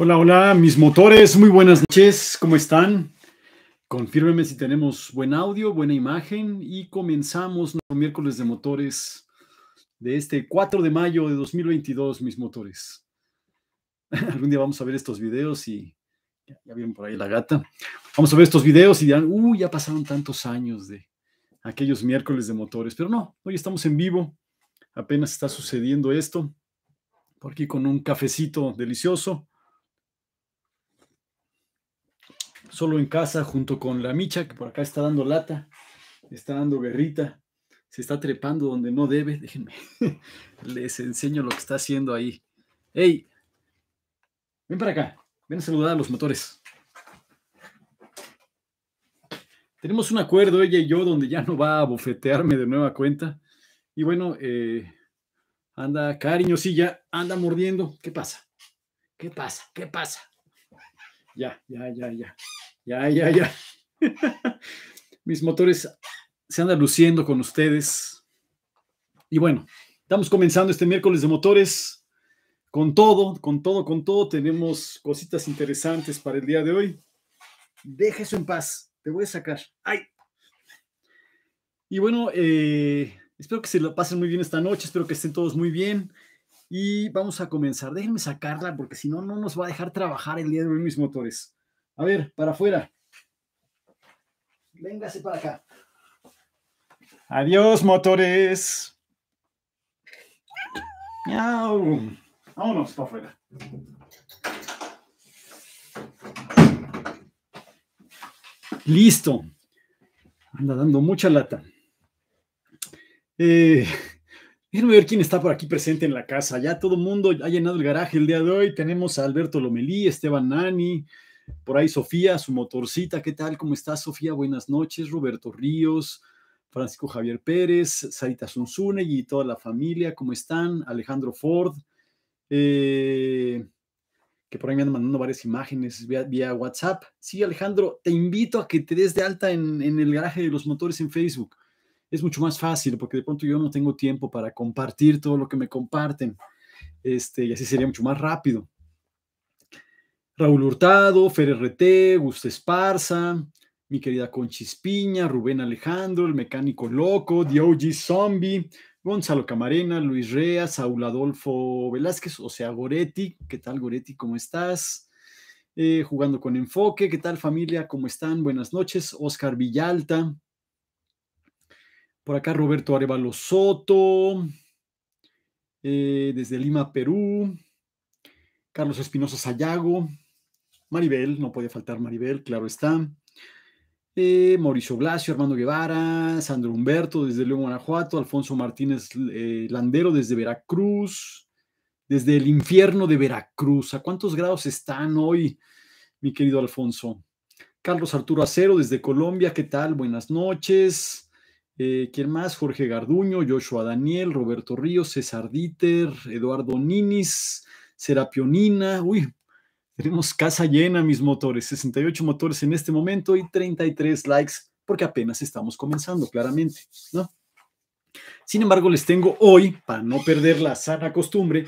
Hola, hola, mis motores, muy buenas noches, ¿cómo están? Confírmeme si tenemos buen audio, buena imagen y comenzamos nuestro miércoles de motores de este 4 de mayo de 2022, mis motores. Algún día vamos a ver estos videos y ya, vieron por ahí la gata. Vamos a ver estos videos y dirán, uy, ya pasaron tantos años de aquellos miércoles de motores, pero no, hoy estamos en vivo, apenas está sucediendo esto, por aquí con un cafecito delicioso solo en casa junto con la Micha, que por acá está dando lata, está dando guerrita, se está trepando donde no debe. Déjenme, les enseño lo que está haciendo ahí. ¡Ey! Ven para acá, ven a saludar a los motores. Tenemos un acuerdo, ella y yo, donde ya no va a bofetearme de nueva cuenta. Y bueno, eh, cariño, anda ya anda mordiendo. ¿Qué pasa? ¿Qué pasa? ¿Qué pasa? ya, ya, ya, ya, ya, ya, ya. Mis motores se andan luciendo con ustedes. Y bueno, estamos comenzando este miércoles de motores con todo, con todo, con todo. Tenemos cositas interesantes para el día de hoy. Deja eso en paz, te voy a sacar. ¡Ay! Y bueno, eh, espero que se lo pasen muy bien esta noche, espero que estén todos muy bien. Y vamos a comenzar. Déjenme sacarla porque si no, no nos va a dejar trabajar el día de hoy mis motores. A ver, para afuera. Véngase para acá. Adiós, motores. ¡Miau! Vámonos para afuera. Listo. Anda dando mucha lata. Eh, Déjenme ver quién está por aquí presente en la casa. Ya todo el mundo ha llenado el garaje el día de hoy. Tenemos a Alberto Lomelí, Esteban Nani, por ahí Sofía, su motorcita. ¿Qué tal? ¿Cómo estás, Sofía? Buenas noches. Roberto Ríos, Francisco Javier Pérez, Sarita Zunzune y toda la familia. ¿Cómo están? Alejandro Ford, eh, que por ahí me andan mandando varias imágenes vía, WhatsApp. Sí, Alejandro, te invito a que te des de alta en el garaje de los motores en Facebook es mucho más fácil porque de pronto yo no tengo tiempo para compartir todo lo que me comparten. Este, y así sería mucho más rápido. Raúl Hurtado, Fer RT, Gusto Esparza, mi querida Conchispiña, Rubén Alejandro, el mecánico loco, Dioji Zombie, Gonzalo Camarena, Luis Rea, Saúl Adolfo Velázquez, o sea, Goretti. ¿Qué tal, Goretti? ¿Cómo estás? Eh, jugando con enfoque. ¿Qué tal, familia? ¿Cómo están? Buenas noches. Oscar Villalta, por acá Roberto Arevalo Soto, eh, desde Lima, Perú. Carlos Espinosa Sayago, Maribel, no puede faltar Maribel, claro está. Eh, Mauricio Blasio, Armando Guevara, Sandro Humberto desde León, Guanajuato, Alfonso Martínez eh, Landero desde Veracruz, desde el infierno de Veracruz. ¿A cuántos grados están hoy, mi querido Alfonso? Carlos Arturo Acero desde Colombia, ¿qué tal? Buenas noches. Eh, ¿Quién más? Jorge Garduño, Joshua Daniel, Roberto Ríos, César Díter, Eduardo Ninis, Serapionina. Uy, tenemos casa llena, mis motores. 68 motores en este momento y 33 likes, porque apenas estamos comenzando, claramente, ¿no? Sin embargo, les tengo hoy, para no perder la sana costumbre,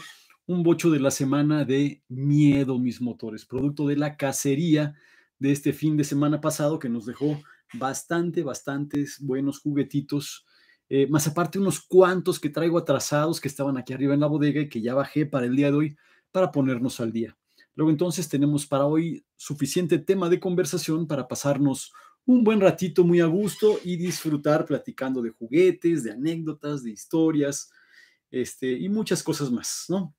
un bocho de la semana de miedo, mis motores, producto de la cacería de este fin de semana pasado que nos dejó bastante, bastantes buenos juguetitos. Eh, más aparte unos cuantos que traigo atrasados que estaban aquí arriba en la bodega y que ya bajé para el día de hoy para ponernos al día. Luego entonces tenemos para hoy suficiente tema de conversación para pasarnos un buen ratito muy a gusto y disfrutar platicando de juguetes, de anécdotas, de historias, este, y muchas cosas más, ¿no?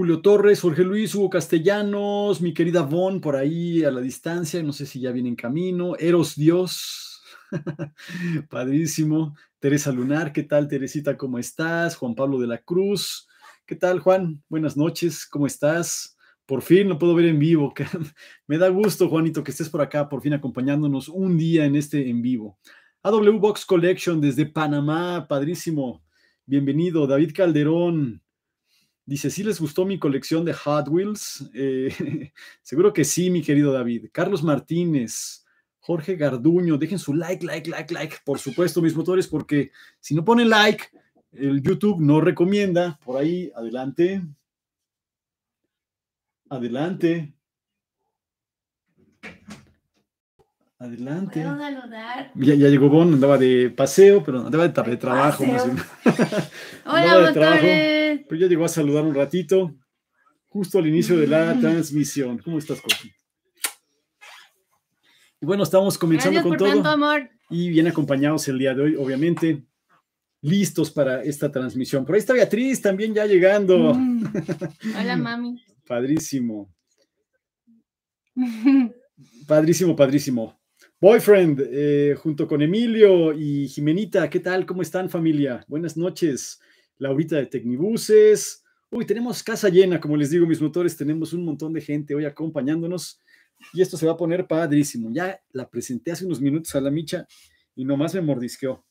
Julio Torres, Jorge Luis, Hugo Castellanos, mi querida Von por ahí a la distancia, no sé si ya viene en camino, Eros Dios, padrísimo, Teresa Lunar, ¿qué tal Teresita? ¿Cómo estás? Juan Pablo de la Cruz, ¿qué tal Juan? Buenas noches, ¿cómo estás? Por fin lo puedo ver en vivo. Me da gusto, Juanito, que estés por acá, por fin acompañándonos un día en este en vivo. AW Box Collection desde Panamá, padrísimo. Bienvenido, David Calderón. Dice, ¿sí les gustó mi colección de Hot Wheels? Eh, seguro que sí, mi querido David. Carlos Martínez, Jorge Garduño, dejen su like, like, like, like, por supuesto, mis motores, porque si no ponen like, el YouTube no recomienda. Por ahí, adelante. Adelante. Adelante. Ya, llegó Bon, andaba de paseo, pero andaba de, trabajo. Más Hola, Pero ya llegó a saludar un ratito, justo al inicio de la mm. transmisión. ¿Cómo estás, José? Y bueno, estamos comenzando con todo. Y bien acompañados el día de hoy, obviamente, listos para esta transmisión. pero ahí está Beatriz también ya llegando. Mm. Hola, mami. Padrísimo. padrísimo, padrísimo. Boyfriend, eh, junto con Emilio y Jimenita, ¿qué tal? ¿Cómo están familia? Buenas noches, Laurita de Tecnibuses. Uy, tenemos casa llena, como les digo, mis motores, tenemos un montón de gente hoy acompañándonos y esto se va a poner padrísimo. Ya la presenté hace unos minutos a la Micha y nomás me mordisqueó.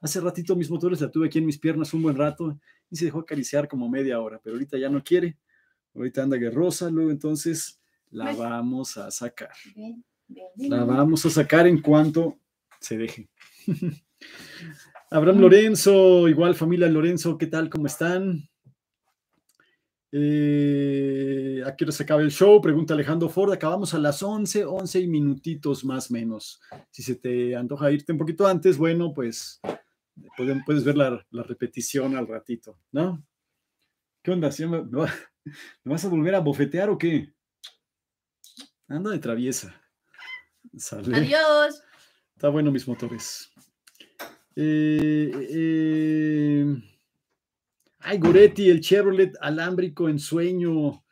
Hace ratito mis motores la tuve aquí en mis piernas un buen rato y se dejó acariciar como media hora, pero ahorita ya no quiere. Ahorita anda guerrosa, luego entonces la vamos a sacar. La vamos a sacar en cuanto se deje. Abraham mm. Lorenzo, igual familia Lorenzo, ¿qué tal? ¿Cómo están? Eh, aquí se acaba el show, pregunta Alejandro Ford. Acabamos a las 11, 11 y minutitos más menos. Si se te antoja irte un poquito antes, bueno, pues puedes ver la, repetición al ratito, ¿no? ¿Qué onda? ¿Me vas a volver a bofetear o qué? Anda de traviesa. Saludos. Adiós. Está bueno mis motores. Eh, eh, ay, Goretti, el Chevrolet alámbrico ensueño. sueño.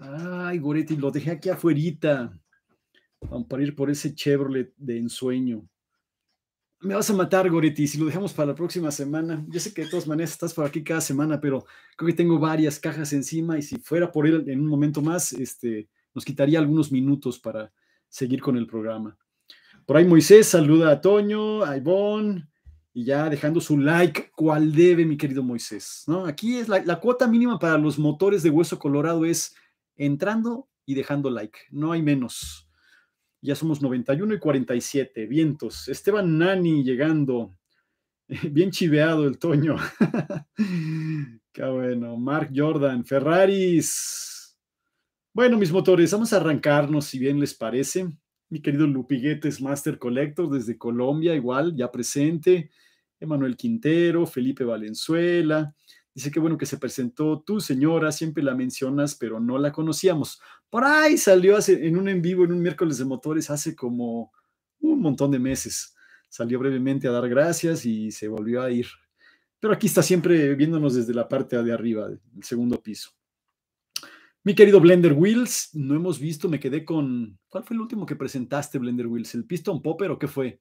Ay, Goretti, lo dejé aquí afuerita para ir por ese Chevrolet de ensueño. Me vas a matar, Goretti, si lo dejamos para la próxima semana. Yo sé que de todas maneras estás por aquí cada semana, pero creo que tengo varias cajas encima y si fuera por él en un momento más, este, nos quitaría algunos minutos para, seguir con el programa. Por ahí Moisés saluda a Toño, a Ivonne, y ya dejando su like, cual debe, mi querido Moisés. ¿no? Aquí es la, la cuota mínima para los motores de hueso colorado es entrando y dejando like, no hay menos. Ya somos 91 y 47, vientos. Esteban Nani llegando, bien chiveado el Toño. Qué bueno, Mark Jordan, Ferraris, bueno, mis motores, vamos a arrancarnos, si bien les parece. Mi querido Lupiguetes Master Collector desde Colombia, igual, ya presente. Emanuel Quintero, Felipe Valenzuela. Dice que bueno que se presentó tu señora, siempre la mencionas, pero no la conocíamos. Por ahí salió en un en vivo, en un miércoles de motores, hace como un montón de meses. Salió brevemente a dar gracias y se volvió a ir. Pero aquí está siempre viéndonos desde la parte de arriba, del segundo piso. Mi querido Blender Wheels, no hemos visto, me quedé con. ¿Cuál fue el último que presentaste, Blender Wheels? ¿El Piston Popper o qué fue?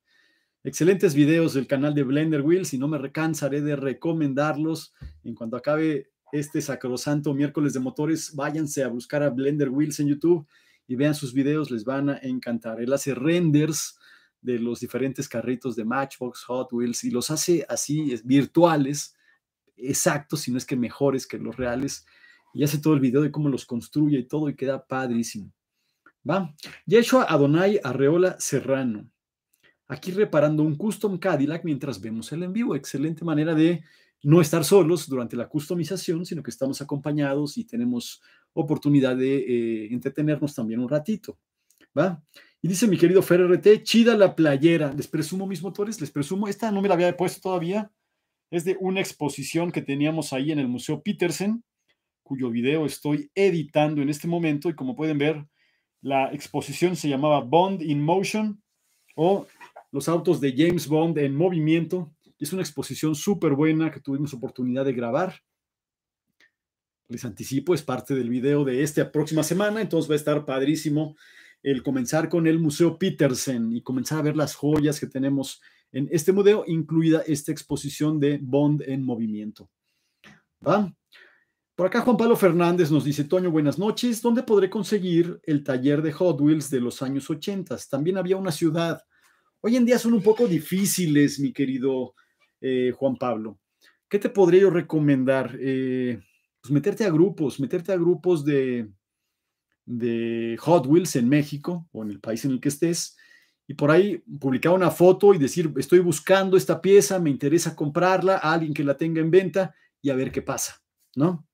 Excelentes videos del canal de Blender Wheels y no me cansaré de recomendarlos. En cuanto acabe este sacrosanto miércoles de motores, váyanse a buscar a Blender Wheels en YouTube y vean sus videos, les van a encantar. Él hace renders de los diferentes carritos de Matchbox, Hot Wheels y los hace así virtuales, exactos, si no es que mejores que los reales y hace todo el video de cómo los construye y todo y queda padrísimo. Va. Yeshua Adonai Arreola Serrano. Aquí reparando un custom Cadillac mientras vemos el en vivo. Excelente manera de no estar solos durante la customización, sino que estamos acompañados y tenemos oportunidad de eh, entretenernos también un ratito. ¿va? Y dice mi querido Fer chida la playera. Les presumo mis motores, les presumo. Esta no me la había puesto todavía. Es de una exposición que teníamos ahí en el Museo Petersen cuyo video estoy editando en este momento y como pueden ver, la exposición se llamaba Bond in Motion o Los autos de James Bond en movimiento. Es una exposición súper buena que tuvimos oportunidad de grabar. Les anticipo, es parte del video de esta próxima semana, entonces va a estar padrísimo el comenzar con el Museo Petersen y comenzar a ver las joyas que tenemos en este museo, incluida esta exposición de Bond en movimiento. ¿Va? Por acá Juan Pablo Fernández nos dice, Toño, buenas noches. ¿Dónde podré conseguir el taller de Hot Wheels de los años 80? También había una ciudad. Hoy en día son un poco difíciles, mi querido eh, Juan Pablo. ¿Qué te podría yo recomendar? Eh, pues meterte a grupos, meterte a grupos de, de Hot Wheels en México o en el país en el que estés. Y por ahí publicar una foto y decir, estoy buscando esta pieza, me interesa comprarla, a alguien que la tenga en venta y a ver qué pasa, ¿no?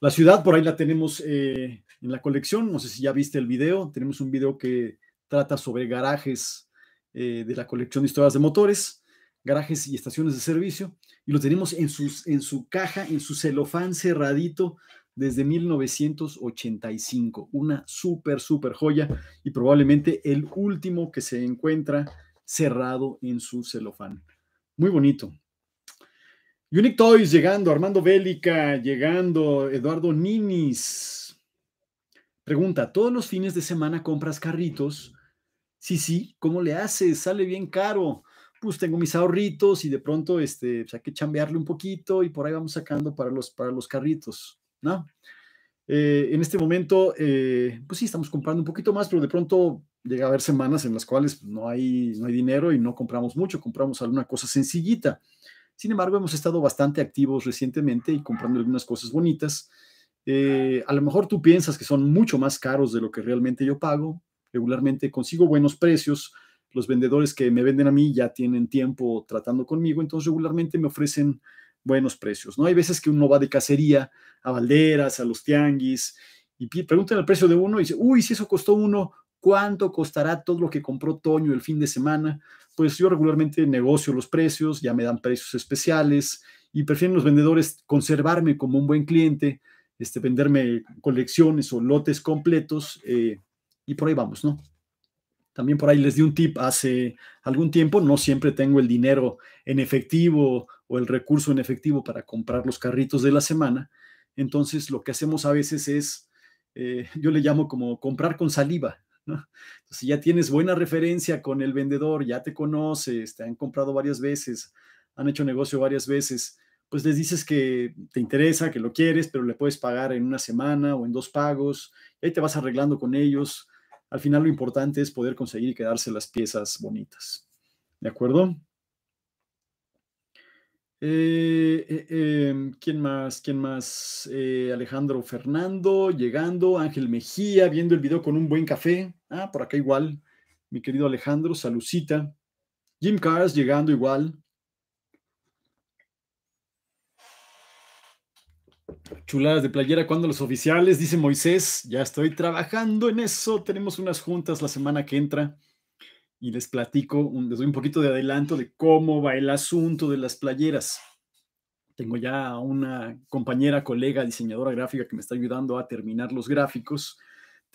La ciudad por ahí la tenemos eh, en la colección, no sé si ya viste el video, tenemos un video que trata sobre garajes eh, de la colección de historias de motores, garajes y estaciones de servicio, y lo tenemos en, en su caja, en su celofán cerradito desde 1985, una súper, súper joya y probablemente el último que se encuentra cerrado en su celofán. Muy bonito, Unique Toys llegando, Armando Bélica llegando, Eduardo Ninis. Pregunta, ¿todos los fines de semana compras carritos? Sí, sí, ¿cómo le haces? Sale bien caro. Pues tengo mis ahorritos y de pronto este, pues hay que chambearle un poquito y por ahí vamos sacando para los, para los carritos, ¿no? Eh, en este momento, eh, pues sí, estamos comprando un poquito más, pero de pronto llega a haber semanas en las cuales no hay, no hay dinero y no compramos mucho, compramos alguna cosa sencillita. Sin embargo, hemos estado bastante activos recientemente y comprando algunas cosas bonitas. Eh, a lo mejor tú piensas que son mucho más caros de lo que realmente yo pago. Regularmente consigo buenos precios. Los vendedores que me venden a mí ya tienen tiempo tratando conmigo, entonces regularmente me ofrecen buenos precios. ¿no? Hay veces que uno va de cacería a balderas, a los tianguis, y preguntan el precio de uno y dice, uy, si eso costó uno, ¿cuánto costará todo lo que compró Toño el fin de semana? pues yo regularmente negocio los precios, ya me dan precios especiales y prefieren los vendedores conservarme como un buen cliente, este, venderme colecciones o lotes completos eh, y por ahí vamos, ¿no? También por ahí les di un tip hace algún tiempo, no siempre tengo el dinero en efectivo o el recurso en efectivo para comprar los carritos de la semana. Entonces lo que hacemos a veces es, eh, yo le llamo como comprar con saliva, si ya tienes buena referencia con el vendedor, ya te conoces, te han comprado varias veces, han hecho negocio varias veces, pues les dices que te interesa, que lo quieres, pero le puedes pagar en una semana o en dos pagos, y ahí te vas arreglando con ellos. Al final lo importante es poder conseguir y quedarse las piezas bonitas. ¿De acuerdo? Eh, eh, em, ¿Quién más? ¿Quién más? Eh, Alejandro Fernando, llegando. Ángel Mejía, viendo el video con un buen café. Ah, por acá igual, mi querido Alejandro, salucita. Jim Cars llegando igual. Chuladas de playera, cuando los oficiales? Dice Moisés, ya estoy trabajando en eso. Tenemos unas juntas la semana que entra y les platico, les doy un poquito de adelanto de cómo va el asunto de las playeras. Tengo ya una compañera, colega, diseñadora gráfica que me está ayudando a terminar los gráficos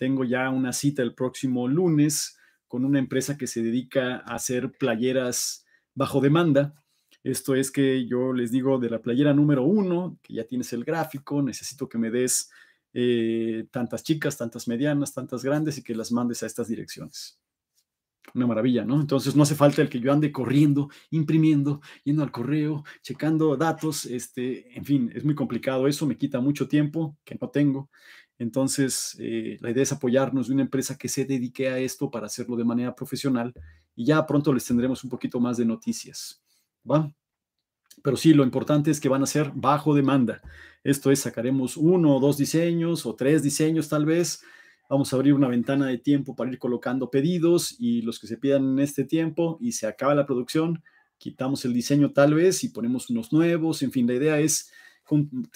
tengo ya una cita el próximo lunes con una empresa que se dedica a hacer playeras bajo demanda. Esto es que yo les digo de la playera número uno, que ya tienes el gráfico, necesito que me des eh, tantas chicas, tantas medianas, tantas grandes y que las mandes a estas direcciones. Una maravilla, ¿no? Entonces no hace falta el que yo ande corriendo, imprimiendo, yendo al correo, checando datos, este, en fin, es muy complicado eso, me quita mucho tiempo que no tengo. Entonces, eh, la idea es apoyarnos de una empresa que se dedique a esto para hacerlo de manera profesional y ya pronto les tendremos un poquito más de noticias. ¿va? Pero sí, lo importante es que van a ser bajo demanda. Esto es, sacaremos uno o dos diseños o tres diseños tal vez. Vamos a abrir una ventana de tiempo para ir colocando pedidos y los que se pidan en este tiempo y se acaba la producción, quitamos el diseño tal vez y ponemos unos nuevos. En fin, la idea es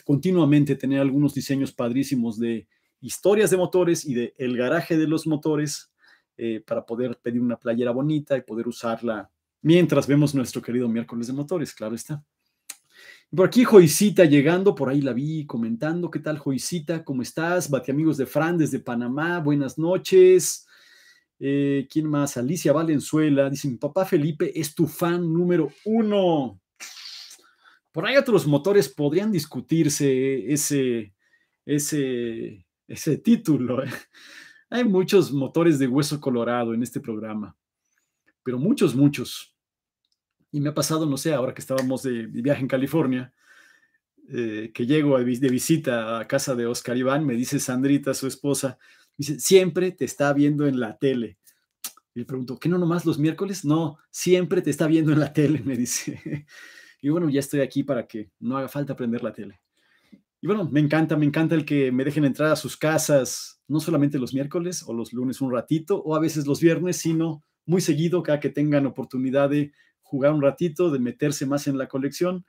continuamente tener algunos diseños padrísimos de historias de motores y de el garaje de los motores eh, para poder pedir una playera bonita y poder usarla mientras vemos nuestro querido miércoles de motores, claro está. Por aquí Joicita llegando, por ahí la vi comentando. ¿Qué tal, Joicita? ¿Cómo estás? bate amigos de Fran desde Panamá, buenas noches. Eh, ¿Quién más? Alicia Valenzuela. Dice, mi papá Felipe es tu fan número uno. Por ahí otros motores podrían discutirse ese, ese, ese título. ¿eh? Hay muchos motores de hueso colorado en este programa, pero muchos, muchos. Y me ha pasado, no sé, ahora que estábamos de, viaje en California, eh, que llego de visita a casa de Oscar Iván, me dice Sandrita, su esposa, dice, siempre te está viendo en la tele. Y le pregunto, ¿qué no nomás los miércoles? No, siempre te está viendo en la tele, me dice. Y bueno, ya estoy aquí para que no haga falta prender la tele. Y bueno, me encanta, me encanta el que me dejen entrar a sus casas, no solamente los miércoles o los lunes un ratito, o a veces los viernes, sino muy seguido, cada que tengan oportunidad de jugar un ratito, de meterse más en la colección.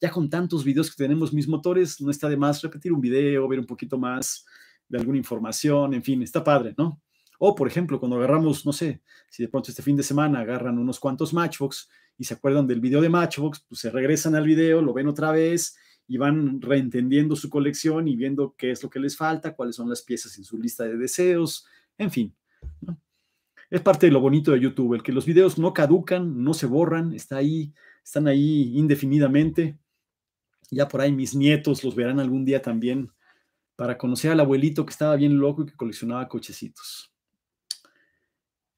Ya con tantos videos que tenemos mis motores, no está de más repetir un video, ver un poquito más de alguna información, en fin, está padre, ¿no? O, por ejemplo, cuando agarramos, no sé, si de pronto este fin de semana agarran unos cuantos Matchbox, y se acuerdan del video de Matchbox, pues se regresan al video, lo ven otra vez y van reentendiendo su colección y viendo qué es lo que les falta, cuáles son las piezas en su lista de deseos, en fin. Es parte de lo bonito de YouTube, el que los videos no caducan, no se borran, está ahí, están ahí indefinidamente. Ya por ahí mis nietos los verán algún día también para conocer al abuelito que estaba bien loco y que coleccionaba cochecitos.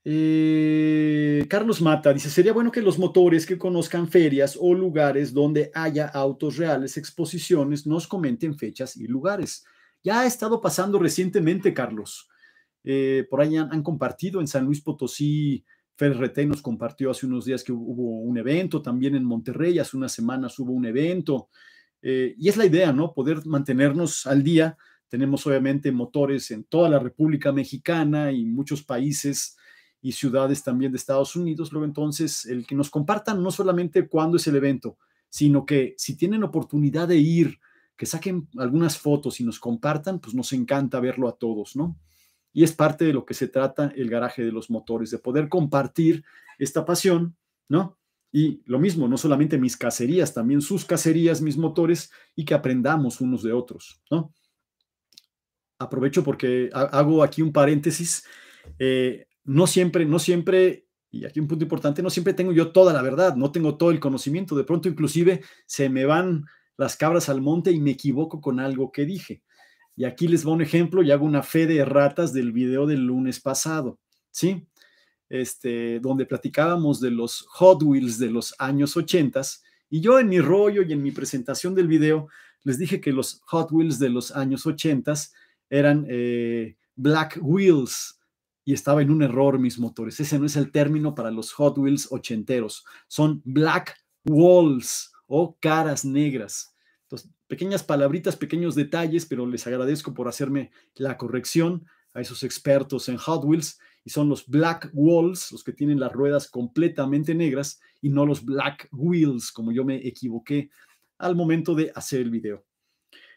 Eh, Carlos Mata dice, sería bueno que los motores que conozcan ferias o lugares donde haya autos reales, exposiciones, nos comenten fechas y lugares. Ya ha estado pasando recientemente, Carlos. Eh, por ahí han, compartido en San Luis Potosí, Ferrete nos compartió hace unos días que hubo un evento, también en Monterrey hace unas semanas hubo un evento. Eh, y es la idea, ¿no? Poder mantenernos al día. Tenemos obviamente motores en toda la República Mexicana y muchos países y ciudades también de Estados Unidos. Luego entonces, el que nos compartan no solamente cuándo es el evento, sino que si tienen oportunidad de ir, que saquen algunas fotos y nos compartan, pues nos encanta verlo a todos, ¿no? Y es parte de lo que se trata el garaje de los motores, de poder compartir esta pasión, ¿no? Y lo mismo, no solamente mis cacerías, también sus cacerías, mis motores, y que aprendamos unos de otros, ¿no? Aprovecho porque hago aquí un paréntesis. Eh, no siempre, no siempre, y aquí un punto importante, no siempre tengo yo toda la verdad, no tengo todo el conocimiento, de pronto inclusive se me van las cabras al monte y me equivoco con algo que dije. Y aquí les va un ejemplo y hago una fe de ratas del video del lunes pasado, ¿sí? Este, donde platicábamos de los Hot Wheels de los años 80 y yo en mi rollo y en mi presentación del video les dije que los Hot Wheels de los años 80 eran eh, Black Wheels, y estaba en un error mis motores. Ese no es el término para los Hot Wheels ochenteros. Son black walls o caras negras. Entonces, pequeñas palabritas, pequeños detalles, pero les agradezco por hacerme la corrección a esos expertos en Hot Wheels. Y son los black walls, los que tienen las ruedas completamente negras, y no los black wheels, como yo me equivoqué al momento de hacer el video.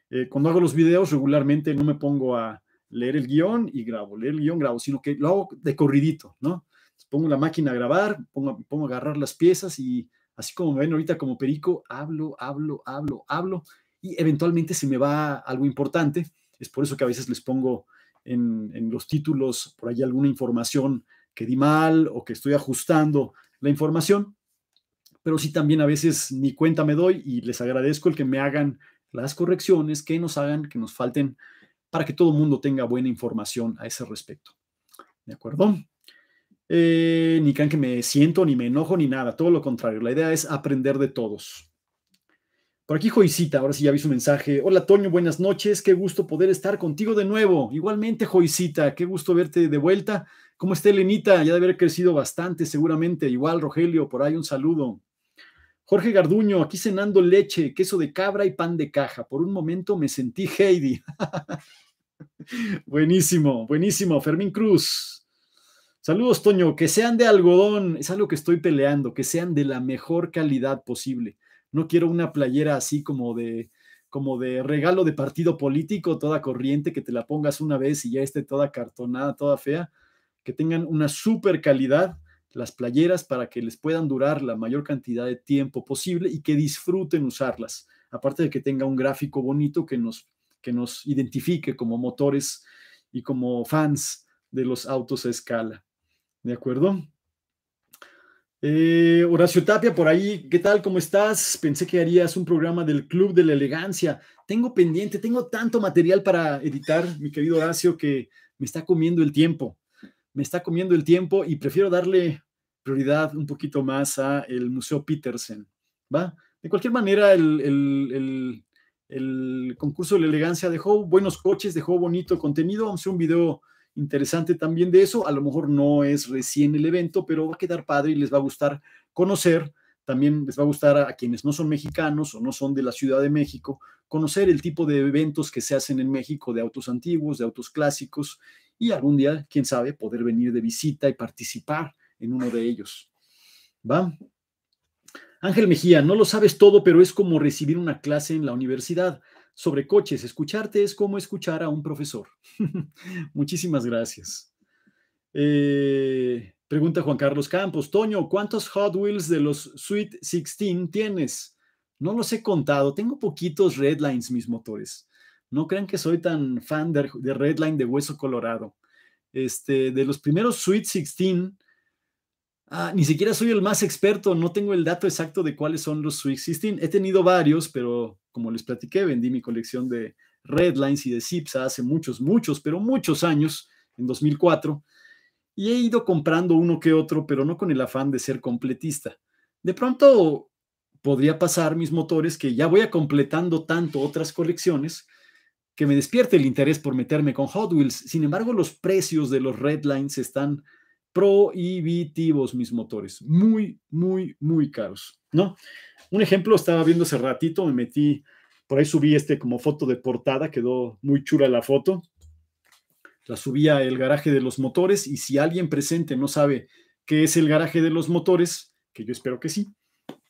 Eh, cuando hago los videos, regularmente no me pongo a leer el guión y grabo, leer el guión, grabo, sino que lo hago de corridito, ¿no? pongo la máquina a grabar, pongo, pongo a agarrar las piezas y así como ven ahorita como perico, hablo, hablo, hablo, hablo y eventualmente si me va algo importante. Es por eso que a veces les pongo en, en los títulos por ahí alguna información que di mal o que estoy ajustando la información, pero sí también a veces ni cuenta me doy y les agradezco el que me hagan las correcciones, que nos hagan, que nos falten para que todo el mundo tenga buena información a ese respecto. ¿De acuerdo? Eh, ni crean que me siento, ni me enojo, ni nada. Todo lo contrario. La idea es aprender de todos. Por aquí Joicita. ahora sí ya vi su mensaje. Hola Toño, buenas noches. Qué gusto poder estar contigo de nuevo. Igualmente Joicita. qué gusto verte de vuelta. ¿Cómo está Elenita? Ya de haber crecido bastante seguramente. Igual Rogelio, por ahí un saludo. Jorge Garduño, aquí cenando leche, queso de cabra y pan de caja. Por un momento me sentí Heidi. buenísimo, buenísimo. Fermín Cruz. Saludos, Toño. Que sean de algodón, es algo que estoy peleando, que sean de la mejor calidad posible. No quiero una playera así como de, como de regalo de partido político, toda corriente, que te la pongas una vez y ya esté toda cartonada, toda fea. Que tengan una super calidad las playeras para que les puedan durar la mayor cantidad de tiempo posible y que disfruten usarlas, aparte de que tenga un gráfico bonito que nos, que nos identifique como motores y como fans de los autos a escala. ¿De acuerdo? Eh, Horacio Tapia, por ahí, ¿qué tal? ¿Cómo estás? Pensé que harías un programa del Club de la Elegancia. Tengo pendiente, tengo tanto material para editar, mi querido Horacio, que me está comiendo el tiempo. Me está comiendo el tiempo y prefiero darle prioridad un poquito más a el Museo Petersen, ¿va? De cualquier manera, el, concurso de la elegancia dejó buenos coches, dejó bonito contenido, vamos a hacer un video interesante también de eso, a lo mejor no es recién el evento, pero va a quedar padre y les va a gustar conocer, también les va a gustar a, a quienes no son mexicanos o no son de la Ciudad de México, conocer el tipo de eventos que se hacen en México de autos antiguos, de autos clásicos y algún día, quién sabe, poder venir de visita y participar en uno de ellos. ¿Va? Ángel Mejía, no lo sabes todo, pero es como recibir una clase en la universidad sobre coches. Escucharte es como escuchar a un profesor. Muchísimas gracias. Eh, pregunta Juan Carlos Campos, Toño, ¿cuántos Hot Wheels de los Sweet 16 tienes? No los he contado, tengo poquitos Redlines mis motores. No crean que soy tan fan de, Red Redline de Hueso Colorado. Este, de los primeros Sweet 16 Ah, ni siquiera soy el más experto, no tengo el dato exacto de cuáles son los Sweet He tenido varios, pero como les platiqué, vendí mi colección de Redlines y de Zipsa hace muchos, muchos, pero muchos años, en 2004, y he ido comprando uno que otro, pero no con el afán de ser completista. De pronto podría pasar mis motores que ya voy a completando tanto otras colecciones que me despierte el interés por meterme con Hot Wheels. Sin embargo, los precios de los Redlines están prohibitivos mis motores, muy, muy, muy caros, ¿no? Un ejemplo, estaba viendo hace ratito, me metí, por ahí subí este como foto de portada, quedó muy chula la foto, la subí a el garaje de los motores y si alguien presente no sabe qué es el garaje de los motores, que yo espero que sí,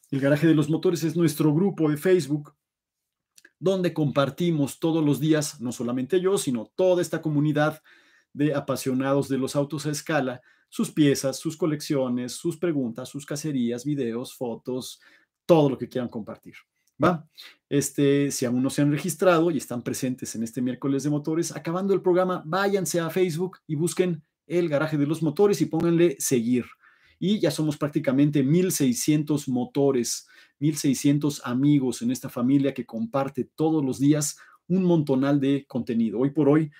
el garaje de los motores es nuestro grupo de Facebook donde compartimos todos los días, no solamente yo, sino toda esta comunidad de apasionados de los autos a escala, sus piezas, sus colecciones, sus preguntas, sus cacerías, videos, fotos, todo lo que quieran compartir. ¿va? Este, si aún no se han registrado y están presentes en este miércoles de motores, acabando el programa, váyanse a Facebook y busquen el garaje de los motores y pónganle seguir. Y ya somos prácticamente 1600 motores, 1600 amigos en esta familia que comparte todos los días un montonal de contenido. Hoy por hoy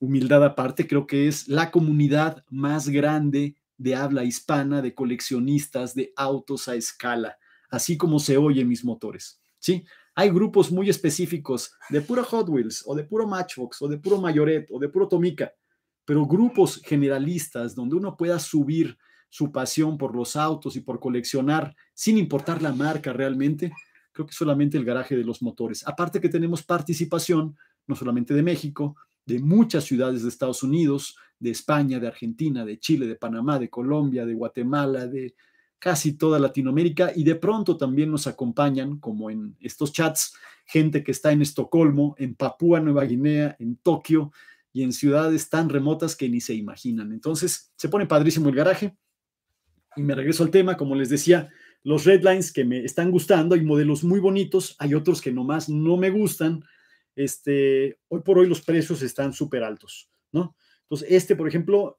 humildad aparte, creo que es la comunidad más grande de habla hispana de coleccionistas de autos a escala, así como se oyen mis motores. ¿sí? Hay grupos muy específicos de puro Hot Wheels o de puro Matchbox o de puro Mayoret o de puro Tomica, pero grupos generalistas donde uno pueda subir su pasión por los autos y por coleccionar sin importar la marca realmente, creo que solamente el garaje de los motores. Aparte que tenemos participación no solamente de México, de muchas ciudades de Estados Unidos, de España, de Argentina, de Chile, de Panamá, de Colombia, de Guatemala, de casi toda Latinoamérica y de pronto también nos acompañan, como en estos chats, gente que está en Estocolmo, en Papúa Nueva Guinea, en Tokio y en ciudades tan remotas que ni se imaginan. Entonces, se pone padrísimo el garaje y me regreso al tema, como les decía, los redlines que me están gustando, hay modelos muy bonitos, hay otros que nomás no me gustan, este, hoy por hoy los precios están súper altos, ¿no? Entonces, este, por ejemplo,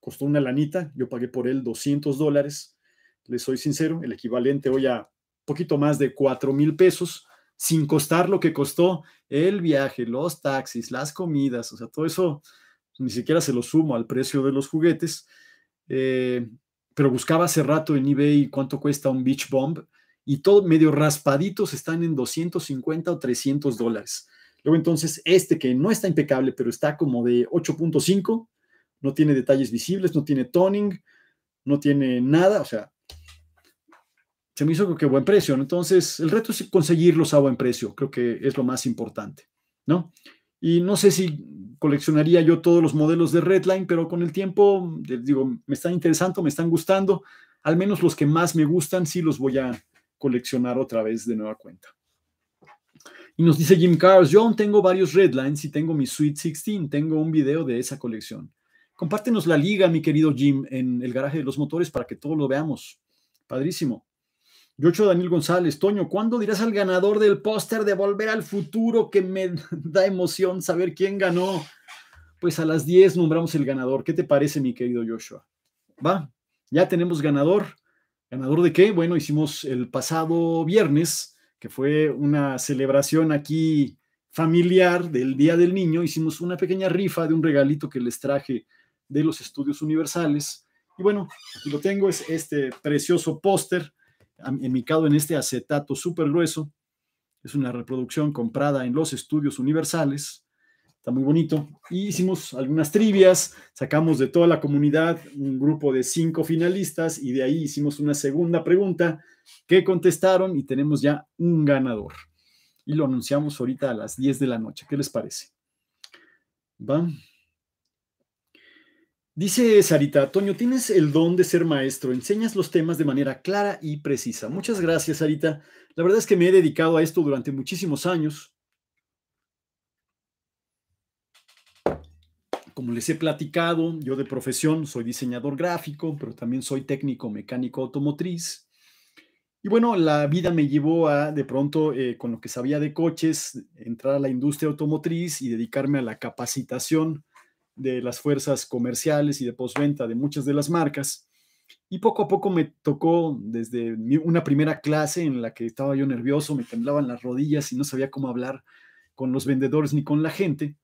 costó una lanita, yo pagué por él 200 dólares, les soy sincero, el equivalente hoy a poquito más de 4 mil pesos, sin costar lo que costó el viaje, los taxis, las comidas, o sea, todo eso ni siquiera se lo sumo al precio de los juguetes. Eh, pero buscaba hace rato en eBay cuánto cuesta un beach bomb y todo medio raspaditos están en 250 o 300 dólares. Luego entonces este que no está impecable, pero está como de 8.5, no tiene detalles visibles, no tiene toning, no tiene nada, o sea, se me hizo que buen precio. Entonces el reto es conseguirlos a buen precio, creo que es lo más importante, ¿no? Y no sé si coleccionaría yo todos los modelos de Redline, pero con el tiempo, digo, me están interesando, me están gustando, al menos los que más me gustan, sí los voy a, coleccionar otra vez de nueva cuenta. Y nos dice Jim Carls, yo aún tengo varios Redlines y tengo mi Sweet 16, tengo un video de esa colección. Compártenos la liga, mi querido Jim, en el garaje de los motores para que todos lo veamos. Padrísimo. Yocho Daniel González, Toño, ¿cuándo dirás al ganador del póster de Volver al Futuro que me da emoción saber quién ganó? Pues a las 10 nombramos el ganador. ¿Qué te parece, mi querido Joshua? Va, ya tenemos ganador. Ganador de qué? Bueno, hicimos el pasado viernes, que fue una celebración aquí familiar del Día del Niño, hicimos una pequeña rifa de un regalito que les traje de los estudios universales. Y bueno, lo tengo, es este precioso póster emicado en este acetato súper grueso. Es una reproducción comprada en los estudios universales muy bonito. Y hicimos algunas trivias, sacamos de toda la comunidad un grupo de cinco finalistas y de ahí hicimos una segunda pregunta que contestaron y tenemos ya un ganador. Y lo anunciamos ahorita a las 10 de la noche. ¿Qué les parece? ¿Va? Dice Sarita, Toño, tienes el don de ser maestro, enseñas los temas de manera clara y precisa. Muchas gracias, Sarita. La verdad es que me he dedicado a esto durante muchísimos años. Como les he platicado, yo de profesión soy diseñador gráfico, pero también soy técnico mecánico automotriz. Y bueno, la vida me llevó a, de pronto, eh, con lo que sabía de coches, entrar a la industria automotriz y dedicarme a la capacitación de las fuerzas comerciales y de postventa de muchas de las marcas. Y poco a poco me tocó desde una primera clase en la que estaba yo nervioso, me temblaban las rodillas y no sabía cómo hablar con los vendedores ni con la gente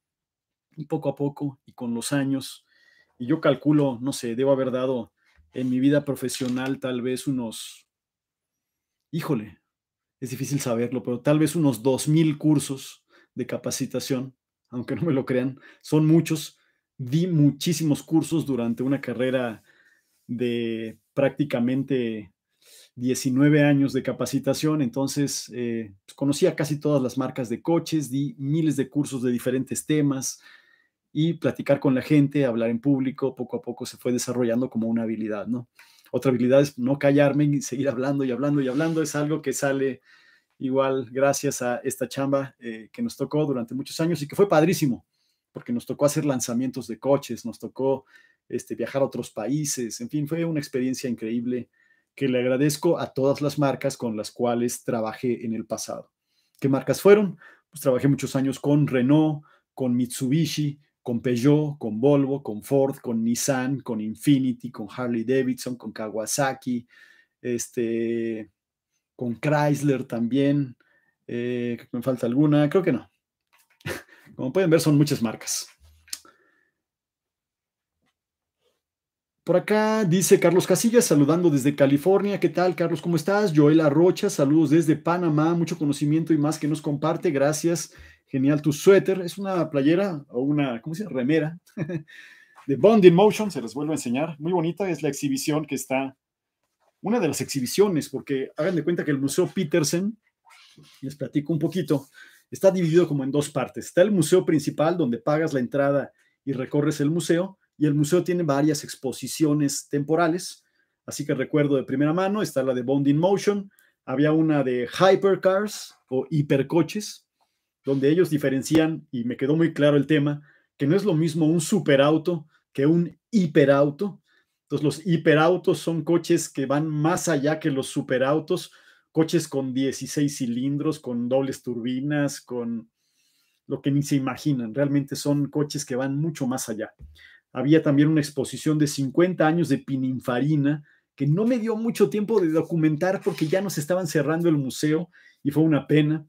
poco a poco y con los años. Y yo calculo, no sé, debo haber dado en mi vida profesional tal vez unos, híjole, es difícil saberlo, pero tal vez unos 2.000 cursos de capacitación, aunque no me lo crean, son muchos. Di muchísimos cursos durante una carrera de prácticamente 19 años de capacitación, entonces eh, pues, conocía casi todas las marcas de coches, di miles de cursos de diferentes temas, y platicar con la gente, hablar en público, poco a poco se fue desarrollando como una habilidad, ¿no? Otra habilidad es no callarme y seguir hablando y hablando y hablando, es algo que sale igual gracias a esta chamba eh, que nos tocó durante muchos años y que fue padrísimo, porque nos tocó hacer lanzamientos de coches, nos tocó este, viajar a otros países, en fin, fue una experiencia increíble que le agradezco a todas las marcas con las cuales trabajé en el pasado. ¿Qué marcas fueron? Pues trabajé muchos años con Renault, con Mitsubishi, con Peugeot, con Volvo, con Ford, con Nissan, con Infinity, con Harley Davidson, con Kawasaki, este, con Chrysler también. Eh, ¿Me falta alguna? Creo que no. Como pueden ver, son muchas marcas. Por acá dice Carlos Casillas, saludando desde California. ¿Qué tal, Carlos? ¿Cómo estás? Joela Rocha, saludos desde Panamá. Mucho conocimiento y más que nos comparte. Gracias. Genial, tu suéter es una playera o una, ¿cómo se dice? Remera de Bond in Motion, se les vuelvo a enseñar. Muy bonita es la exhibición que está, una de las exhibiciones, porque hagan de cuenta que el Museo Petersen, les platico un poquito, está dividido como en dos partes. Está el museo principal, donde pagas la entrada y recorres el museo, y el museo tiene varias exposiciones temporales. Así que recuerdo de primera mano, está la de Bond in Motion, había una de Hypercars o hipercoches, donde ellos diferencian, y me quedó muy claro el tema, que no es lo mismo un superauto que un hiperauto. Entonces, los hiperautos son coches que van más allá que los superautos, coches con 16 cilindros, con dobles turbinas, con lo que ni se imaginan. Realmente son coches que van mucho más allá. Había también una exposición de 50 años de Pininfarina, que no me dio mucho tiempo de documentar porque ya nos estaban cerrando el museo y fue una pena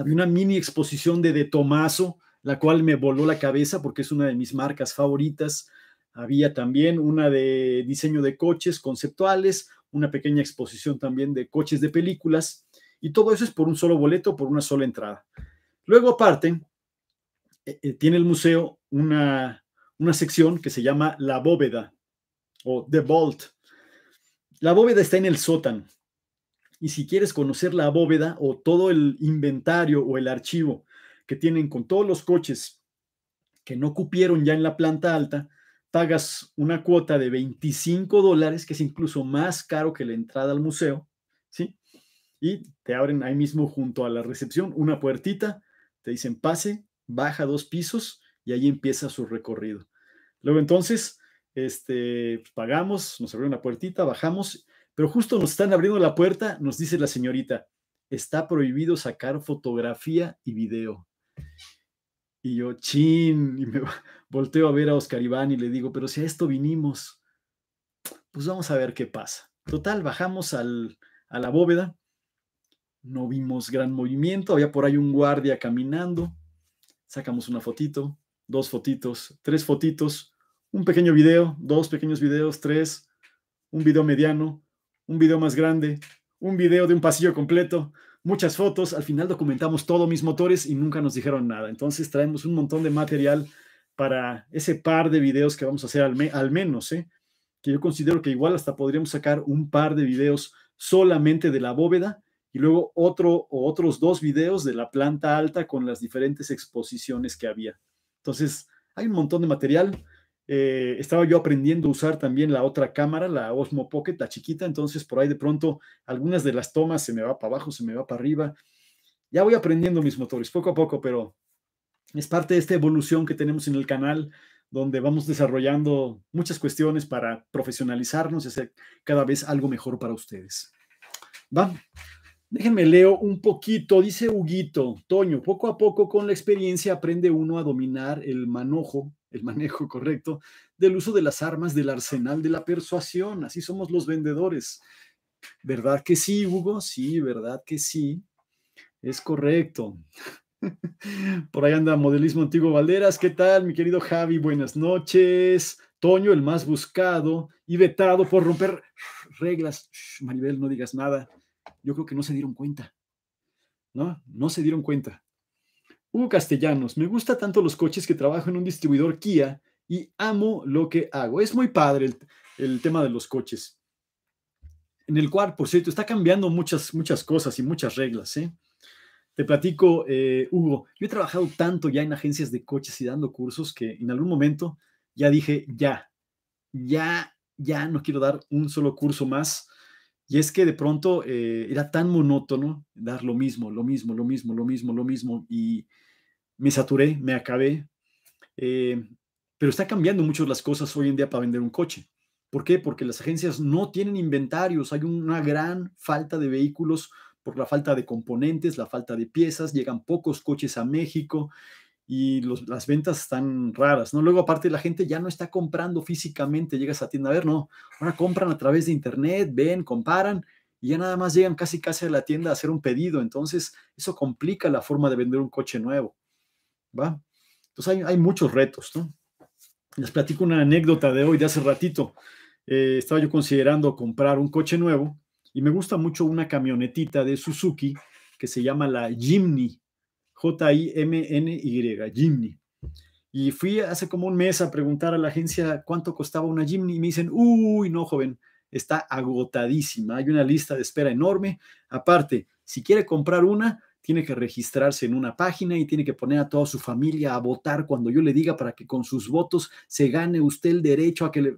había una mini exposición de De Tomaso, la cual me voló la cabeza porque es una de mis marcas favoritas. Había también una de diseño de coches conceptuales, una pequeña exposición también de coches de películas, y todo eso es por un solo boleto, por una sola entrada. Luego, aparte, eh, eh, tiene el museo una, una sección que se llama La Bóveda o The Vault. La bóveda está en el sótano. Y si quieres conocer la bóveda o todo el inventario o el archivo que tienen con todos los coches que no cupieron ya en la planta alta, pagas una cuota de 25 dólares, que es incluso más caro que la entrada al museo, ¿sí? Y te abren ahí mismo junto a la recepción una puertita, te dicen pase, baja dos pisos y ahí empieza su recorrido. Luego entonces, este, pues, pagamos, nos abrió una puertita, bajamos pero justo nos están abriendo la puerta, nos dice la señorita, está prohibido sacar fotografía y video. Y yo, chin, y me volteo a ver a Oscar Iván y le digo, pero si a esto vinimos, pues vamos a ver qué pasa. Total, bajamos a la bóveda, no vimos gran movimiento, había por ahí un guardia caminando, sacamos una fotito, dos fotitos, tres fotitos, un pequeño video, dos pequeños videos, tres, un video mediano, un video más grande, un video de un pasillo completo, muchas fotos. Al final documentamos todos mis motores y nunca nos dijeron nada. Entonces traemos un montón de material para ese par de videos que vamos a hacer al, menos, ¿eh? que yo considero que igual hasta podríamos sacar un par de videos solamente de la bóveda y luego otro o otros dos videos de la planta alta con las diferentes exposiciones que había. Entonces, hay un montón de material. Eh, estaba yo aprendiendo a usar también la otra cámara, la Osmo Pocket, la chiquita, entonces por ahí de pronto algunas de las tomas se me va para abajo, se me va para arriba. Ya voy aprendiendo mis motores poco a poco, pero es parte de esta evolución que tenemos en el canal, donde vamos desarrollando muchas cuestiones para profesionalizarnos y hacer cada vez algo mejor para ustedes. Va, déjenme leo un poquito, dice Huguito, Toño, poco a poco con la experiencia aprende uno a dominar el manojo el manejo correcto del uso de las armas del arsenal de la persuasión. Así somos los vendedores. ¿Verdad que sí, Hugo? Sí, ¿verdad que sí? Es correcto. Por ahí anda Modelismo Antiguo Valderas. ¿Qué tal, mi querido Javi? Buenas noches. Toño, el más buscado y vetado por romper reglas. Maribel, no digas nada. Yo creo que no se dieron cuenta. ¿No? No se dieron cuenta. Hugo Castellanos, me gusta tanto los coches que trabajo en un distribuidor Kia y amo lo que hago. Es muy padre el, tema de los coches. En el cual, por cierto, está cambiando muchas, muchas cosas y muchas reglas. ¿eh? Te platico, eh, Hugo, yo he trabajado tanto ya en agencias de coches y dando cursos que en algún momento ya dije, ya, ya, ya no quiero dar un solo curso más y es que de pronto eh, era tan monótono dar lo mismo, lo mismo, lo mismo, lo mismo, lo mismo. Y me saturé, me acabé. Eh, pero está cambiando mucho las cosas hoy en día para vender un coche. ¿Por qué? Porque las agencias no tienen inventarios. Hay una gran falta de vehículos por la falta de componentes, la falta de piezas. Llegan pocos coches a México y las ventas están raras, ¿no? Luego, aparte, la gente ya no está comprando físicamente, llegas a tienda a ver, no, ahora compran a través de internet, ven, comparan y ya nada más llegan casi casi a la tienda a hacer un pedido, entonces eso complica la forma de vender un coche nuevo, ¿va? Entonces hay, muchos retos, ¿no? Les platico una anécdota de hoy, de hace ratito. Eh, estaba yo considerando comprar un coche nuevo y me gusta mucho una camionetita de Suzuki que se llama la Jimny J-I-M-N-Y, Jimny. Y fui hace como un mes a preguntar a la agencia cuánto costaba una Jimny y me dicen, uy, no, joven, está agotadísima, hay una lista de espera enorme. Aparte, si quiere comprar una, tiene que registrarse en una página y tiene que poner a toda su familia a votar cuando yo le diga para que con sus votos se gane usted el derecho a que le...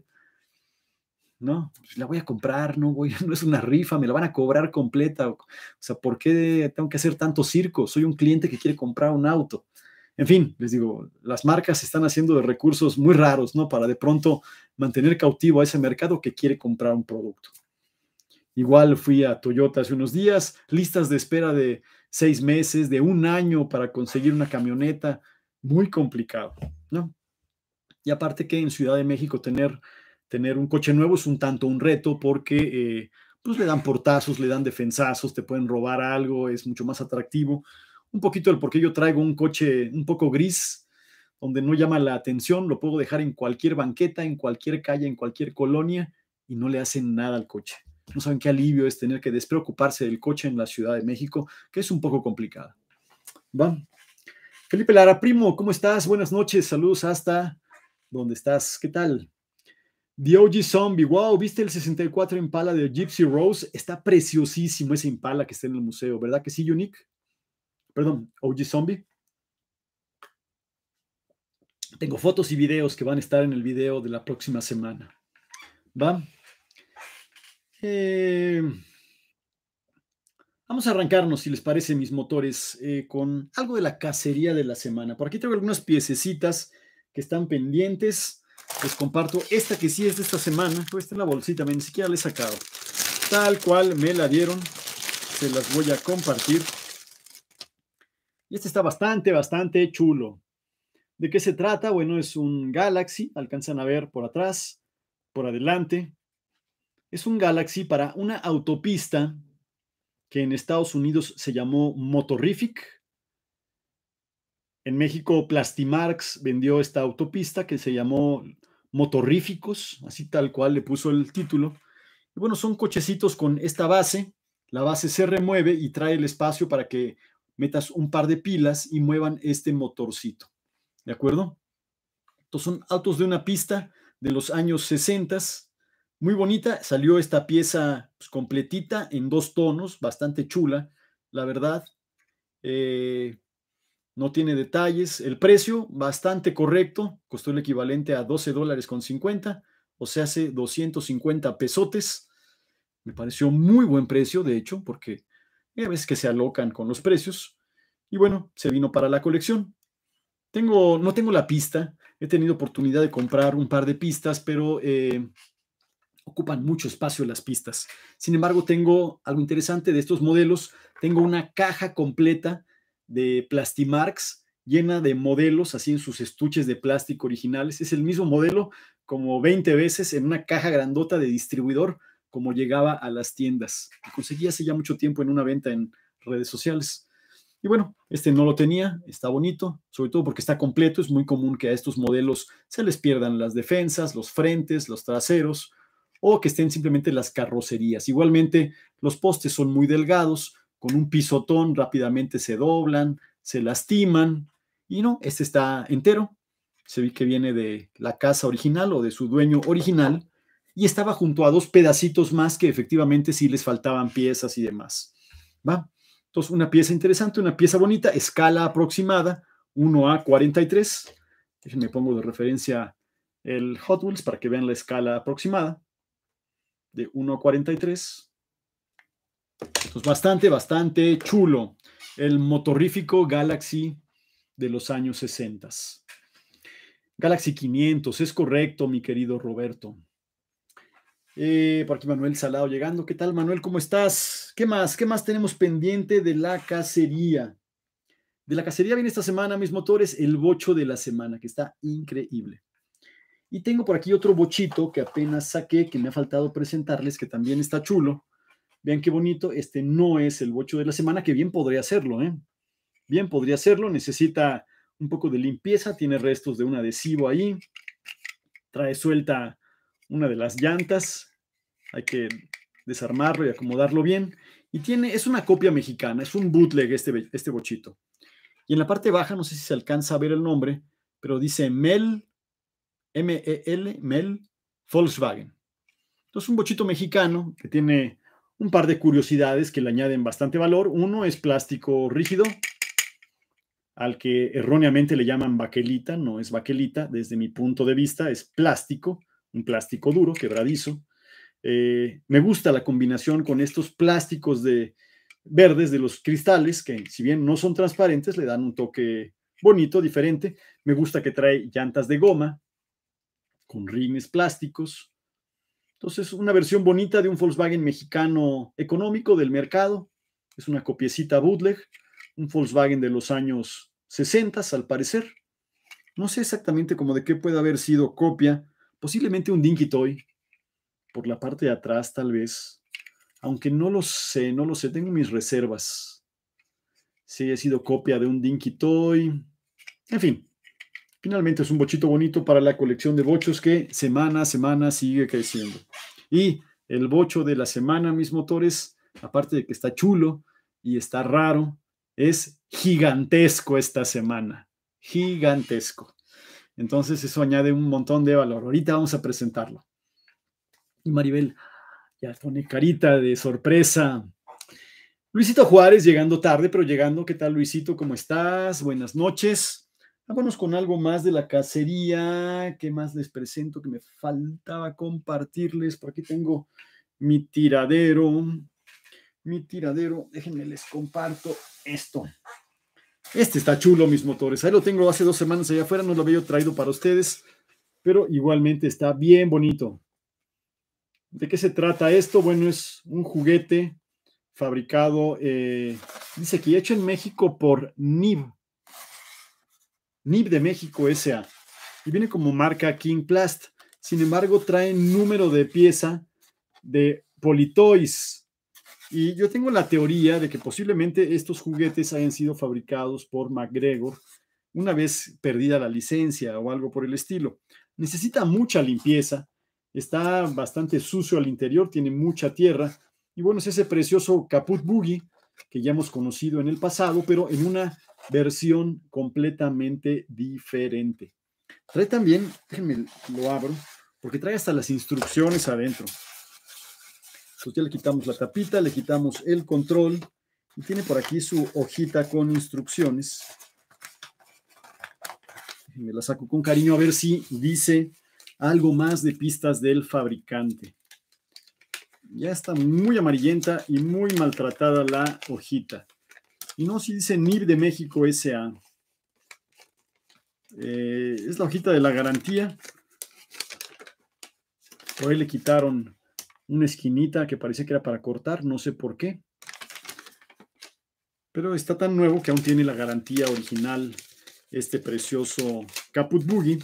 ¿no? Pues, la voy a comprar, no voy, no es una rifa, me la van a cobrar completa. O sea, ¿por qué tengo que hacer tanto circo? Soy un cliente que quiere comprar un auto. En fin, les digo, las marcas están haciendo de recursos muy raros, ¿no? Para de pronto mantener cautivo a ese mercado que quiere comprar un producto. Igual fui a Toyota hace unos días, listas de espera de seis meses, de un año para conseguir una camioneta, muy complicado, ¿no? Y aparte que en Ciudad de México tener tener un coche nuevo es un tanto un reto porque eh, pues le dan portazos, le dan defensazos, te pueden robar algo, es mucho más atractivo. Un poquito el por qué yo traigo un coche un poco gris, donde no llama la atención, lo puedo dejar en cualquier banqueta, en cualquier calle, en cualquier colonia y no le hacen nada al coche. No saben qué alivio es tener que despreocuparse del coche en la Ciudad de México, que es un poco complicada. ¿Va? Felipe Lara, primo, ¿cómo estás? Buenas noches, saludos hasta donde estás. ¿Qué tal? The OG Zombie, wow, ¿viste el 64 Impala de Gypsy Rose? Está preciosísimo ese Impala que está en el museo, ¿verdad que sí, Unique? Perdón, OG Zombie. Tengo fotos y videos que van a estar en el video de la próxima semana. ¿Va? Eh, vamos a arrancarnos, si les parece, mis motores, eh, con algo de la cacería de la semana. Por aquí tengo algunas piececitas que están pendientes les comparto esta que sí es de esta semana. Esta en la bolsita, ni siquiera la he sacado. Tal cual me la dieron, se las voy a compartir. Y este está bastante, bastante chulo. ¿De qué se trata? Bueno, es un Galaxy, alcanzan a ver por atrás, por adelante. Es un Galaxy para una autopista que en Estados Unidos se llamó Motorrific. En México, Plastimarx vendió esta autopista que se llamó motorríficos, así tal cual le puso el título. Y bueno, son cochecitos con esta base, la base se remueve y trae el espacio para que metas un par de pilas y muevan este motorcito. ¿De acuerdo? Estos son autos de una pista de los años 60. Muy bonita, salió esta pieza pues, completita en dos tonos, bastante chula, la verdad. Eh, no tiene detalles. El precio, bastante correcto, costó el equivalente a 12 dólares con 50, o sea, hace 250 pesotes. Me pareció muy buen precio, de hecho, porque ya veces que se alocan con los precios. Y bueno, se vino para la colección. Tengo, no tengo la pista, he tenido oportunidad de comprar un par de pistas, pero eh, ocupan mucho espacio las pistas. Sin embargo, tengo algo interesante de estos modelos. Tengo una caja completa de Plastimarx llena de modelos así en sus estuches de plástico originales. Es el mismo modelo como 20 veces en una caja grandota de distribuidor como llegaba a las tiendas. conseguí hace ya mucho tiempo en una venta en redes sociales. Y bueno, este no lo tenía, está bonito, sobre todo porque está completo. Es muy común que a estos modelos se les pierdan las defensas, los frentes, los traseros o que estén simplemente las carrocerías. Igualmente, los postes son muy delgados, con un pisotón rápidamente se doblan, se lastiman, y no, este está entero, se ve que viene de la casa original o de su dueño original, y estaba junto a dos pedacitos más que efectivamente sí les faltaban piezas y demás. ¿Va? Entonces, una pieza interesante, una pieza bonita, escala aproximada, 1 a 43. Me pongo de referencia el Hot Wheels para que vean la escala aproximada de 1 a 43 bastante, bastante chulo el motorífico Galaxy de los años 60. Galaxy 500, es correcto, mi querido Roberto. Eh, por aquí Manuel Salado llegando. ¿Qué tal, Manuel? ¿Cómo estás? ¿Qué más? ¿Qué más tenemos pendiente de la cacería? De la cacería viene esta semana, mis motores, el bocho de la semana, que está increíble. Y tengo por aquí otro bochito que apenas saqué, que me ha faltado presentarles, que también está chulo. Vean qué bonito, este no es el bocho de la semana, que bien podría hacerlo, ¿eh? Bien podría hacerlo, necesita un poco de limpieza, tiene restos de un adhesivo ahí, trae suelta una de las llantas, hay que desarmarlo y acomodarlo bien, y tiene, es una copia mexicana, es un bootleg este, este bochito. Y en la parte baja, no sé si se alcanza a ver el nombre, pero dice Mel, M-E-L, Mel Volkswagen. Entonces, un bochito mexicano que tiene un par de curiosidades que le añaden bastante valor. Uno es plástico rígido, al que erróneamente le llaman baquelita, no es baquelita, desde mi punto de vista es plástico, un plástico duro, quebradizo. Eh, me gusta la combinación con estos plásticos de verdes de los cristales, que si bien no son transparentes, le dan un toque bonito, diferente. Me gusta que trae llantas de goma con rines plásticos. Entonces, una versión bonita de un Volkswagen mexicano económico del mercado. Es una copiecita bootleg, un Volkswagen de los años 60, al parecer. No sé exactamente cómo de qué puede haber sido copia, posiblemente un Dinky Toy, por la parte de atrás tal vez, aunque no lo sé, no lo sé, tengo mis reservas. Si sí, sido copia de un Dinky Toy, en fin, Finalmente es un bochito bonito para la colección de bochos que semana a semana sigue creciendo. Y el bocho de la semana, mis motores, aparte de que está chulo y está raro, es gigantesco esta semana. Gigantesco. Entonces eso añade un montón de valor. Ahorita vamos a presentarlo. Y Maribel ya pone carita de sorpresa. Luisito Juárez llegando tarde, pero llegando. ¿Qué tal, Luisito? ¿Cómo estás? Buenas noches. Vámonos con algo más de la cacería. ¿Qué más les presento que me faltaba compartirles? Por aquí tengo mi tiradero. Mi tiradero, déjenme les comparto esto. Este está chulo, mis motores. Ahí lo tengo hace dos semanas allá afuera, no lo había traído para ustedes, pero igualmente está bien bonito. ¿De qué se trata esto? Bueno, es un juguete fabricado, eh, dice que hecho en México por NIV, NIP de México S.A. y viene como marca King Plast. Sin embargo, trae número de pieza de Politois. Y yo tengo la teoría de que posiblemente estos juguetes hayan sido fabricados por McGregor una vez perdida la licencia o algo por el estilo. Necesita mucha limpieza, está bastante sucio al interior, tiene mucha tierra. Y bueno, es ese precioso Caput Boogie que ya hemos conocido en el pasado, pero en una versión completamente diferente. Trae también, déjenme lo abro, porque trae hasta las instrucciones adentro. Entonces ya le quitamos la tapita, le quitamos el control y tiene por aquí su hojita con instrucciones. Me la saco con cariño a ver si dice algo más de pistas del fabricante. Ya está muy amarillenta y muy maltratada la hojita. Y no si dice NIR de México S.A. Eh, es la hojita de la garantía. Por ahí le quitaron una esquinita que parece que era para cortar, no sé por qué. Pero está tan nuevo que aún tiene la garantía original este precioso Caput Boogie.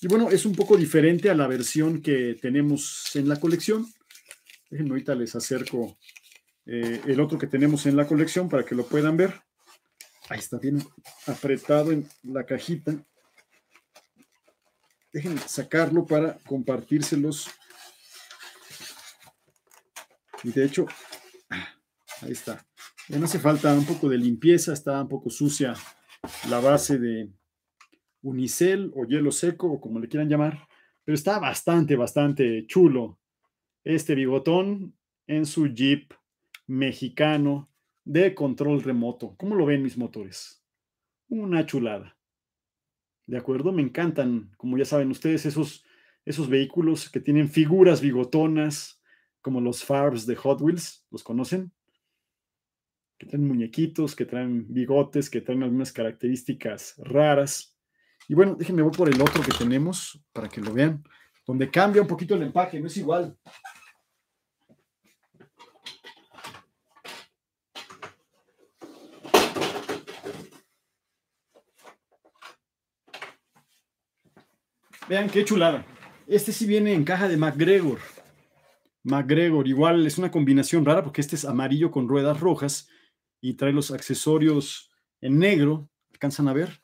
Y bueno, es un poco diferente a la versión que tenemos en la colección. Déjenme ahorita les acerco eh, el otro que tenemos en la colección para que lo puedan ver. Ahí está bien apretado en la cajita. Déjenme sacarlo para compartírselos. Y de hecho, ah, ahí está. Ya no hace falta un poco de limpieza, está un poco sucia la base de unicel o hielo seco o como le quieran llamar, pero está bastante, bastante chulo este bigotón en su Jeep mexicano de control remoto. ¿Cómo lo ven mis motores? Una chulada. ¿De acuerdo? Me encantan, como ya saben ustedes, esos, esos vehículos que tienen figuras bigotonas, como los Farbs de Hot Wheels, ¿los conocen? Que traen muñequitos, que traen bigotes, que traen algunas características raras. Y bueno, déjenme voy por el otro que tenemos para que lo vean, donde cambia un poquito el empaje. no es igual. Vean qué chulada. Este sí viene en caja de McGregor. McGregor, igual es una combinación rara porque este es amarillo con ruedas rojas y trae los accesorios en negro, alcanzan a ver,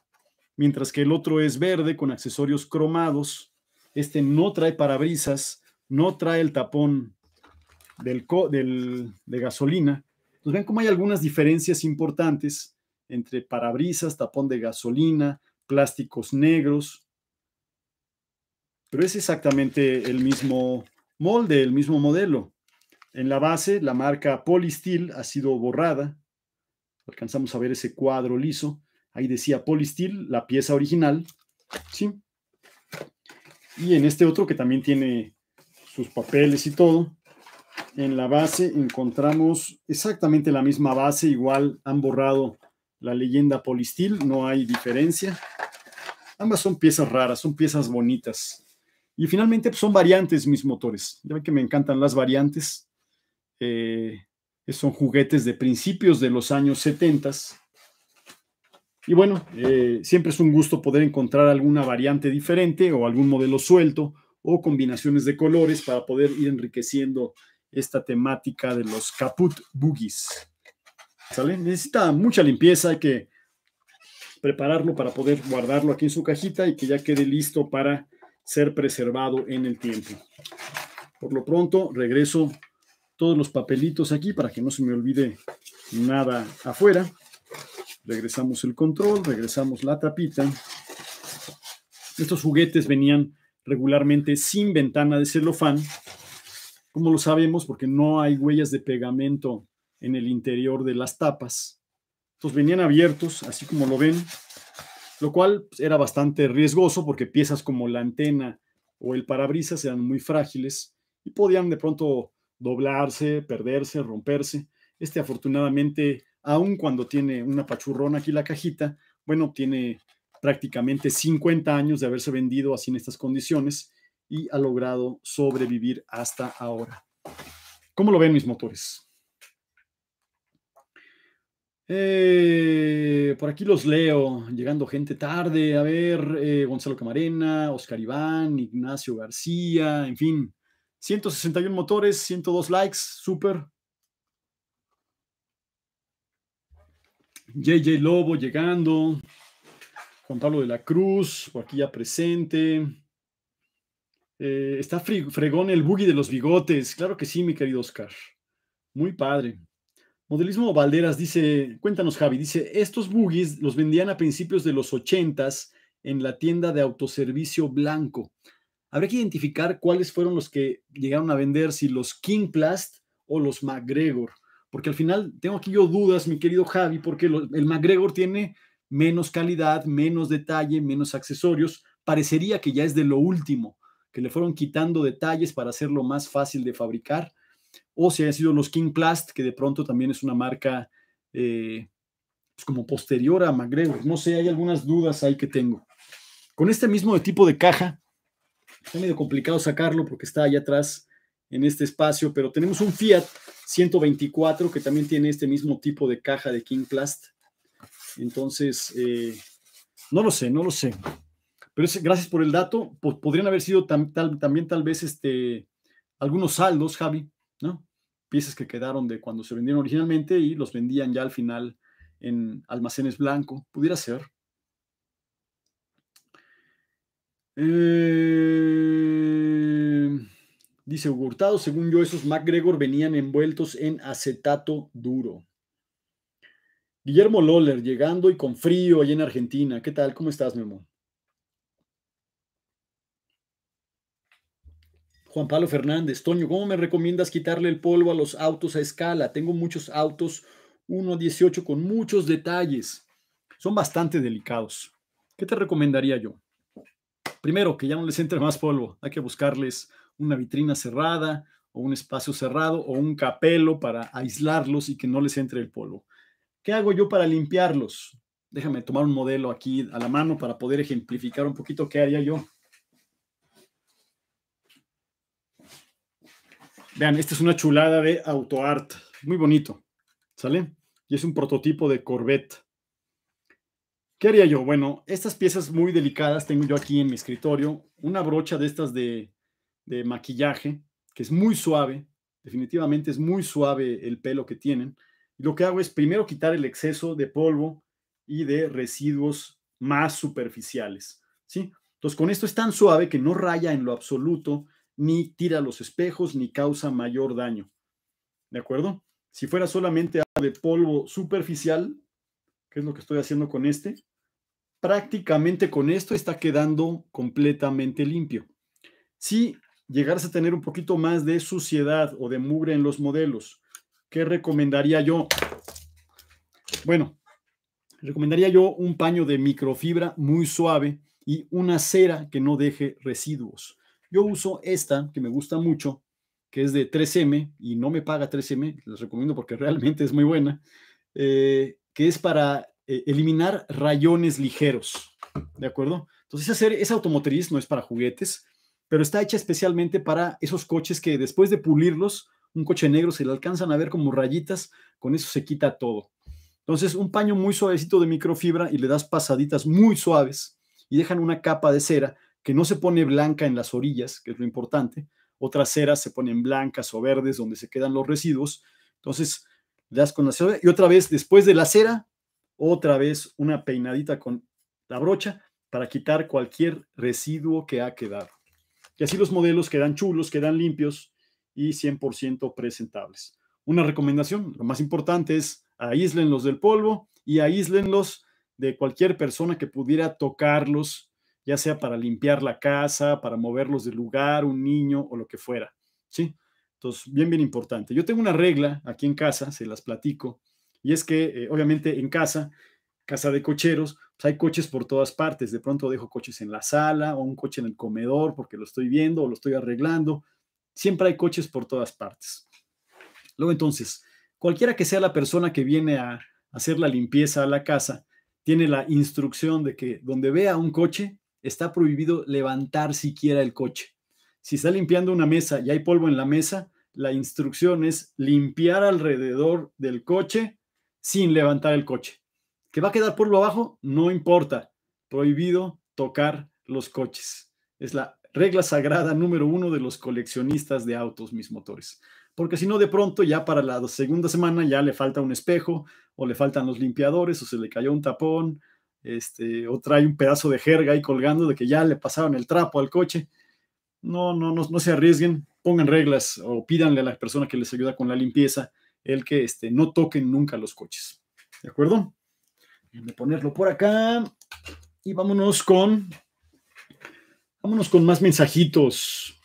mientras que el otro es verde con accesorios cromados. Este no trae parabrisas, no trae el tapón del, del, de gasolina. Entonces pues vean cómo hay algunas diferencias importantes entre parabrisas, tapón de gasolina, plásticos negros, pero es exactamente el mismo molde, el mismo modelo. En la base, la marca Polistil ha sido borrada. Alcanzamos a ver ese cuadro liso. Ahí decía Polistil, la pieza original. Y en este otro que también tiene sus papeles y todo, en la base encontramos exactamente la misma base, igual han borrado la leyenda Polistil, no hay diferencia. Ambas son piezas raras, son piezas bonitas. Y finalmente pues, son variantes mis motores. Ya ven que me encantan las variantes. Eh, son juguetes de principios de los años 70. Y bueno, eh, siempre es un gusto poder encontrar alguna variante diferente o algún modelo suelto o combinaciones de colores para poder ir enriqueciendo esta temática de los caput boogies. ¿Sale? Necesita mucha limpieza, hay que prepararlo para poder guardarlo aquí en su cajita y que ya quede listo para ser preservado en el tiempo. Por lo pronto, regreso todos los papelitos aquí para que no se me olvide nada afuera. Regresamos el control, regresamos la tapita. Estos juguetes venían regularmente sin ventana de celofán. Como lo sabemos, porque no hay huellas de pegamento en el interior de las tapas. Entonces venían abiertos, así como lo ven, lo cual pues, era bastante riesgoso porque piezas como la antena o el parabrisas eran muy frágiles y podían de pronto doblarse, perderse, romperse. Este afortunadamente, aun cuando tiene una pachurrona aquí la cajita, bueno, tiene prácticamente 50 años de haberse vendido así en estas condiciones y ha logrado sobrevivir hasta ahora. ¿Cómo lo ven mis motores? Eh, por aquí los leo, llegando gente tarde. A ver, eh, Gonzalo Camarena, Oscar Iván, Ignacio García, en fin. 161 motores, 102 likes, súper. JJ Lobo llegando. Juan Pablo de la Cruz, por aquí ya presente. Eh, está fregón el buggy de los bigotes. Claro que sí, mi querido Oscar. Muy padre. Modelismo Valderas dice, cuéntanos Javi, dice, estos boogies los vendían a principios de los ochentas en la tienda de autoservicio blanco. Habrá que identificar cuáles fueron los que llegaron a vender, si los Kingplast o los McGregor, porque al final tengo aquí yo dudas, mi querido Javi, porque el McGregor tiene menos calidad, menos detalle, menos accesorios, parecería que ya es de lo último, que le fueron quitando detalles para hacerlo más fácil de fabricar o si hayan sido los King que de pronto también es una marca eh, pues como posterior a McGregor. No sé, hay algunas dudas ahí que tengo. Con este mismo tipo de caja, está medio complicado sacarlo porque está allá atrás en este espacio, pero tenemos un Fiat 124 que también tiene este mismo tipo de caja de King Plast. Entonces, eh, no lo sé, no lo sé. Pero gracias por el dato. podrían haber sido también tal vez este, algunos saldos, Javi, ¿no? Piezas que quedaron de cuando se vendieron originalmente y los vendían ya al final en almacenes blanco, pudiera ser. Eh, dice Hurtado, según yo, esos MacGregor venían envueltos en acetato duro. Guillermo Loller, llegando y con frío allá en Argentina. ¿Qué tal? ¿Cómo estás, mi amor? Juan Pablo Fernández, Toño, ¿cómo me recomiendas quitarle el polvo a los autos a escala? Tengo muchos autos 1 con muchos detalles. Son bastante delicados. ¿Qué te recomendaría yo? Primero, que ya no les entre más polvo. Hay que buscarles una vitrina cerrada o un espacio cerrado o un capelo para aislarlos y que no les entre el polvo. ¿Qué hago yo para limpiarlos? Déjame tomar un modelo aquí a la mano para poder ejemplificar un poquito qué haría yo. Vean, esta es una chulada de AutoArt. Muy bonito. ¿Sale? Y es un prototipo de Corvette. ¿Qué haría yo? Bueno, estas piezas muy delicadas tengo yo aquí en mi escritorio. Una brocha de estas de, maquillaje, que es muy suave. Definitivamente es muy suave el pelo que tienen. Y lo que hago es primero quitar el exceso de polvo y de residuos más superficiales. ¿sí? Entonces, con esto es tan suave que no raya en lo absoluto ni tira los espejos, ni causa mayor daño. ¿De acuerdo? Si fuera solamente de polvo superficial, que es lo que estoy haciendo con este, prácticamente con esto está quedando completamente limpio. Si llegarse a tener un poquito más de suciedad o de mugre en los modelos, ¿qué recomendaría yo? Bueno, recomendaría yo un paño de microfibra muy suave y una cera que no deje residuos. Yo uso esta que me gusta mucho, que es de 3M y no me paga 3M, les recomiendo porque realmente es muy buena, eh, que es para eh, eliminar rayones ligeros, ¿de acuerdo? Entonces esa, esa automotriz no es para juguetes, pero está hecha especialmente para esos coches que después de pulirlos, un coche negro se le alcanzan a ver como rayitas, con eso se quita todo. Entonces un paño muy suavecito de microfibra y le das pasaditas muy suaves y dejan una capa de cera que no se pone blanca en las orillas, que es lo importante. Otras ceras se ponen blancas o verdes donde se quedan los residuos. Entonces, le das con la cera y otra vez, después de la cera, otra vez una peinadita con la brocha para quitar cualquier residuo que ha quedado. Y así los modelos quedan chulos, quedan limpios y 100% presentables. Una recomendación, lo más importante es aíslenlos del polvo y aíslenlos de cualquier persona que pudiera tocarlos ya sea para limpiar la casa, para moverlos del lugar, un niño o lo que fuera. ¿sí? Entonces, bien, bien importante. Yo tengo una regla aquí en casa, se las platico, y es que eh, obviamente en casa, casa de cocheros, pues, hay coches por todas partes. De pronto dejo coches en la sala o un coche en el comedor porque lo estoy viendo o lo estoy arreglando. Siempre hay coches por todas partes. Luego entonces, cualquiera que sea la persona que viene a hacer la limpieza a la casa, tiene la instrucción de que donde vea un coche, está prohibido levantar siquiera el coche. Si está limpiando una mesa y hay polvo en la mesa, la instrucción es limpiar alrededor del coche sin levantar el coche. ¿Que va a quedar por lo abajo? No importa. Prohibido tocar los coches. Es la regla sagrada número uno de los coleccionistas de autos mis motores. Porque si no, de pronto ya para la segunda semana ya le falta un espejo o le faltan los limpiadores o se le cayó un tapón este, o trae un pedazo de jerga ahí colgando de que ya le pasaron el trapo al coche. No, no, no, se arriesguen, pongan reglas o pídanle a la persona que les ayuda con la limpieza el que este, no toquen nunca los coches. ¿De acuerdo? De ponerlo por acá y vámonos con, vámonos con más mensajitos.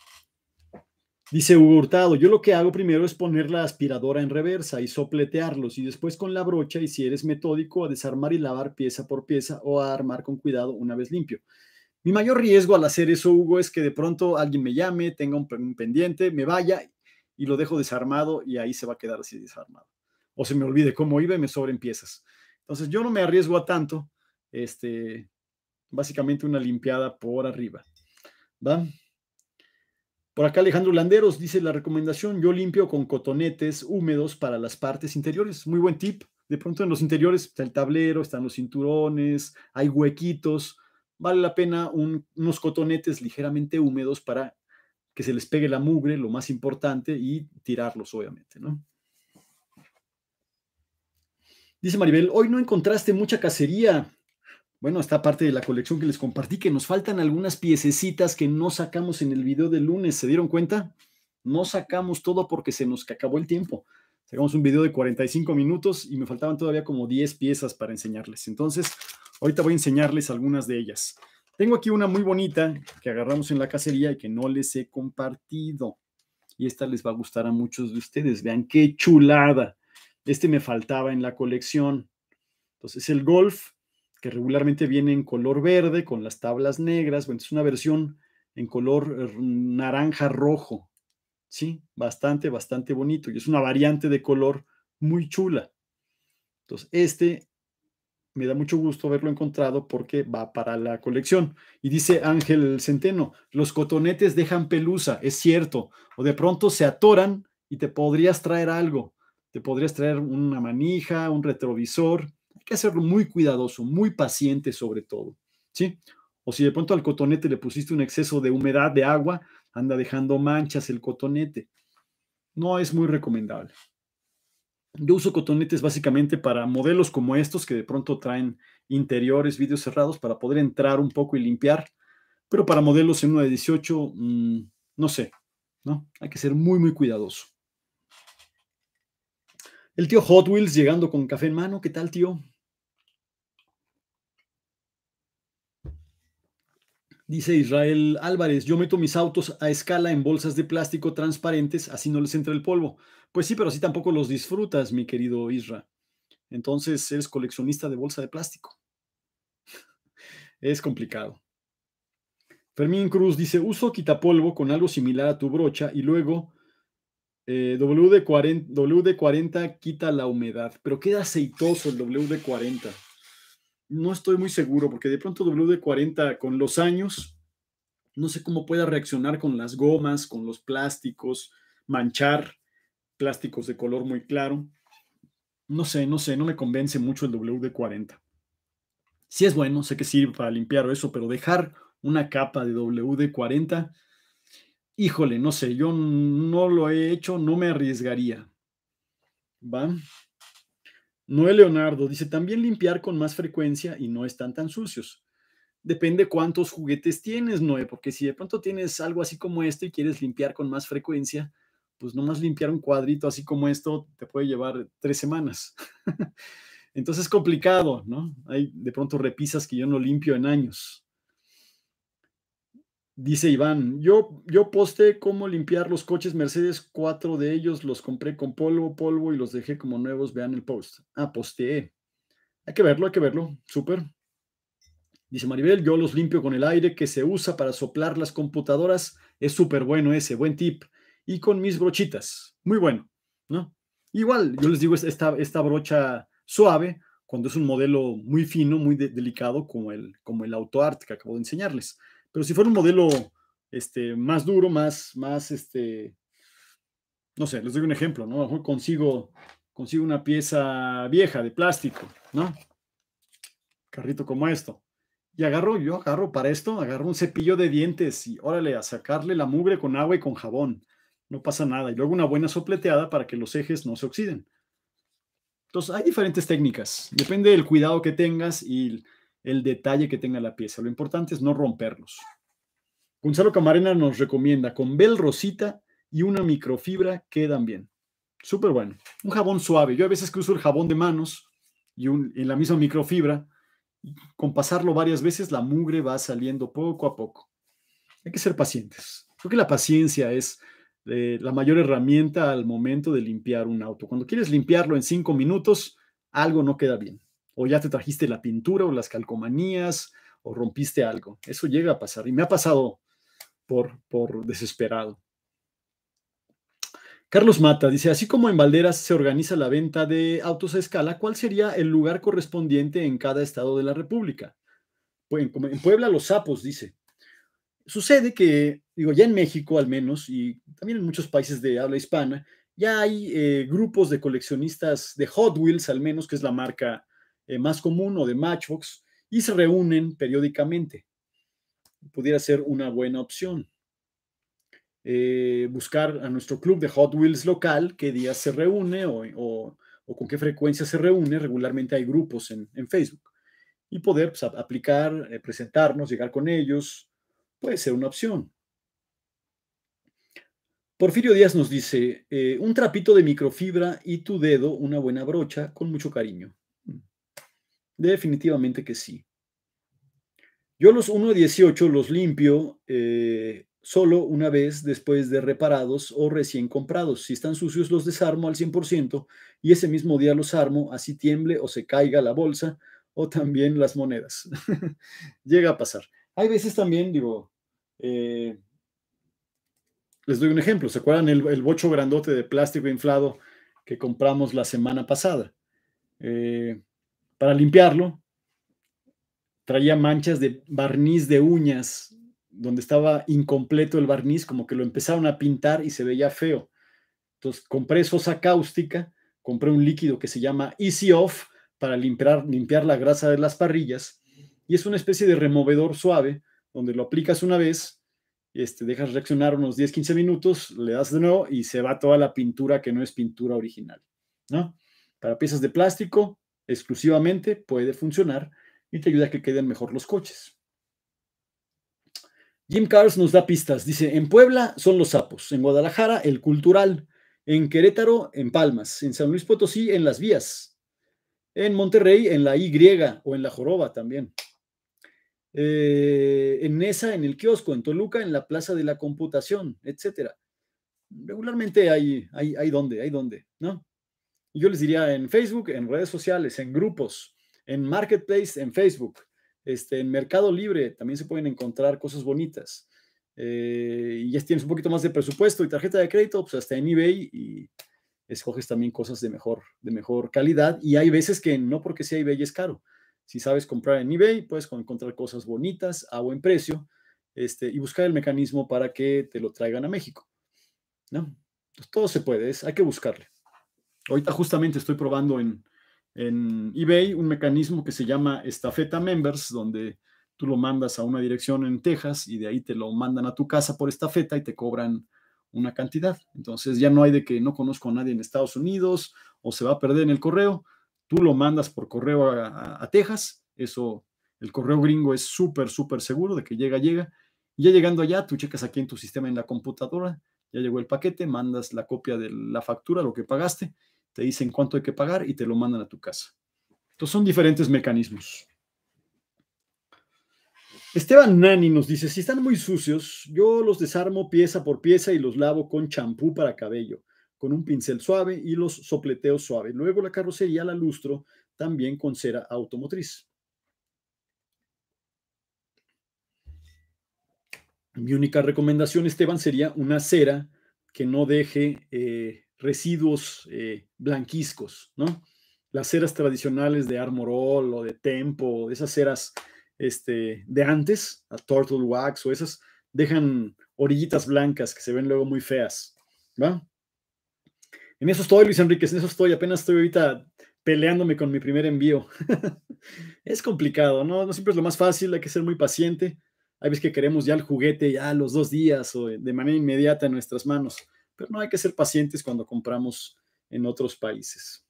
Dice Hugo Hurtado, yo lo que hago primero es poner la aspiradora en reversa y sopletearlos y después con la brocha y si eres metódico a desarmar y lavar pieza por pieza o a armar con cuidado una vez limpio. Mi mayor riesgo al hacer eso, Hugo, es que de pronto alguien me llame, tenga un pendiente, me vaya y lo dejo desarmado y ahí se va a quedar así desarmado. O se me olvide cómo iba y me sobren piezas. Entonces yo no me arriesgo a tanto. Este, básicamente una limpiada por arriba. ¿Va? Por acá Alejandro Landeros dice la recomendación, yo limpio con cotonetes húmedos para las partes interiores. Muy buen tip. De pronto en los interiores está el tablero, están los cinturones, hay huequitos. Vale la pena unos cotonetes ligeramente húmedos para que se les pegue la mugre, lo más importante, y tirarlos, obviamente, ¿no? Dice Maribel, hoy no encontraste mucha cacería bueno, esta parte de la colección que les compartí, que nos faltan algunas piececitas que no sacamos en el video del lunes. ¿Se dieron cuenta? No sacamos todo porque se nos acabó el tiempo. Sacamos un video de 45 minutos y me faltaban todavía como 10 piezas para enseñarles. Entonces, ahorita voy a enseñarles algunas de ellas. Tengo aquí una muy bonita que agarramos en la cacería y que no les he compartido. Y esta les va a gustar a muchos de ustedes. Vean qué chulada. Este me faltaba en la colección. Entonces, el golf que regularmente viene en color verde con las tablas negras, bueno, es una versión en color eh, naranja rojo, ¿sí? Bastante, bastante bonito y es una variante de color muy chula. Entonces, este me da mucho gusto haberlo encontrado porque va para la colección. Y dice Ángel Centeno, los cotonetes dejan pelusa, es cierto, o de pronto se atoran y te podrías traer algo, te podrías traer una manija, un retrovisor, que hacerlo muy cuidadoso, muy paciente sobre todo, ¿sí? O si de pronto al cotonete le pusiste un exceso de humedad, de agua, anda dejando manchas el cotonete. No es muy recomendable. Yo uso cotonetes básicamente para modelos como estos que de pronto traen interiores, vídeos cerrados para poder entrar un poco y limpiar, pero para modelos en 1 de 18, mm, no sé, ¿no? Hay que ser muy, muy cuidadoso. El tío Hot Wheels llegando con café en mano, ¿qué tal, tío? Dice Israel Álvarez, yo meto mis autos a escala en bolsas de plástico transparentes, así no les entra el polvo. Pues sí, pero así tampoco los disfrutas, mi querido Isra. Entonces eres coleccionista de bolsa de plástico. es complicado. Fermín Cruz dice, uso quitapolvo con algo similar a tu brocha y luego WD40, eh, WD40 quita la humedad, pero queda aceitoso el WD40 no estoy muy seguro, porque de pronto WD-40 con los años, no sé cómo pueda reaccionar con las gomas, con los plásticos, manchar plásticos de color muy claro. No sé, no sé, no me convence mucho el WD-40. Sí es bueno, sé que sirve para limpiar eso, pero dejar una capa de WD-40, híjole, no sé, yo no lo he hecho, no me arriesgaría. ¿Va? Noé Leonardo dice, también limpiar con más frecuencia y no están tan sucios. Depende cuántos juguetes tienes, Noé, porque si de pronto tienes algo así como esto y quieres limpiar con más frecuencia, pues nomás limpiar un cuadrito así como esto te puede llevar tres semanas. Entonces es complicado, ¿no? Hay de pronto repisas que yo no limpio en años. Dice Iván, yo, yo posté cómo limpiar los coches Mercedes, cuatro de ellos los compré con polvo, polvo y los dejé como nuevos, vean el post. Ah, posteé. Hay que verlo, hay que verlo, súper. Dice Maribel, yo los limpio con el aire que se usa para soplar las computadoras, es súper bueno ese, buen tip. Y con mis brochitas, muy bueno, ¿no? Igual, yo les digo, esta, esta brocha suave, cuando es un modelo muy fino, muy delicado, como el, como el AutoArt que acabo de enseñarles. Pero si fuera un modelo este, más duro, más, más, este, no sé, les doy un ejemplo, ¿no? consigo, consigo una pieza vieja de plástico, ¿no? Carrito como esto. Y agarro, yo agarro para esto, agarro un cepillo de dientes y órale, a sacarle la mugre con agua y con jabón. No pasa nada. Y luego una buena sopleteada para que los ejes no se oxiden. Entonces, hay diferentes técnicas. Depende del cuidado que tengas y el detalle que tenga la pieza. Lo importante es no romperlos. Gonzalo Camarena nos recomienda con Bel Rosita y una microfibra quedan bien. Súper bueno. Un jabón suave. Yo a veces que uso el jabón de manos y, en la misma microfibra, con pasarlo varias veces la mugre va saliendo poco a poco. Hay que ser pacientes. Creo que la paciencia es eh, la mayor herramienta al momento de limpiar un auto. Cuando quieres limpiarlo en cinco minutos, algo no queda bien o ya te trajiste la pintura o las calcomanías o rompiste algo. Eso llega a pasar y me ha pasado por, desesperado. Carlos Mata dice, así como en Valderas se organiza la venta de autos a escala, ¿cuál sería el lugar correspondiente en cada estado de la República? Pues en Puebla los sapos, dice. Sucede que, digo, ya en México al menos, y también en muchos países de habla hispana, ya hay eh, grupos de coleccionistas de Hot Wheels, al menos, que es la marca eh, más común o de Matchbox y se reúnen periódicamente. Pudiera ser una buena opción. Eh, buscar a nuestro club de Hot Wheels local qué días se reúne o, con qué frecuencia se reúne. Regularmente hay grupos en, Facebook. Y poder pues, aplicar, eh, presentarnos, llegar con ellos, puede ser una opción. Porfirio Díaz nos dice, un trapito de microfibra y tu dedo, una buena brocha, con mucho cariño. Definitivamente que sí. Yo los 1.18 los limpio eh, solo una vez después de reparados o recién comprados. Si están sucios los desarmo al 100% y ese mismo día los armo, así tiemble o se caiga la bolsa o también las monedas. Llega a pasar. Hay veces también, digo, eh, les doy un ejemplo. ¿Se acuerdan el, el, bocho grandote de plástico inflado que compramos la semana pasada? Eh, para limpiarlo, traía manchas de barniz de uñas, donde estaba incompleto el barniz, como que lo empezaron a pintar y se veía feo. Entonces compré sosa cáustica, compré un líquido que se llama Easy Off para limpiar, limpiar la grasa de las parrillas y es una especie de removedor suave donde lo aplicas una vez, este, dejas reaccionar unos 10-15 minutos, le das de nuevo y se va toda la pintura que no es pintura original. ¿no? Para piezas de plástico, exclusivamente puede funcionar y te ayuda a que queden mejor los coches. Jim Cars nos da pistas. Dice, en Puebla son los sapos, en Guadalajara el cultural, en Querétaro en Palmas, en San Luis Potosí en las vías, en Monterrey en la Y o en la joroba también. Eh, en esa en el kiosco, en Toluca, en la Plaza de la Computación, etcétera. Regularmente hay, hay, hay donde, hay donde, ¿no? Yo les diría en Facebook, en redes sociales, en grupos, en Marketplace, en Facebook, este, en Mercado Libre también se pueden encontrar cosas bonitas. Eh, y ya tienes un poquito más de presupuesto y tarjeta de crédito, pues hasta en eBay y escoges también cosas de mejor, de mejor calidad. Y hay veces que no porque sea eBay es caro. Si sabes comprar en eBay, puedes encontrar cosas bonitas a buen precio este, y buscar el mecanismo para que te lo traigan a México. ¿no? todo se puede, hay que buscarle. Ahorita justamente estoy probando en, eBay un mecanismo que se llama estafeta members, donde tú lo mandas a una dirección en Texas y de ahí te lo mandan a tu casa por estafeta y te cobran una cantidad. Entonces ya no hay de que no conozco a nadie en Estados Unidos o se va a perder en el correo. Tú lo mandas por correo a, Texas. Eso, el correo gringo es súper, súper seguro de que llega, llega. ya llegando allá, tú checas aquí en tu sistema en la computadora, ya llegó el paquete, mandas la copia de la factura, lo que pagaste, te dicen cuánto hay que pagar y te lo mandan a tu casa. Entonces son diferentes mecanismos. Esteban Nani nos dice, si están muy sucios, yo los desarmo pieza por pieza y los lavo con champú para cabello, con un pincel suave y los sopleteo suave. Luego la carrocería la lustro también con cera automotriz. Mi única recomendación, Esteban, sería una cera que no deje eh, residuos eh, blanquiscos, ¿no? Las ceras tradicionales de Armorol o de Tempo, esas ceras este, de antes, a Turtle Wax o esas, dejan orillitas blancas que se ven luego muy feas, ¿va? En eso estoy, Luis Enrique, en eso estoy, apenas estoy ahorita peleándome con mi primer envío. es complicado, ¿no? No siempre es lo más fácil, hay que ser muy paciente. Hay veces que queremos ya el juguete ya los dos días o de manera inmediata en nuestras manos. Pero no hay que ser pacientes cuando compramos en otros países.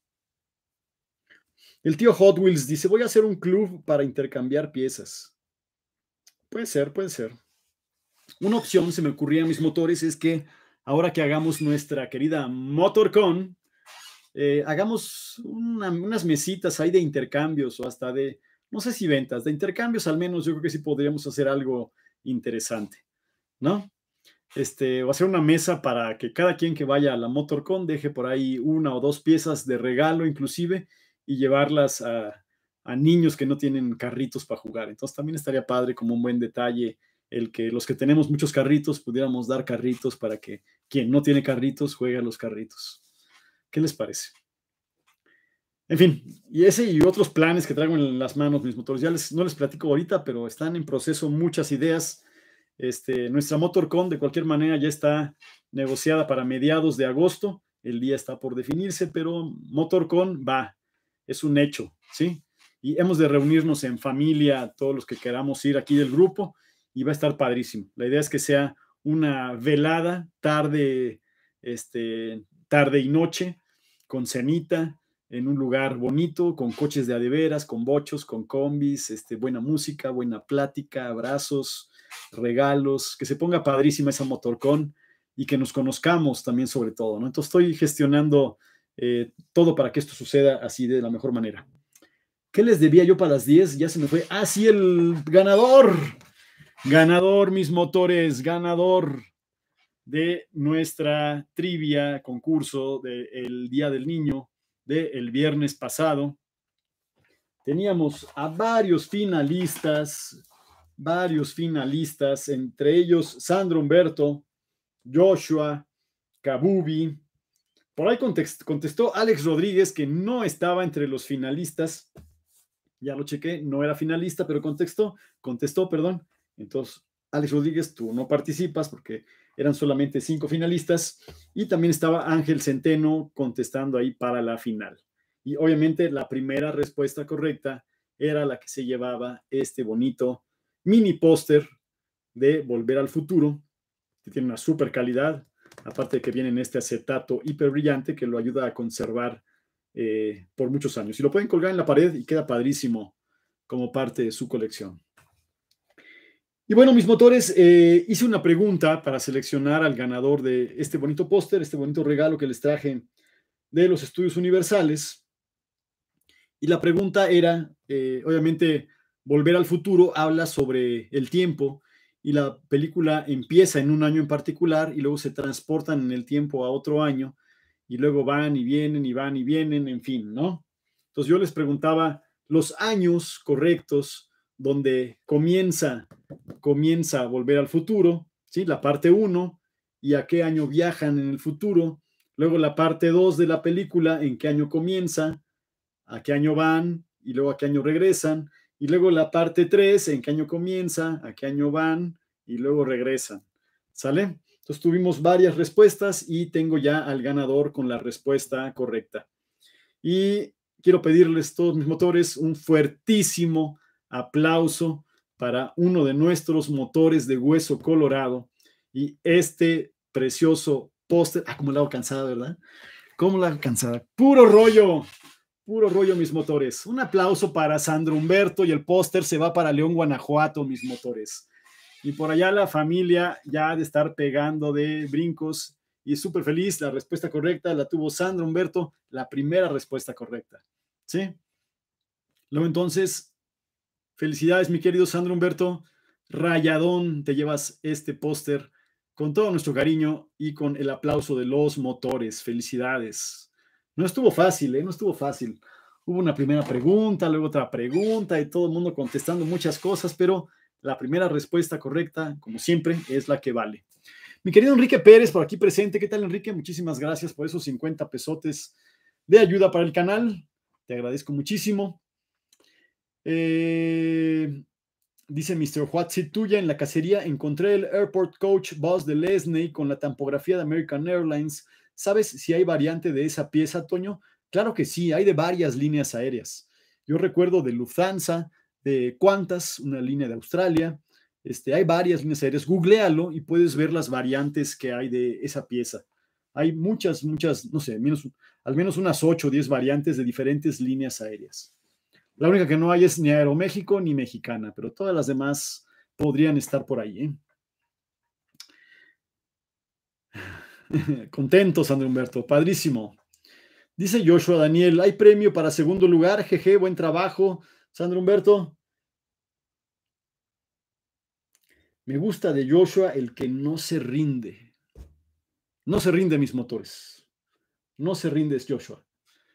El tío Hot Wheels dice, voy a hacer un club para intercambiar piezas. Puede ser, puede ser. Una opción, se me ocurría a mis motores, es que ahora que hagamos nuestra querida MotorCon, eh, hagamos unas mesitas ahí de intercambios o hasta de, no sé si ventas, de intercambios al menos, yo creo que sí podríamos hacer algo interesante, ¿no? este, o hacer una mesa para que cada quien que vaya a la MotorCon deje por ahí una o dos piezas de regalo inclusive y llevarlas a, a niños que no tienen carritos para jugar. Entonces también estaría padre como un buen detalle el que los que tenemos muchos carritos pudiéramos dar carritos para que quien no tiene carritos juegue a los carritos. ¿Qué les parece? En fin, y ese y otros planes que traigo en las manos mis motores, ya no les platico ahorita, pero están en proceso muchas ideas este, nuestra MotorCon, de cualquier manera, ya está negociada para mediados de agosto. El día está por definirse, pero MotorCon va, es un hecho, ¿sí? Y hemos de reunirnos en familia, todos los que queramos ir aquí del grupo, y va a estar padrísimo. La idea es que sea una velada tarde, este, tarde y noche, con cenita, en un lugar bonito, con coches de adeveras, con bochos, con combis, este, buena música, buena plática, abrazos, regalos, que se ponga padrísima esa MotorCon y que nos conozcamos también sobre todo, ¿no? Entonces estoy gestionando eh, todo para que esto suceda así de la mejor manera. ¿Qué les debía yo para las 10? Ya se me fue. Ah, sí, el ganador. Ganador, mis motores, ganador de nuestra trivia concurso del Día del Niño del viernes pasado. Teníamos a varios finalistas varios finalistas, entre ellos Sandro Humberto, Joshua, Kabubi. Por ahí contestó Alex Rodríguez que no estaba entre los finalistas. Ya lo chequé, no era finalista, pero contestó, contestó, perdón. Entonces, Alex Rodríguez, tú no participas porque eran solamente cinco finalistas. Y también estaba Ángel Centeno contestando ahí para la final. Y obviamente la primera respuesta correcta era la que se llevaba este bonito mini póster de Volver al Futuro, que tiene una super calidad, aparte de que viene en este acetato hiper brillante que lo ayuda a conservar eh, por muchos años. Y lo pueden colgar en la pared y queda padrísimo como parte de su colección. Y bueno, mis motores, eh, hice una pregunta para seleccionar al ganador de este bonito póster, este bonito regalo que les traje de los estudios universales. Y la pregunta era, eh, obviamente, Volver al futuro habla sobre el tiempo y la película empieza en un año en particular y luego se transportan en el tiempo a otro año y luego van y vienen y van y vienen, en fin, ¿no? Entonces yo les preguntaba los años correctos donde comienza comienza a volver al futuro, ¿sí? La parte 1 y a qué año viajan en el futuro, luego la parte dos de la película en qué año comienza, a qué año van y luego a qué año regresan y luego la parte 3, en qué año comienza, a qué año van y luego regresan. ¿Sale? Entonces tuvimos varias respuestas y tengo ya al ganador con la respuesta correcta. Y quiero pedirles todos mis motores un fuertísimo aplauso para uno de nuestros motores de hueso colorado y este precioso póster. Ah, como la hago cansada, ¿verdad? Como la hago cansada? Puro rollo. Puro rollo, mis motores. Un aplauso para Sandro Humberto y el póster se va para León, Guanajuato, mis motores. Y por allá la familia ya ha de estar pegando de brincos y súper feliz. La respuesta correcta la tuvo Sandro Humberto, la primera respuesta correcta. ¿Sí? Luego entonces, felicidades, mi querido Sandro Humberto. Rayadón, te llevas este póster con todo nuestro cariño y con el aplauso de los motores. Felicidades. No estuvo fácil, ¿eh? No estuvo fácil. Hubo una primera pregunta, luego otra pregunta y todo el mundo contestando muchas cosas, pero la primera respuesta correcta, como siempre, es la que vale. Mi querido Enrique Pérez, por aquí presente. ¿Qué tal, Enrique? Muchísimas gracias por esos 50 pesotes de ayuda para el canal. Te agradezco muchísimo. Eh, dice Mr. Huatzi, tuya en la cacería encontré el Airport Coach Boss de Lesney con la tampografía de American Airlines ¿Sabes si hay variante de esa pieza, Toño? Claro que sí, hay de varias líneas aéreas. Yo recuerdo de Lufthansa, de Qantas, una línea de Australia. Este, hay varias líneas aéreas. Googlealo y puedes ver las variantes que hay de esa pieza. Hay muchas, muchas, no sé, al menos unas 8 o 10 variantes de diferentes líneas aéreas. La única que no hay es ni Aeroméxico ni Mexicana, pero todas las demás podrían estar por ahí. ¿eh? contento Sandro Humberto. Padrísimo. Dice Joshua Daniel, hay premio para segundo lugar. Jeje, buen trabajo. Sandro Humberto. Me gusta de Joshua el que no se rinde. No se rinde mis motores. No se rinde Joshua.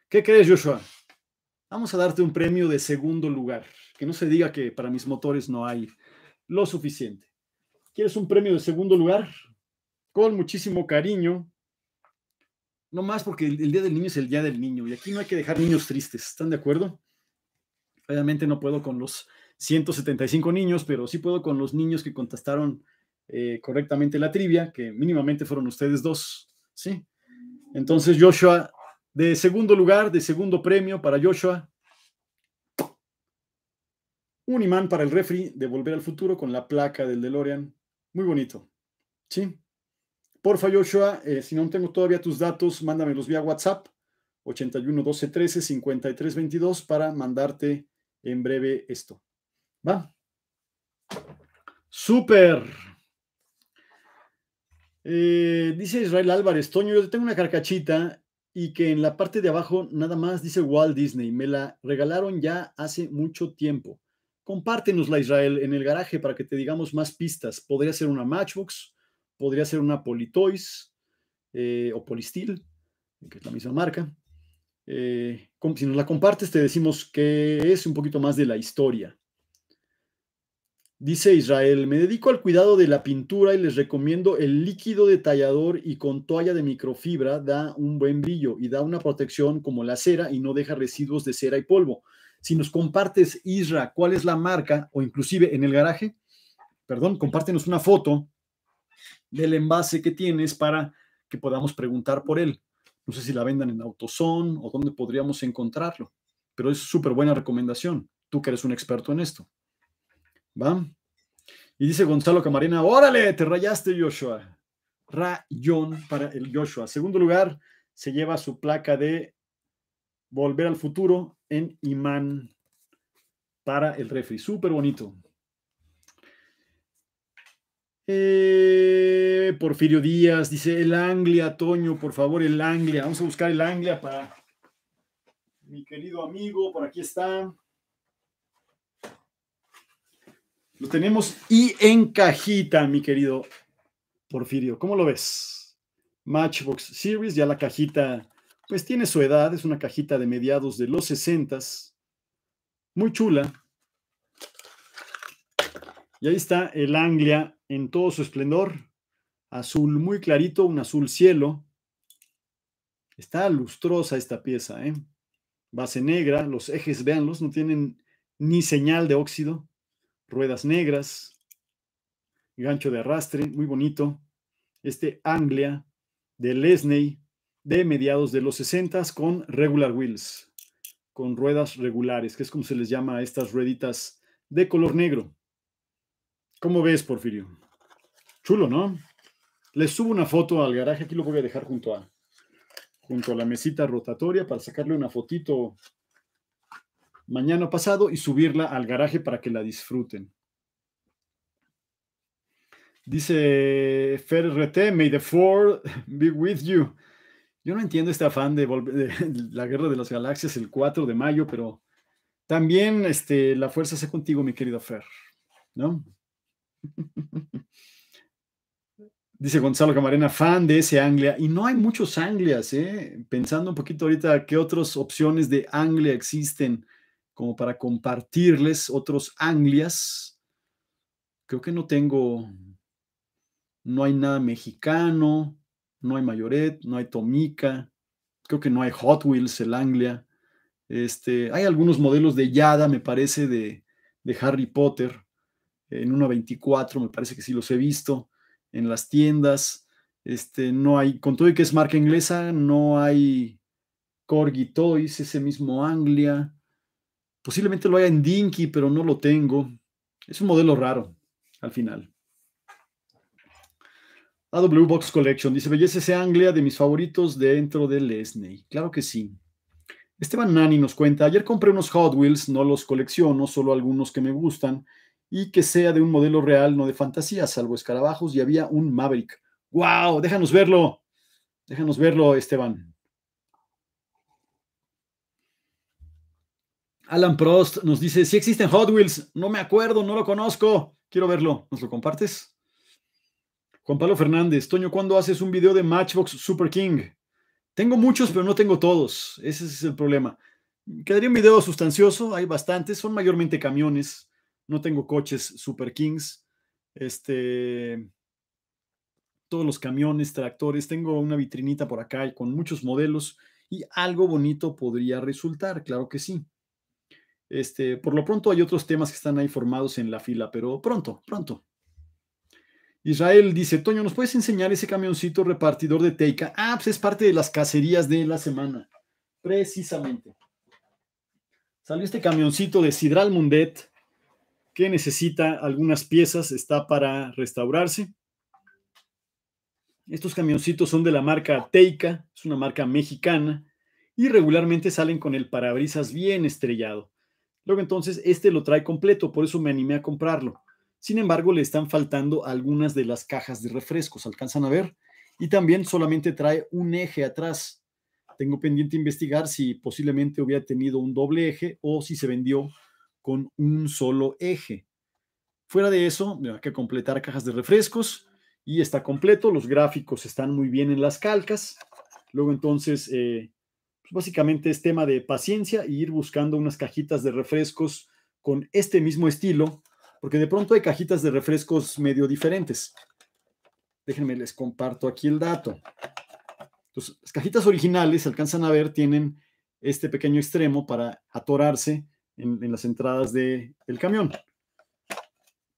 ¿Qué crees, Joshua? Vamos a darte un premio de segundo lugar. Que no se diga que para mis motores no hay lo suficiente. ¿Quieres un premio de segundo lugar? con muchísimo cariño. No más porque el, Día del Niño es el Día del Niño y aquí no hay que dejar niños tristes, ¿están de acuerdo? Obviamente no puedo con los 175 niños, pero sí puedo con los niños que contestaron eh, correctamente la trivia, que mínimamente fueron ustedes dos, ¿sí? Entonces Joshua, de segundo lugar, de segundo premio para Joshua, un imán para el refri de Volver al Futuro con la placa del DeLorean. Muy bonito. ¿Sí? Porfa, Joshua, eh, si no tengo todavía tus datos, mándamelos vía WhatsApp 81 12 13 53 22 para mandarte en breve esto. ¿Va? Súper. Eh, dice Israel Álvarez, Toño, yo tengo una carcachita y que en la parte de abajo nada más dice Walt Disney. Me la regalaron ya hace mucho tiempo. Compártenosla, Israel, en el garaje para que te digamos más pistas. Podría ser una Matchbox, podría ser una Politoys eh, o Polistil, que es la misma marca. Eh, si nos la compartes, te decimos que es un poquito más de la historia. Dice Israel, me dedico al cuidado de la pintura y les recomiendo el líquido detallador y con toalla de microfibra da un buen brillo y da una protección como la cera y no deja residuos de cera y polvo. Si nos compartes, Isra, cuál es la marca o inclusive en el garaje, perdón, compártenos una foto del envase que tienes para que podamos preguntar por él. No sé si la vendan en autosón o dónde podríamos encontrarlo, pero es súper buena recomendación. Tú que eres un experto en esto. ¿Va? Y dice Gonzalo Camarena, órale, te rayaste Joshua. Rayón para el Joshua. Segundo lugar, se lleva su placa de Volver al Futuro en imán para el refri. Súper bonito. Eh, Porfirio Díaz dice el Anglia, Toño, por favor, el Anglia. Vamos a buscar el Anglia para mi querido amigo, por aquí está. Lo tenemos y en cajita, mi querido Porfirio. ¿Cómo lo ves? Matchbox Series, ya la cajita, pues tiene su edad, es una cajita de mediados de los sesentas muy chula. Y ahí está el Anglia en todo su esplendor, azul muy clarito, un azul cielo. Está lustrosa esta pieza, ¿eh? Base negra, los ejes, véanlos, no tienen ni señal de óxido, ruedas negras, gancho de arrastre, muy bonito. Este Anglia de Lesney de mediados de los 60 con regular wheels, con ruedas regulares, que es como se les llama a estas rueditas de color negro. ¿Cómo ves, Porfirio? Chulo, ¿no? Les subo una foto al garaje, aquí lo voy a dejar junto a, junto a la mesita rotatoria para sacarle una fotito mañana pasado y subirla al garaje para que la disfruten. Dice Fer RT, may the four be with you. Yo no entiendo este afán de, la guerra de las galaxias el 4 de mayo, pero también este, la fuerza sea contigo, mi querido Fer, ¿no? Dice Gonzalo Camarena, fan de ese Anglia. Y no hay muchos Anglias, ¿eh? Pensando un poquito ahorita qué otras opciones de Anglia existen como para compartirles otros Anglias. Creo que no tengo, no hay nada mexicano, no hay Mayoret, no hay Tomica, creo que no hay Hot Wheels, el Anglia. Este, hay algunos modelos de Yada, me parece, de, de Harry Potter, en 1.24, me parece que sí los he visto en las tiendas. Este, no hay, con todo y que es marca inglesa, no hay Corgi Toys, ese mismo Anglia. Posiblemente lo haya en Dinky, pero no lo tengo. Es un modelo raro al final. AW Box Collection dice: Belleza ese Anglia de mis favoritos dentro de Lesney. Claro que sí. Esteban Nani nos cuenta: Ayer compré unos Hot Wheels, no los colecciono, solo algunos que me gustan y que sea de un modelo real, no de fantasía, salvo escarabajos, y había un Maverick. ¡Wow! Déjanos verlo. Déjanos verlo, Esteban. Alan Prost nos dice, si existen Hot Wheels, no me acuerdo, no lo conozco, quiero verlo. ¿Nos lo compartes? Juan Pablo Fernández, Toño, ¿cuándo haces un video de Matchbox Super King? Tengo muchos, pero no tengo todos. Ese es el problema. Quedaría un video sustancioso, hay bastantes, son mayormente camiones no tengo coches Super Kings, este, todos los camiones, tractores, tengo una vitrinita por acá con muchos modelos y algo bonito podría resultar, claro que sí. Este, por lo pronto hay otros temas que están ahí formados en la fila, pero pronto, pronto. Israel dice, Toño, ¿nos puedes enseñar ese camioncito repartidor de Teika? Ah, pues es parte de las cacerías de la semana, precisamente. Salió este camioncito de Sidral Mundet, que necesita algunas piezas, está para restaurarse. Estos camioncitos son de la marca Teica, es una marca mexicana, y regularmente salen con el parabrisas bien estrellado. Luego entonces este lo trae completo, por eso me animé a comprarlo. Sin embargo, le están faltando algunas de las cajas de refrescos, alcanzan a ver. Y también solamente trae un eje atrás. Tengo pendiente investigar si posiblemente hubiera tenido un doble eje o si se vendió con un solo eje. Fuera de eso, hay que completar cajas de refrescos y está completo. Los gráficos están muy bien en las calcas. Luego entonces, eh, pues básicamente es tema de paciencia y ir buscando unas cajitas de refrescos con este mismo estilo, porque de pronto hay cajitas de refrescos medio diferentes. Déjenme, les comparto aquí el dato. las cajitas originales, alcanzan a ver, tienen este pequeño extremo para atorarse en, las entradas de, del camión.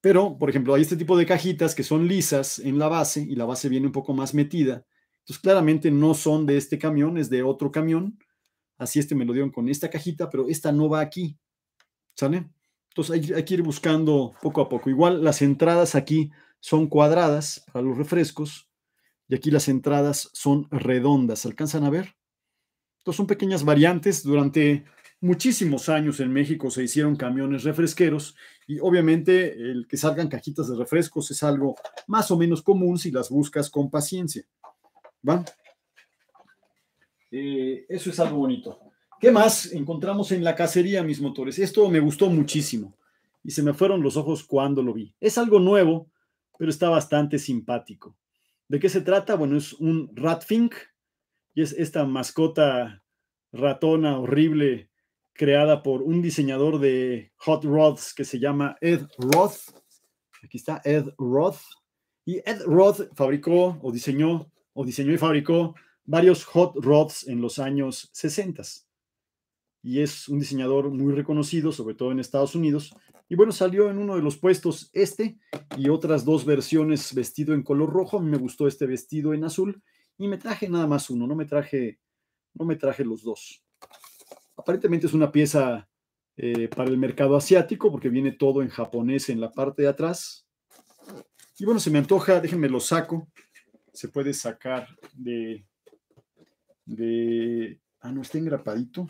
Pero, por ejemplo, hay este tipo de cajitas que son lisas en la base y la base viene un poco más metida. Entonces, claramente no son de este camión, es de otro camión. Así este me lo dieron con esta cajita, pero esta no va aquí. ¿Sale? Entonces hay, que ir buscando poco a poco. Igual las entradas aquí son cuadradas para los refrescos y aquí las entradas son redondas. ¿Alcanzan a ver? Entonces son pequeñas variantes durante muchísimos años en México se hicieron camiones refresqueros y obviamente el que salgan cajitas de refrescos es algo más o menos común si las buscas con paciencia. ¿Va? Eh, eso es algo bonito. ¿Qué más encontramos en la cacería, mis motores? Esto me gustó muchísimo y se me fueron los ojos cuando lo vi. Es algo nuevo, pero está bastante simpático. ¿De qué se trata? Bueno, es un ratfink y es esta mascota ratona horrible creada por un diseñador de Hot Rods que se llama Ed Roth. Aquí está Ed Roth. Y Ed Roth fabricó o diseñó o diseñó y fabricó varios Hot Rods en los años 60. Y es un diseñador muy reconocido, sobre todo en Estados Unidos. Y bueno, salió en uno de los puestos este y otras dos versiones vestido en color rojo. A mí me gustó este vestido en azul y me traje nada más uno, no me traje, no me traje los dos aparentemente es una pieza eh, para el mercado asiático, porque viene todo en japonés en la parte de atrás. Y bueno, se me antoja, déjenme lo saco. Se puede sacar de. de ah, no, está engrapadito.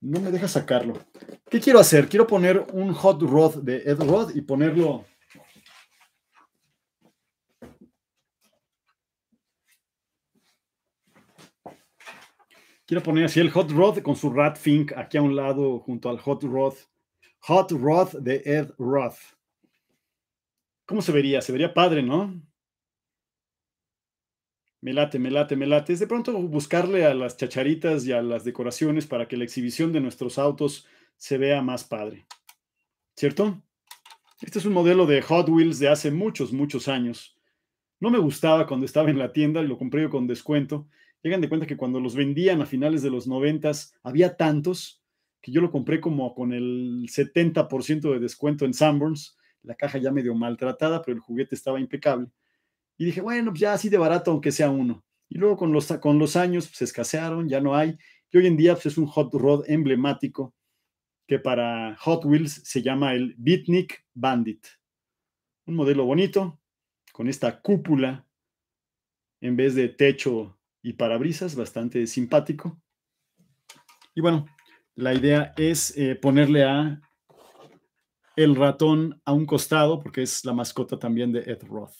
No me deja sacarlo. ¿Qué quiero hacer? Quiero poner un hot rod de Ed Rod y ponerlo Quiero poner así el Hot Rod con su Rat Fink aquí a un lado junto al Hot Rod. Hot Rod de Ed Roth. ¿Cómo se vería? Se vería padre, ¿no? Me late, me late, me late. Es de pronto buscarle a las chacharitas y a las decoraciones para que la exhibición de nuestros autos se vea más padre. ¿Cierto? Este es un modelo de Hot Wheels de hace muchos, muchos años. No me gustaba cuando estaba en la tienda y lo compré yo con descuento. Llegan de cuenta que cuando los vendían a finales de los noventas, había tantos que yo lo compré como con el 70% de descuento en Sanborns, la caja ya medio maltratada, pero el juguete estaba impecable. Y dije, bueno, pues ya así de barato, aunque sea uno. Y luego con los, con los años se pues, escasearon, ya no hay. Y hoy en día pues, es un hot rod emblemático que para Hot Wheels se llama el Bitnik Bandit. Un modelo bonito, con esta cúpula en vez de techo y parabrisas, bastante simpático. Y bueno, la idea es eh, ponerle a el ratón a un costado, porque es la mascota también de Ed Roth.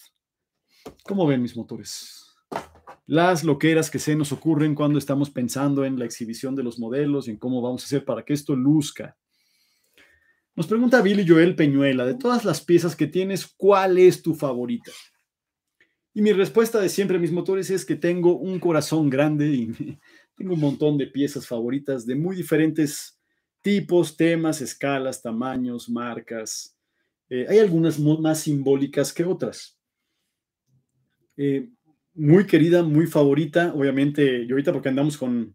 ¿Cómo ven mis motores? Las loqueras que se nos ocurren cuando estamos pensando en la exhibición de los modelos y en cómo vamos a hacer para que esto luzca. Nos pregunta Billy Joel Peñuela, de todas las piezas que tienes, ¿cuál es tu favorita? Y mi respuesta de siempre a mis motores es que tengo un corazón grande y tengo un montón de piezas favoritas de muy diferentes tipos, temas, escalas, tamaños, marcas. Eh, hay algunas más simbólicas que otras. Eh, muy querida, muy favorita, obviamente, y ahorita porque andamos con,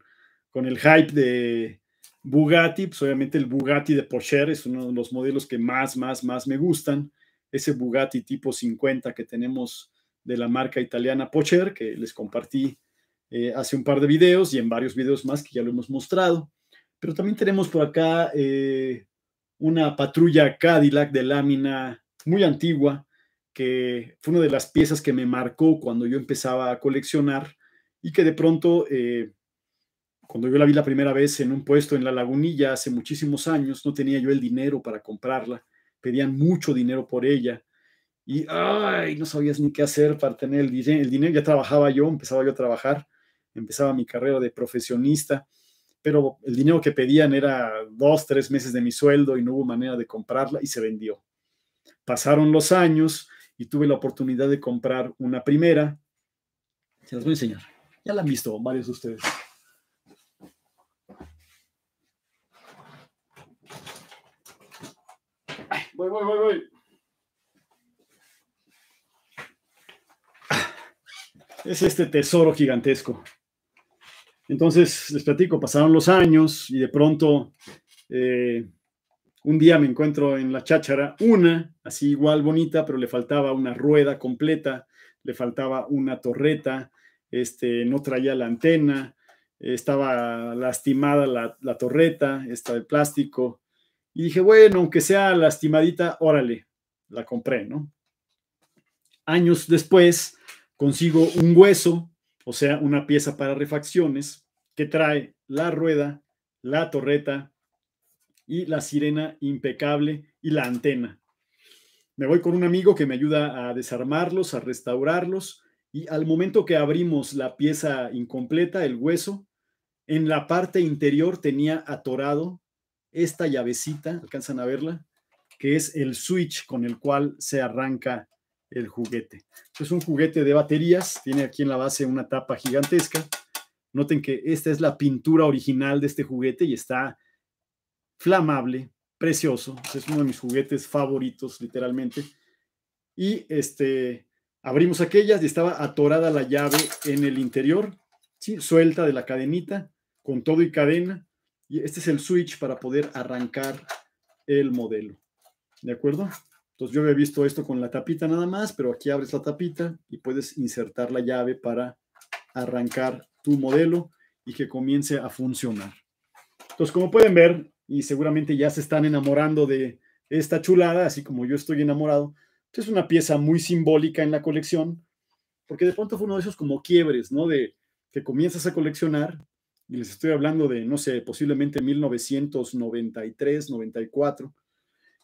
con el hype de Bugatti, pues obviamente el Bugatti de Porsche es uno de los modelos que más, más, más me gustan. Ese Bugatti tipo 50 que tenemos de la marca italiana Pocher, que les compartí eh, hace un par de videos y en varios videos más que ya lo hemos mostrado. Pero también tenemos por acá eh, una patrulla Cadillac de lámina muy antigua, que fue una de las piezas que me marcó cuando yo empezaba a coleccionar y que de pronto, eh, cuando yo la vi la primera vez en un puesto en la lagunilla hace muchísimos años, no tenía yo el dinero para comprarla, pedían mucho dinero por ella y ay, no sabías ni qué hacer para tener el, el dinero. Ya trabajaba yo, empezaba yo a trabajar, empezaba mi carrera de profesionista, pero el dinero que pedían era dos, tres meses de mi sueldo y no hubo manera de comprarla y se vendió. Pasaron los años y tuve la oportunidad de comprar una primera. Se las voy a enseñar. Ya la han visto varios de ustedes. voy, voy, voy, voy. es este tesoro gigantesco. Entonces, les platico, pasaron los años y de pronto eh, un día me encuentro en la cháchara una, así igual bonita, pero le faltaba una rueda completa, le faltaba una torreta, este, no traía la antena, estaba lastimada la, la torreta, esta de plástico. Y dije, bueno, aunque sea lastimadita, órale, la compré, ¿no? Años después, consigo un hueso, o sea, una pieza para refacciones, que trae la rueda, la torreta y la sirena impecable y la antena. Me voy con un amigo que me ayuda a desarmarlos, a restaurarlos y al momento que abrimos la pieza incompleta, el hueso, en la parte interior tenía atorado esta llavecita, alcanzan a verla, que es el switch con el cual se arranca el juguete. Es un juguete de baterías, tiene aquí en la base una tapa gigantesca. Noten que esta es la pintura original de este juguete y está flamable, precioso. Es uno de mis juguetes favoritos, literalmente. Y este, abrimos aquellas y estaba atorada la llave en el interior, ¿sí? suelta de la cadenita, con todo y cadena. Y este es el switch para poder arrancar el modelo. ¿De acuerdo? Entonces yo había visto esto con la tapita nada más, pero aquí abres la tapita y puedes insertar la llave para arrancar tu modelo y que comience a funcionar. Entonces, como pueden ver, y seguramente ya se están enamorando de esta chulada, así como yo estoy enamorado, es una pieza muy simbólica en la colección, porque de pronto fue uno de esos como quiebres, ¿no? De que comienzas a coleccionar, y les estoy hablando de, no sé, posiblemente 1993, 94,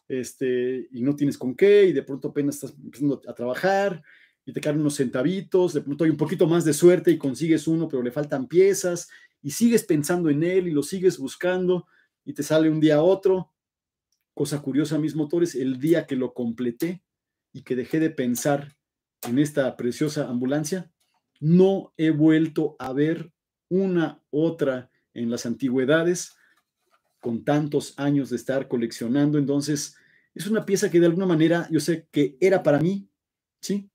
este, y no tienes con qué, y de pronto apenas estás empezando a trabajar, y te caen unos centavitos, de pronto hay un poquito más de suerte y consigues uno, pero le faltan piezas, y sigues pensando en él y lo sigues buscando, y te sale un día a otro. Cosa curiosa, mis motores, el día que lo completé y que dejé de pensar en esta preciosa ambulancia, no he vuelto a ver una otra en las antigüedades con tantos años de estar coleccionando. Entonces, es una pieza que de alguna manera yo sé que era para mí, ¿sí?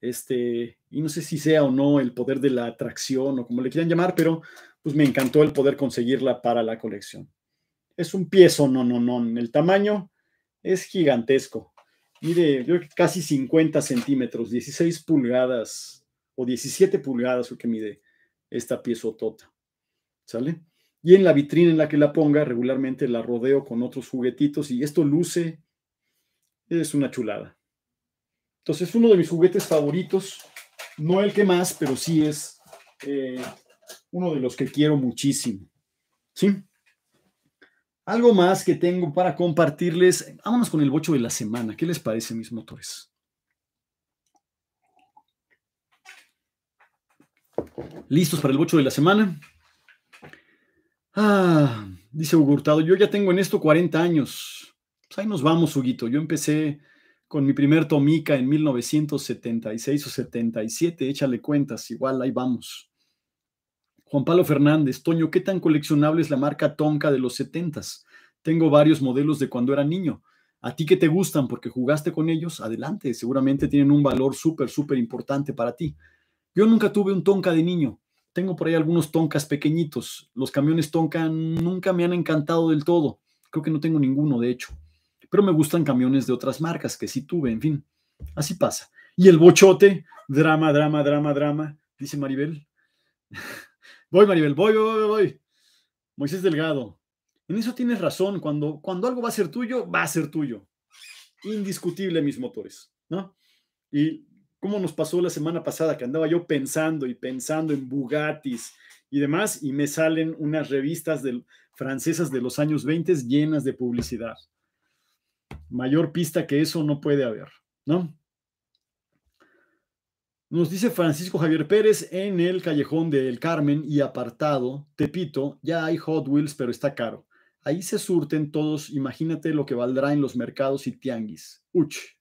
Este, y no sé si sea o no el poder de la atracción o como le quieran llamar, pero pues me encantó el poder conseguirla para la colección. Es un piezo, no, no, no. El tamaño es gigantesco. mide yo casi 50 centímetros, 16 pulgadas o 17 pulgadas lo que mide esta piezo tota ¿Sale? y en la vitrina en la que la ponga regularmente la rodeo con otros juguetitos y esto luce, es una chulada. Entonces, uno de mis juguetes favoritos, no el que más, pero sí es eh, uno de los que quiero muchísimo. ¿Sí? Algo más que tengo para compartirles. Vámonos con el bocho de la semana. ¿Qué les parece, mis motores? ¿Listos para el bocho de la semana? Ah, dice Ugurtado, yo ya tengo en esto 40 años. Pues ahí nos vamos, Huguito. Yo empecé con mi primer tomica en 1976 o 77, échale cuentas, igual ahí vamos. Juan Pablo Fernández, Toño, ¿qué tan coleccionable es la marca Tonka de los 70s? Tengo varios modelos de cuando era niño. A ti que te gustan porque jugaste con ellos, adelante, seguramente tienen un valor súper, súper importante para ti. Yo nunca tuve un Tonka de niño, tengo por ahí algunos toncas pequeñitos. Los camiones tonca nunca me han encantado del todo. Creo que no tengo ninguno, de hecho. Pero me gustan camiones de otras marcas que sí tuve, en fin. Así pasa. Y el bochote, drama, drama, drama, drama, dice Maribel. voy, Maribel, voy, voy, voy, voy. Moisés Delgado. En eso tienes razón. Cuando, cuando algo va a ser tuyo, va a ser tuyo. Indiscutible mis motores, ¿no? Y ¿Cómo nos pasó la semana pasada que andaba yo pensando y pensando en Bugattis y demás y me salen unas revistas francesas de los años 20 llenas de publicidad? Mayor pista que eso no puede haber, ¿no? Nos dice Francisco Javier Pérez en el callejón del Carmen y apartado, Tepito, ya hay Hot Wheels, pero está caro. Ahí se surten todos, imagínate lo que valdrá en los mercados y tianguis. Uch.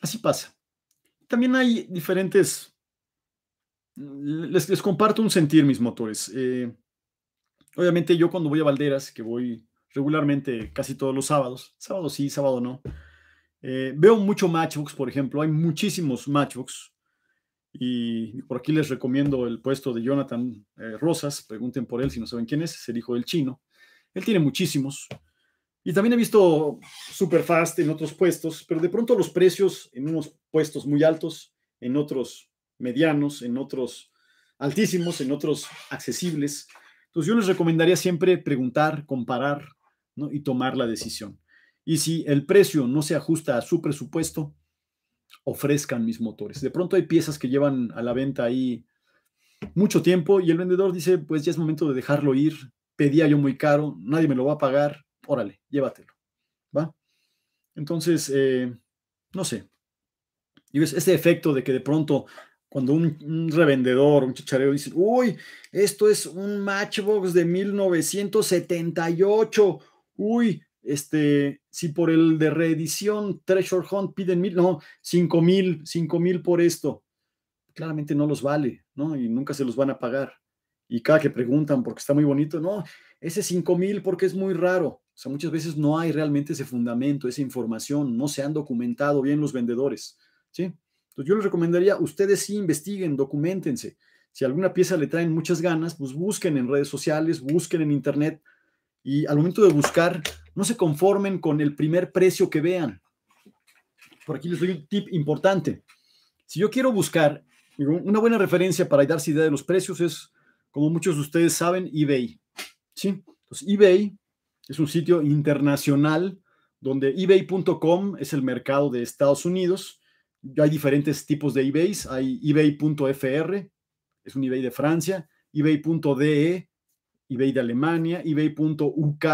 Así pasa. También hay diferentes... Les, comparto un sentir, mis motores. Eh, obviamente yo cuando voy a Valderas, que voy regularmente casi todos los sábados, sábado sí, sábado no, eh, veo mucho Matchbox, por ejemplo, hay muchísimos Matchbox. Y por aquí les recomiendo el puesto de Jonathan eh, Rosas, pregunten por él si no saben quién es, es el hijo del chino. Él tiene muchísimos. Y también he visto super fast en otros puestos, pero de pronto los precios en unos puestos muy altos, en otros medianos, en otros altísimos, en otros accesibles. Entonces yo les recomendaría siempre preguntar, comparar y tomar la decisión. Y si el precio no se ajusta a su presupuesto, ofrezcan mis motores. De pronto hay piezas que llevan a la venta ahí mucho tiempo y el vendedor dice, pues ya es momento de dejarlo ir, pedía yo muy caro, nadie me lo va a pagar, órale, llévatelo. ¿Va? Entonces, eh, no sé. Y ves este efecto de que de pronto, cuando un, revendedor, un chichareo, dice, uy, esto es un Matchbox de 1978, uy, este, si por el de reedición Treasure Hunt piden mil, no, cinco mil, cinco mil por esto, claramente no los vale, ¿no? Y nunca se los van a pagar. Y cada que preguntan, porque está muy bonito, no, ese 5000 porque es muy raro. O sea, muchas veces no hay realmente ese fundamento, esa información, no se han documentado bien los vendedores, ¿sí? Entonces yo les recomendaría, ustedes sí investiguen, documentense. Si alguna pieza le traen muchas ganas, pues busquen en redes sociales, busquen en internet y al momento de buscar, no se conformen con el primer precio que vean. Por aquí les doy un tip importante. Si yo quiero buscar, una buena referencia para darse idea de los precios es, como muchos de ustedes saben, eBay. Sí, entonces eBay es un sitio internacional donde ebay.com es el mercado de Estados Unidos. Hay diferentes tipos de eBays. Hay ebay.fr, es un eBay de Francia, ebay.de, eBay de Alemania, ebay.uk,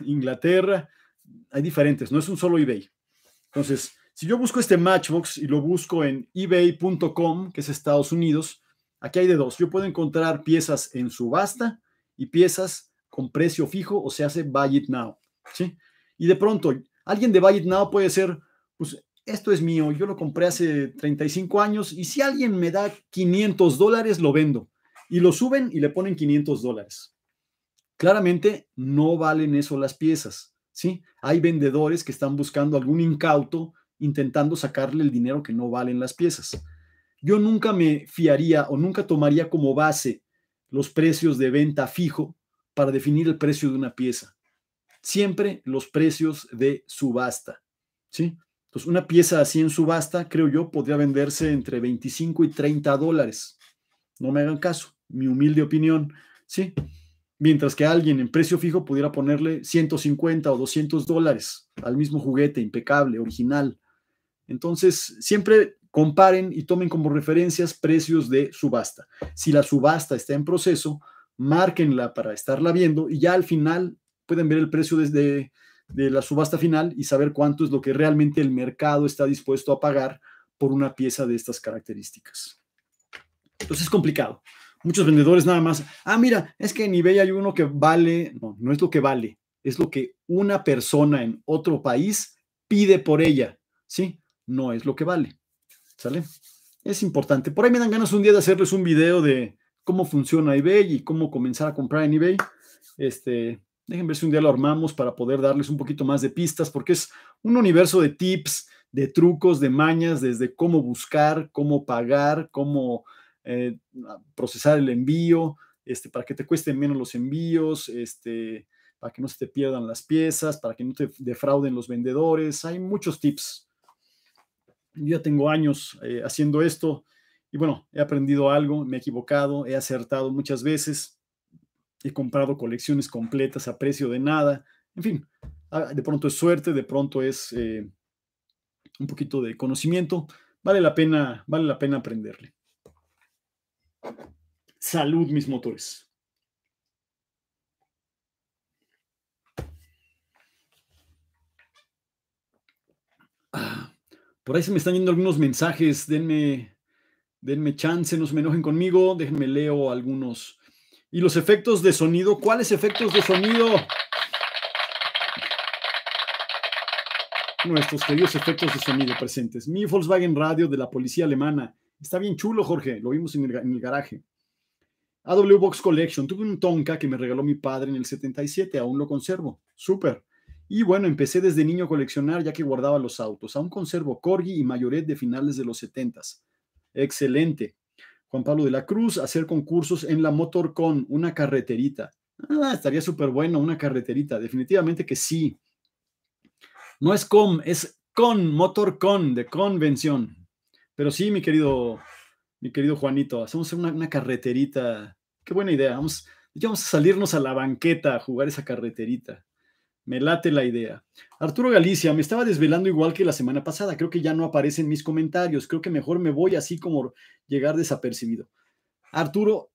Inglaterra. Hay diferentes, no es un solo eBay. Entonces, si yo busco este Matchbox y lo busco en ebay.com, que es Estados Unidos, aquí hay de dos. Yo puedo encontrar piezas en subasta y piezas con precio fijo o se hace buy it now. ¿sí? Y de pronto, alguien de buy it now puede ser, pues esto es mío, yo lo compré hace 35 años y si alguien me da 500 dólares, lo vendo. Y lo suben y le ponen 500 dólares. Claramente no valen eso las piezas. ¿sí? Hay vendedores que están buscando algún incauto intentando sacarle el dinero que no valen las piezas. Yo nunca me fiaría o nunca tomaría como base los precios de venta fijo para definir el precio de una pieza. Siempre los precios de subasta. ¿sí? Entonces, una pieza así en subasta, creo yo, podría venderse entre 25 y 30 dólares. No me hagan caso, mi humilde opinión. ¿sí? Mientras que alguien en precio fijo pudiera ponerle 150 o 200 dólares al mismo juguete, impecable, original. Entonces, siempre comparen y tomen como referencias precios de subasta. Si la subasta está en proceso, márquenla para estarla viendo y ya al final pueden ver el precio desde de la subasta final y saber cuánto es lo que realmente el mercado está dispuesto a pagar por una pieza de estas características. Entonces es complicado. Muchos vendedores nada más, ah, mira, es que en eBay hay uno que vale, no, no es lo que vale, es lo que una persona en otro país pide por ella, ¿sí? No es lo que vale. ¿Sale? Es importante. Por ahí me dan ganas un día de hacerles un video de cómo funciona eBay y cómo comenzar a comprar en eBay. Este, déjenme ver si un día lo armamos para poder darles un poquito más de pistas, porque es un universo de tips, de trucos, de mañas, desde cómo buscar, cómo pagar, cómo eh, procesar el envío, este, para que te cuesten menos los envíos, este, para que no se te pierdan las piezas, para que no te defrauden los vendedores. Hay muchos tips. Yo ya tengo años eh, haciendo esto y bueno, he aprendido algo, me he equivocado, he acertado muchas veces, he comprado colecciones completas a precio de nada, en fin, ah, de pronto es suerte, de pronto es eh, un poquito de conocimiento, vale la pena, vale la pena aprenderle. Salud, mis motores. Por ahí se me están yendo algunos mensajes, denme, denme chance, no se me enojen conmigo, déjenme leo algunos. Y los efectos de sonido, ¿cuáles efectos de sonido? Nuestros queridos efectos de sonido presentes. Mi Volkswagen Radio de la policía alemana. Está bien chulo, Jorge, lo vimos en el, en el garaje. AW Box Collection. Tuve un Tonka que me regaló mi padre en el 77, aún lo conservo. Súper. Y bueno, empecé desde niño a coleccionar ya que guardaba los autos. Aún conservo Corgi y Mayoret de finales de los 70. Excelente. Juan Pablo de la Cruz, hacer concursos en la MotorCon, una carreterita. Ah, estaría súper bueno, una carreterita. Definitivamente que sí. No es con, es con, MotorCon, de convención. Pero sí, mi querido, mi querido Juanito, hacemos una, una carreterita. Qué buena idea. Vamos, vamos a salirnos a la banqueta a jugar esa carreterita. Me late la idea. Arturo Galicia, me estaba desvelando igual que la semana pasada. Creo que ya no aparecen mis comentarios. Creo que mejor me voy así como llegar desapercibido. Arturo,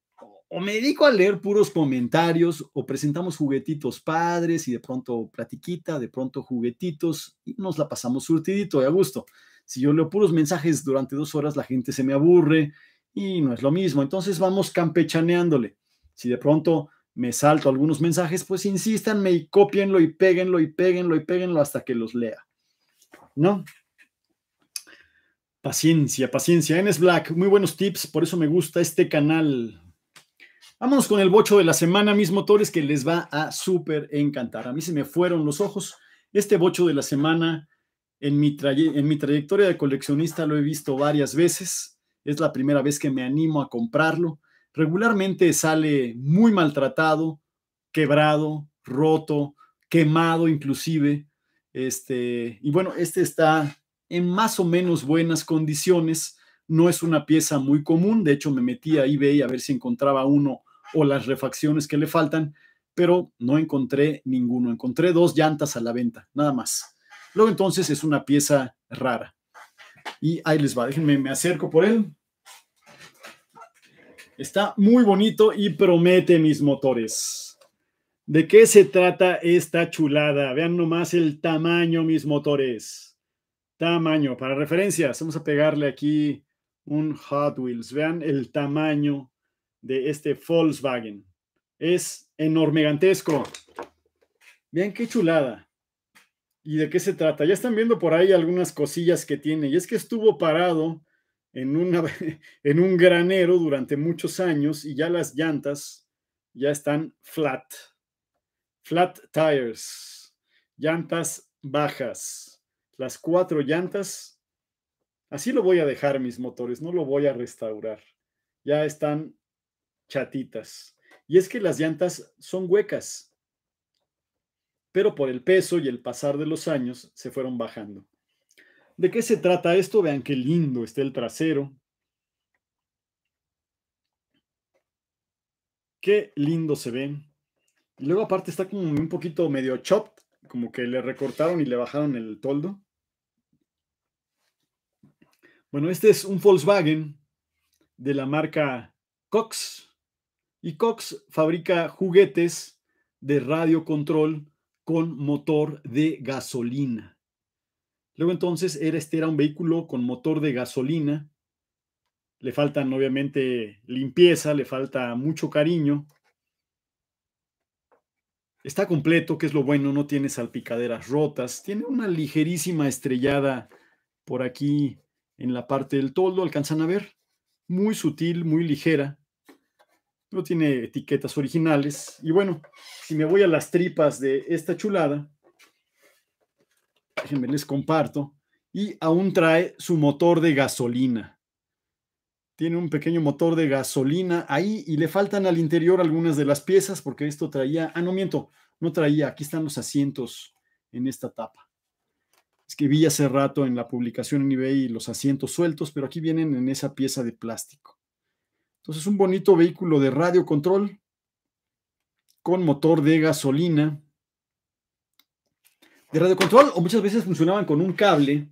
o me dedico a leer puros comentarios o presentamos juguetitos padres y de pronto platiquita, de pronto juguetitos y nos la pasamos surtidito y a gusto. Si yo leo puros mensajes durante dos horas, la gente se me aburre y no es lo mismo. Entonces vamos campechaneándole. Si de pronto me salto algunos mensajes, pues insístanme y cópienlo y péguenlo y péguenlo y péguenlo hasta que los lea. ¿No? Paciencia, paciencia. Enes Black, muy buenos tips, por eso me gusta este canal. Vámonos con el bocho de la semana, mis motores, que les va a súper encantar. A mí se me fueron los ojos. Este bocho de la semana, en mi, en mi trayectoria de coleccionista, lo he visto varias veces. Es la primera vez que me animo a comprarlo regularmente sale muy maltratado, quebrado, roto, quemado inclusive. Este, y bueno, este está en más o menos buenas condiciones. No es una pieza muy común. De hecho, me metí a eBay a ver si encontraba uno o las refacciones que le faltan, pero no encontré ninguno. Encontré dos llantas a la venta, nada más. Luego entonces es una pieza rara. Y ahí les va, déjenme, me acerco por él. Está muy bonito y promete mis motores. ¿De qué se trata esta chulada? Vean nomás el tamaño, mis motores. Tamaño. Para referencias, vamos a pegarle aquí un Hot Wheels. Vean el tamaño de este Volkswagen. Es gigantesco Vean qué chulada. ¿Y de qué se trata? Ya están viendo por ahí algunas cosillas que tiene. Y es que estuvo parado en, en un granero durante muchos años y ya las llantas ya están flat, flat tires, llantas bajas, las cuatro llantas. Así lo voy a dejar mis motores, no lo voy a restaurar. Ya están chatitas. Y es que las llantas son huecas, pero por el peso y el pasar de los años se fueron bajando. ¿De qué se trata esto? Vean qué lindo está el trasero. Qué lindo se ve. Y luego aparte está como un poquito medio chopped, como que le recortaron y le bajaron el toldo. Bueno, este es un Volkswagen de la marca Cox. Y Cox fabrica juguetes de radio control con motor de gasolina. Luego entonces era, este era un vehículo con motor de gasolina. Le faltan obviamente limpieza, le falta mucho cariño. Está completo, que es lo bueno, no tiene salpicaderas rotas, tiene una ligerísima estrellada por aquí en la parte del toldo, alcanzan a ver, muy sutil, muy ligera. No tiene etiquetas originales. Y bueno, si me voy a las tripas de esta chulada, déjenme les comparto, y aún trae su motor de gasolina. Tiene un pequeño motor de gasolina ahí y le faltan al interior algunas de las piezas porque esto traía, ah, no miento, no traía, aquí están los asientos en esta tapa. Es que vi hace rato en la publicación en eBay los asientos sueltos, pero aquí vienen en esa pieza de plástico. Entonces, un bonito vehículo de radio control con motor de gasolina de radiocontrol o muchas veces funcionaban con un cable,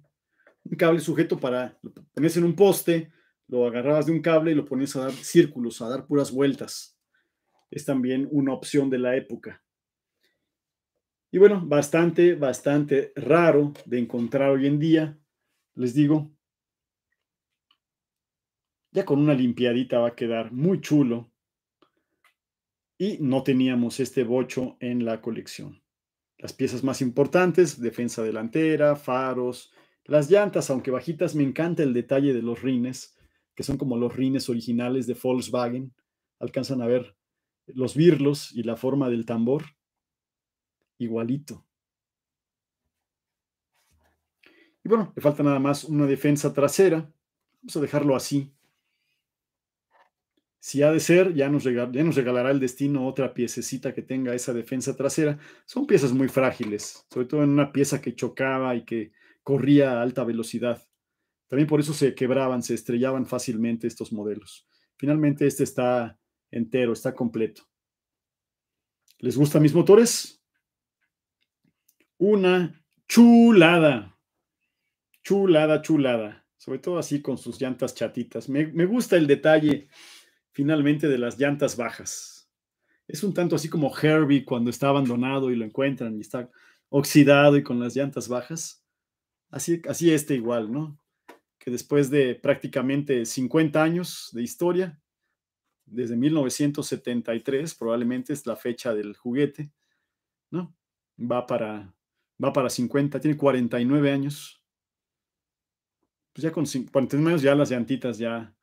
un cable sujeto para, lo ponías en un poste, lo agarrabas de un cable y lo ponías a dar círculos, a dar puras vueltas. Es también una opción de la época. Y bueno, bastante, bastante raro de encontrar hoy en día, les digo. Ya con una limpiadita va a quedar muy chulo. Y no teníamos este bocho en la colección. Las piezas más importantes, defensa delantera, faros, las llantas, aunque bajitas, me encanta el detalle de los rines, que son como los rines originales de Volkswagen. Alcanzan a ver los birlos y la forma del tambor. Igualito. Y bueno, le falta nada más una defensa trasera. Vamos a dejarlo así. Si ha de ser, ya nos, regalará el destino otra piececita que tenga esa defensa trasera. Son piezas muy frágiles, sobre todo en una pieza que chocaba y que corría a alta velocidad. También por eso se quebraban, se estrellaban fácilmente estos modelos. Finalmente este está entero, está completo. ¿Les gustan mis motores? Una chulada. Chulada, chulada. Sobre todo así con sus llantas chatitas. me gusta el detalle finalmente de las llantas bajas. Es un tanto así como Herbie cuando está abandonado y lo encuentran y está oxidado y con las llantas bajas. Así, así este igual, ¿no? Que después de prácticamente 50 años de historia, desde 1973, probablemente es la fecha del juguete, ¿no? Va para, va para 50, tiene 49 años. Pues ya con 49 años ya las llantitas ya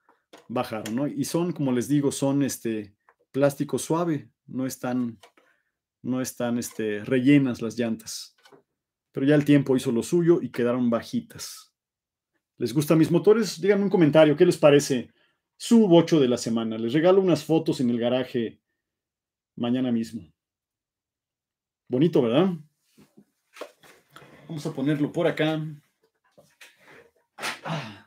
bajaron, ¿no? Y son, como les digo, son este plástico suave, no están, no están este, rellenas las llantas. Pero ya el tiempo hizo lo suyo y quedaron bajitas. ¿Les gustan mis motores? Díganme un comentario, ¿qué les parece? Su bocho de la semana. Les regalo unas fotos en el garaje mañana mismo. Bonito, ¿verdad? Vamos a ponerlo por acá. Ah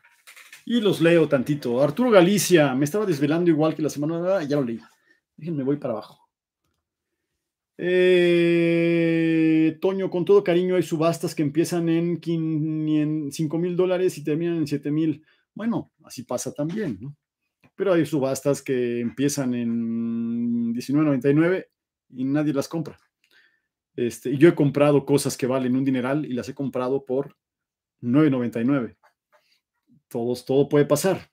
y los leo tantito. Arturo Galicia, me estaba desvelando igual que la semana pasada, ya lo leí. Déjenme, voy para abajo. Eh, Toño, con todo cariño, hay subastas que empiezan en 5 mil dólares y terminan en 7 mil. Bueno, así pasa también, ¿no? Pero hay subastas que empiezan en 19.99 y nadie las compra. Este, yo he comprado cosas que valen un dineral y las he comprado por 9.99 todo puede pasar.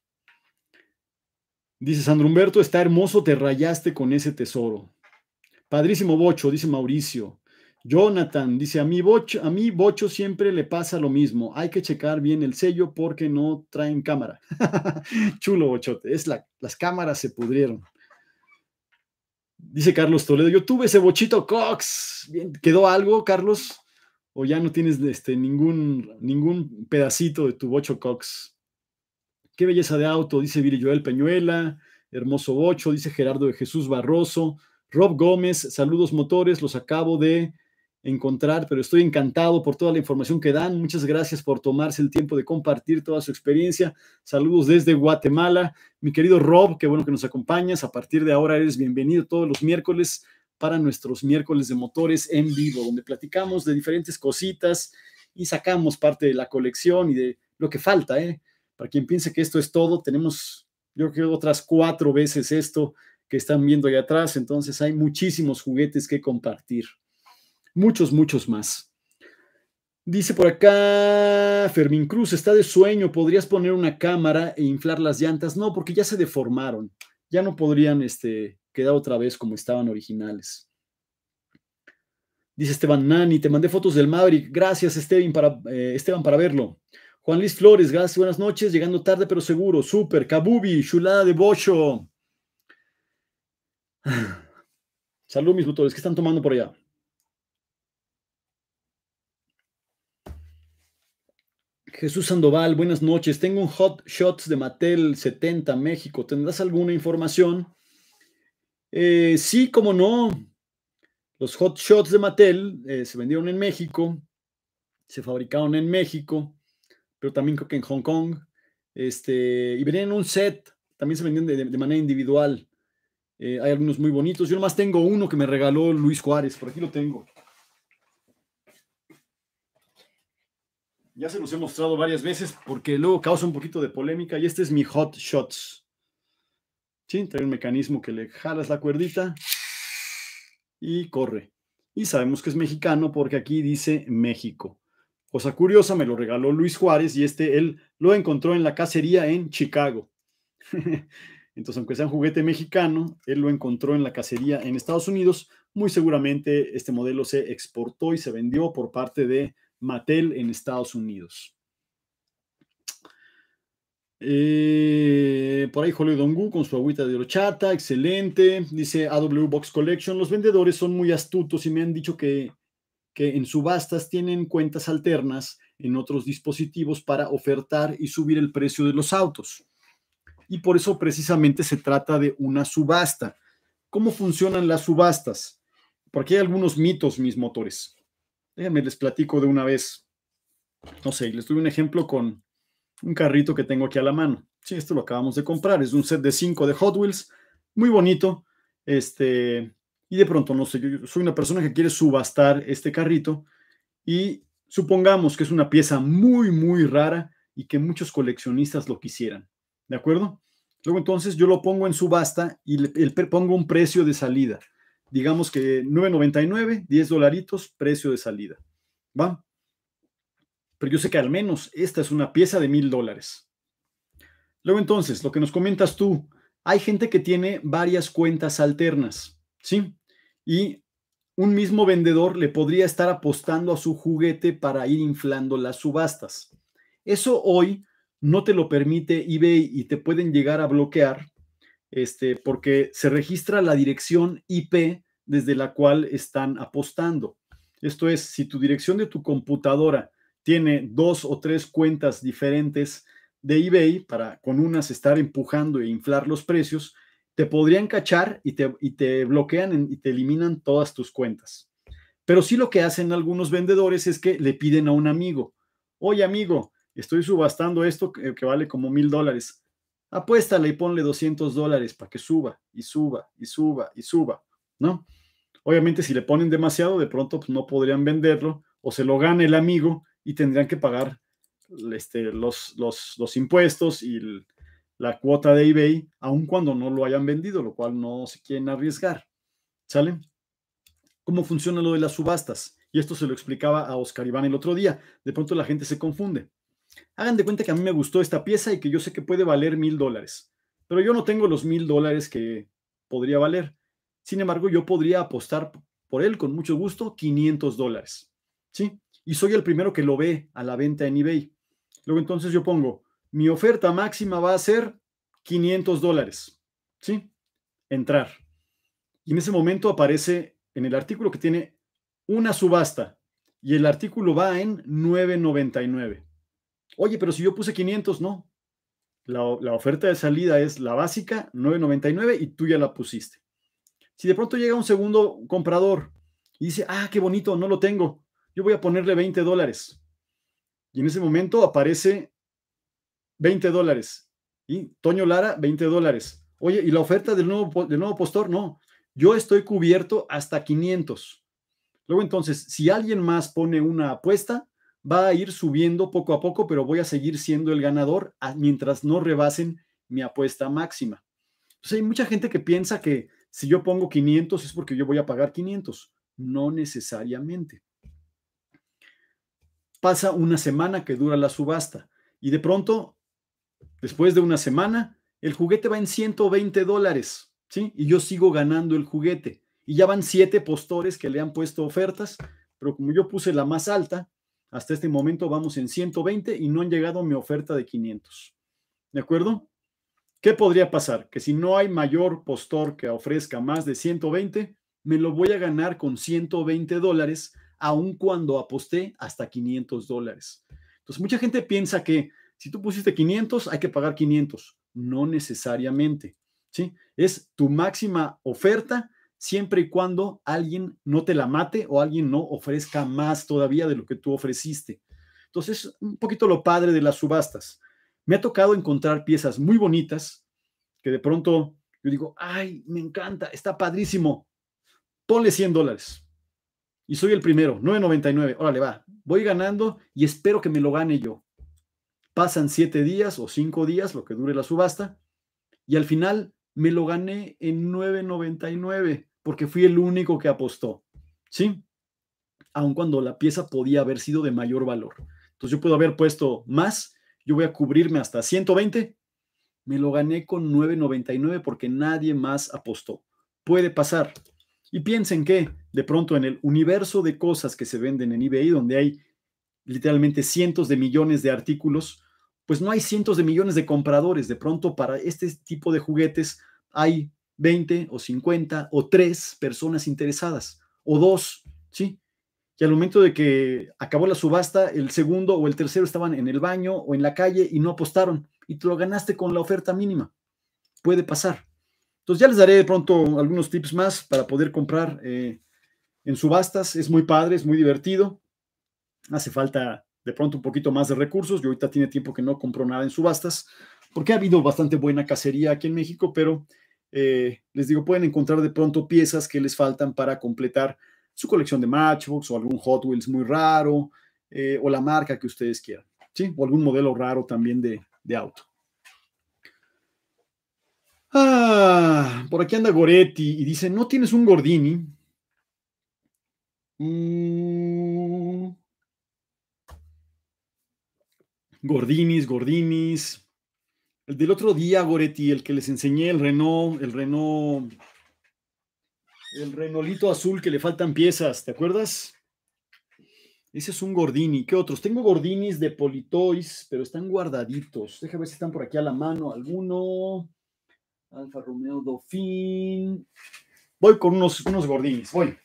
Dice Sandro Humberto, está hermoso, te rayaste con ese tesoro. Padrísimo Bocho, dice Mauricio. Jonathan dice, a mi, bocho, a bocho siempre le pasa lo mismo. Hay que checar bien el sello porque no traen cámara. Chulo bochote, es la, las cámaras se pudrieron. Dice Carlos Toledo, yo tuve ese bochito Cox. Bien, ¿Quedó algo, Carlos? ¿O ya no tienes este, ningún, ningún pedacito de tu bocho Cox? Qué belleza de auto, dice Viri Joel Peñuela, Hermoso Bocho, dice Gerardo de Jesús Barroso, Rob Gómez, saludos motores, los acabo de encontrar, pero estoy encantado por toda la información que dan. Muchas gracias por tomarse el tiempo de compartir toda su experiencia. Saludos desde Guatemala. Mi querido Rob, qué bueno que nos acompañas. A partir de ahora eres bienvenido todos los miércoles para nuestros miércoles de motores en vivo, donde platicamos de diferentes cositas y sacamos parte de la colección y de lo que falta, ¿eh? Para quien piense que esto es todo, tenemos yo creo otras cuatro veces esto que están viendo allá atrás, entonces hay muchísimos juguetes que compartir. Muchos, muchos más. Dice por acá Fermín Cruz, está de sueño, podrías poner una cámara e inflar las llantas. No, porque ya se deformaron, ya no podrían este, quedar otra vez como estaban originales. Dice Esteban Nani, te mandé fotos del Maverick. Gracias, Esteban, para, eh, Esteban, para verlo. Juan Luis Flores, gracias, buenas noches. Llegando tarde, pero seguro. Super, Kabubi, chulada de bocho. Salud, mis motores. ¿Qué están tomando por allá? Jesús Sandoval, buenas noches. Tengo un hot shots de Mattel 70 México. ¿Tendrás alguna información? Eh, sí, como no. Los hot shots de Mattel eh, se vendieron en México, se fabricaron en México pero también creo que en Hong Kong. Este, y venían en un set, también se vendían de, de, manera individual. Eh, hay algunos muy bonitos. Yo nomás tengo uno que me regaló Luis Juárez, por aquí lo tengo. Ya se los he mostrado varias veces porque luego causa un poquito de polémica. Y este es mi Hot Shots. Sí, trae un mecanismo que le jalas la cuerdita y corre. Y sabemos que es mexicano porque aquí dice México. Cosa curiosa, me lo regaló Luis Juárez y este él lo encontró en la cacería en Chicago. Entonces, aunque sea un juguete mexicano, él lo encontró en la cacería en Estados Unidos. Muy seguramente este modelo se exportó y se vendió por parte de Mattel en Estados Unidos. Eh, por ahí Jolio Dongu con su agüita de horchata, excelente. Dice AW Box Collection, los vendedores son muy astutos y me han dicho que que en subastas tienen cuentas alternas en otros dispositivos para ofertar y subir el precio de los autos. Y por eso precisamente se trata de una subasta. ¿Cómo funcionan las subastas? Porque hay algunos mitos, mis motores. Déjenme les platico de una vez. No sé, les doy un ejemplo con un carrito que tengo aquí a la mano. Sí, esto lo acabamos de comprar. Es un set de cinco de Hot Wheels. Muy bonito. Este, y de pronto, no sé, yo soy una persona que quiere subastar este carrito y supongamos que es una pieza muy, muy rara y que muchos coleccionistas lo quisieran, ¿de acuerdo? Luego entonces yo lo pongo en subasta y pongo un precio de salida. Digamos que 9.99, 10 dolaritos, precio de salida. ¿Va? Pero yo sé que al menos esta es una pieza de mil dólares. Luego entonces, lo que nos comentas tú, hay gente que tiene varias cuentas alternas, ¿sí? y un mismo vendedor le podría estar apostando a su juguete para ir inflando las subastas. Eso hoy no te lo permite eBay y te pueden llegar a bloquear este, porque se registra la dirección IP desde la cual están apostando. Esto es, si tu dirección de tu computadora tiene dos o tres cuentas diferentes de eBay para con unas estar empujando e inflar los precios, te podrían cachar y te, te bloquean y te eliminan todas tus cuentas. Pero sí lo que hacen algunos vendedores es que le piden a un amigo, oye amigo, estoy subastando esto que, vale como mil dólares, apuéstale y ponle 200 dólares para que suba y suba y suba y suba, ¿no? Obviamente si le ponen demasiado, de pronto pues, no podrían venderlo o se lo gana el amigo y tendrían que pagar este, los, los, los impuestos y el, la cuota de eBay, aun cuando no lo hayan vendido, lo cual no se quieren arriesgar. ¿Sale? ¿Cómo funciona lo de las subastas? Y esto se lo explicaba a Oscar Iván el otro día. De pronto la gente se confunde. Hagan de cuenta que a mí me gustó esta pieza y que yo sé que puede valer mil dólares, pero yo no tengo los mil dólares que podría valer. Sin embargo, yo podría apostar por él con mucho gusto 500 dólares. ¿Sí? Y soy el primero que lo ve a la venta en eBay. Luego entonces yo pongo mi oferta máxima va a ser 500 dólares. ¿Sí? Entrar. Y en ese momento aparece en el artículo que tiene una subasta y el artículo va en 9.99. Oye, pero si yo puse 500, no. La, la oferta de salida es la básica, 9.99 y tú ya la pusiste. Si de pronto llega un segundo comprador y dice, ah, qué bonito, no lo tengo, yo voy a ponerle 20 dólares. Y en ese momento aparece 20 dólares. Y Toño Lara, 20 dólares. Oye, ¿y la oferta del nuevo, del nuevo postor? No, yo estoy cubierto hasta 500. Luego entonces, si alguien más pone una apuesta, va a ir subiendo poco a poco, pero voy a seguir siendo el ganador mientras no rebasen mi apuesta máxima. Entonces pues hay mucha gente que piensa que si yo pongo 500 es porque yo voy a pagar 500. No necesariamente. Pasa una semana que dura la subasta y de pronto Después de una semana, el juguete va en 120 dólares, ¿sí? Y yo sigo ganando el juguete. Y ya van siete postores que le han puesto ofertas, pero como yo puse la más alta, hasta este momento vamos en 120 y no han llegado a mi oferta de 500. ¿De acuerdo? ¿Qué podría pasar? Que si no hay mayor postor que ofrezca más de 120, me lo voy a ganar con 120 dólares, aun cuando aposté hasta 500 dólares. Entonces, mucha gente piensa que si tú pusiste 500, hay que pagar 500. No necesariamente. ¿sí? Es tu máxima oferta siempre y cuando alguien no te la mate o alguien no ofrezca más todavía de lo que tú ofreciste. Entonces, un poquito lo padre de las subastas. Me ha tocado encontrar piezas muy bonitas que de pronto yo digo, ay, me encanta, está padrísimo. Ponle 100 dólares. Y soy el primero, 9.99. Órale, va. Voy ganando y espero que me lo gane yo pasan siete días o cinco días, lo que dure la subasta, y al final me lo gané en 9.99 porque fui el único que apostó, ¿sí? Aun cuando la pieza podía haber sido de mayor valor. Entonces yo puedo haber puesto más, yo voy a cubrirme hasta 120, me lo gané con 9.99 porque nadie más apostó. Puede pasar. Y piensen que de pronto en el universo de cosas que se venden en eBay, donde hay literalmente cientos de millones de artículos, pues no hay cientos de millones de compradores. De pronto para este tipo de juguetes hay 20 o 50 o 3 personas interesadas o 2, ¿sí? Y al momento de que acabó la subasta, el segundo o el tercero estaban en el baño o en la calle y no apostaron y te lo ganaste con la oferta mínima. Puede pasar. Entonces ya les daré de pronto algunos tips más para poder comprar eh, en subastas. Es muy padre, es muy divertido. Hace falta de pronto un poquito más de recursos. Yo ahorita tiene tiempo que no compro nada en subastas, porque ha habido bastante buena cacería aquí en México, pero eh, les digo, pueden encontrar de pronto piezas que les faltan para completar su colección de Matchbox o algún Hot Wheels muy raro, eh, o la marca que ustedes quieran, ¿sí? O algún modelo raro también de, auto. Ah, por aquí anda Goretti y dice, ¿no tienes un Gordini? Mm, Gordinis, Gordinis. El del otro día, Goretti, el que les enseñé, el Renault, el Renault, el Renolito azul que le faltan piezas, ¿te acuerdas? Ese es un Gordini. ¿Qué otros? Tengo Gordinis de politois, pero están guardaditos. Déjame ver si están por aquí a la mano alguno. Alfa Romeo Dauphin. Voy con unos, unos Gordinis, voy.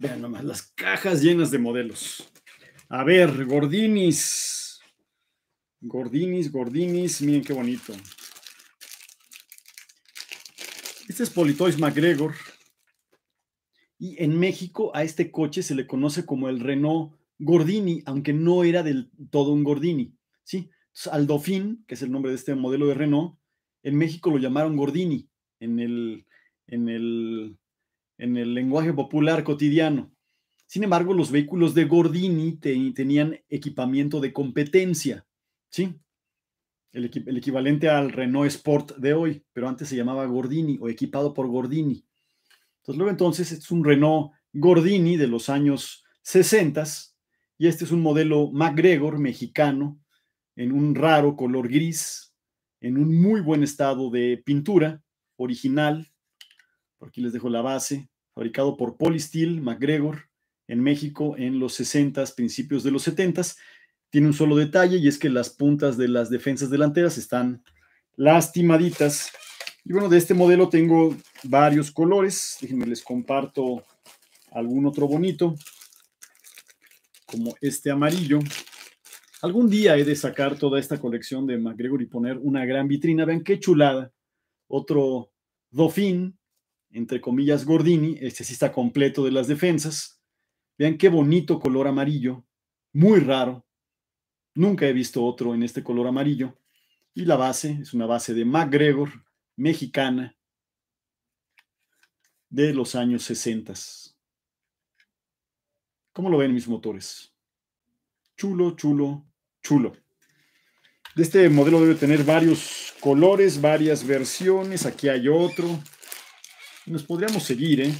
Vean nomás, las cajas llenas de modelos. A ver, Gordinis. Gordinis, Gordinis, miren qué bonito. Este es Politois McGregor. Y en México a este coche se le conoce como el Renault Gordini, aunque no era del todo un Gordini. ¿sí? al que es el nombre de este modelo de Renault, en México lo llamaron Gordini en el, en el en el lenguaje popular cotidiano. Sin embargo, los vehículos de Gordini tenían equipamiento de competencia, ¿sí? El, equivalente al Renault Sport de hoy, pero antes se llamaba Gordini o equipado por Gordini. Entonces, luego entonces este es un Renault Gordini de los años 60 y este es un modelo MacGregor mexicano en un raro color gris, en un muy buen estado de pintura original. Por aquí les dejo la base, fabricado por Polistil, McGregor, en México en los 60, principios de los 70. Tiene un solo detalle y es que las puntas de las defensas delanteras están lastimaditas. Y bueno, de este modelo tengo varios colores. Déjenme les comparto algún otro bonito, como este amarillo. Algún día he de sacar toda esta colección de McGregor y poner una gran vitrina. Vean qué chulada. Otro Dauphin entre comillas, Gordini. Este sí está completo de las defensas. Vean qué bonito color amarillo, muy raro. Nunca he visto otro en este color amarillo. Y la base es una base de McGregor, mexicana, de los años 60. ¿Cómo lo ven mis motores? Chulo, chulo, chulo. De este modelo debe tener varios colores, varias versiones. Aquí hay otro nos podríamos seguir, ¿eh?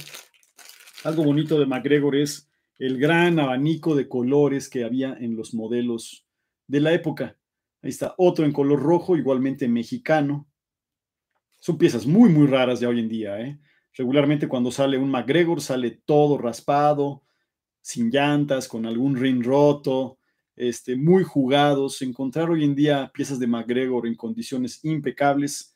Algo bonito de MacGregor es el gran abanico de colores que había en los modelos de la época. Ahí está otro en color rojo, igualmente mexicano. Son piezas muy, muy raras de hoy en día. ¿eh? Regularmente cuando sale un McGregor sale todo raspado, sin llantas, con algún ring roto, este, muy jugados. Encontrar hoy en día piezas de McGregor en condiciones impecables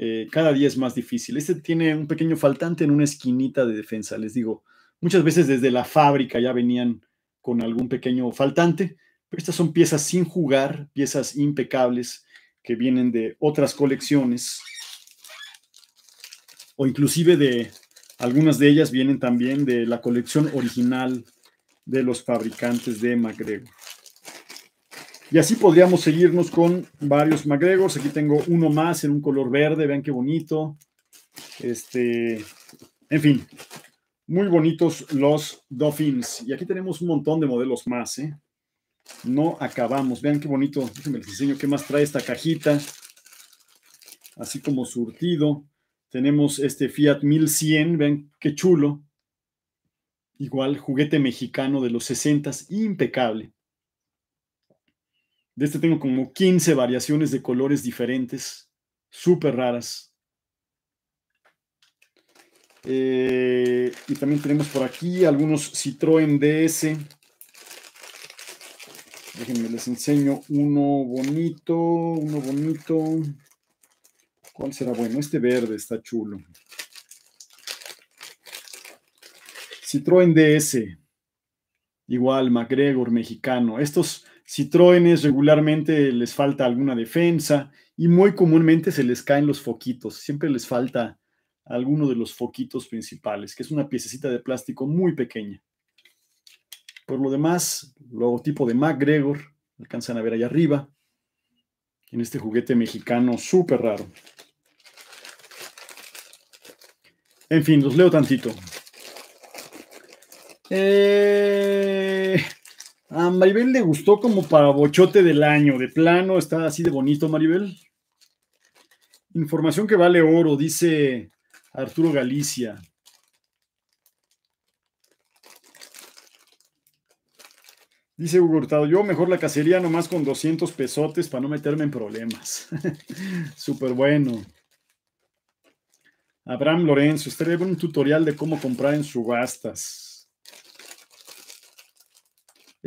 eh, cada día es más difícil. Este tiene un pequeño faltante en una esquinita de defensa, les digo. Muchas veces desde la fábrica ya venían con algún pequeño faltante, pero estas son piezas sin jugar, piezas impecables que vienen de otras colecciones o inclusive de algunas de ellas vienen también de la colección original de los fabricantes de MacGregor. Y así podríamos seguirnos con varios McGregors. Aquí tengo uno más en un color verde, vean qué bonito. Este, en fin, muy bonitos los Dolphins. Y aquí tenemos un montón de modelos más, ¿eh? No acabamos. Vean qué bonito. Déjenme les diseño qué más trae esta cajita. Así como surtido. Tenemos este Fiat 1100. Vean qué chulo. Igual, juguete mexicano de los 60s. Impecable. De este tengo como 15 variaciones de colores diferentes, súper raras. Eh, y también tenemos por aquí algunos Citroën DS. Déjenme, les enseño uno bonito, uno bonito. ¿Cuál será bueno? Este verde está chulo. Citroën DS. Igual, McGregor mexicano. Estos Citroenes regularmente les falta alguna defensa y muy comúnmente se les caen los foquitos, siempre les falta alguno de los foquitos principales, que es una piececita de plástico muy pequeña. Por lo demás, logotipo de MacGregor, alcanzan a ver allá arriba, en este juguete mexicano súper raro. En fin, los leo tantito. Eh... A Maribel le gustó como para bochote del año, de plano, está así de bonito, Maribel. Información que vale oro, dice Arturo Galicia. Dice Hugo Hurtado, yo mejor la cacería nomás con 200 pesotes para no meterme en problemas. Súper bueno. Abraham Lorenzo, estaría un tutorial de cómo comprar en subastas.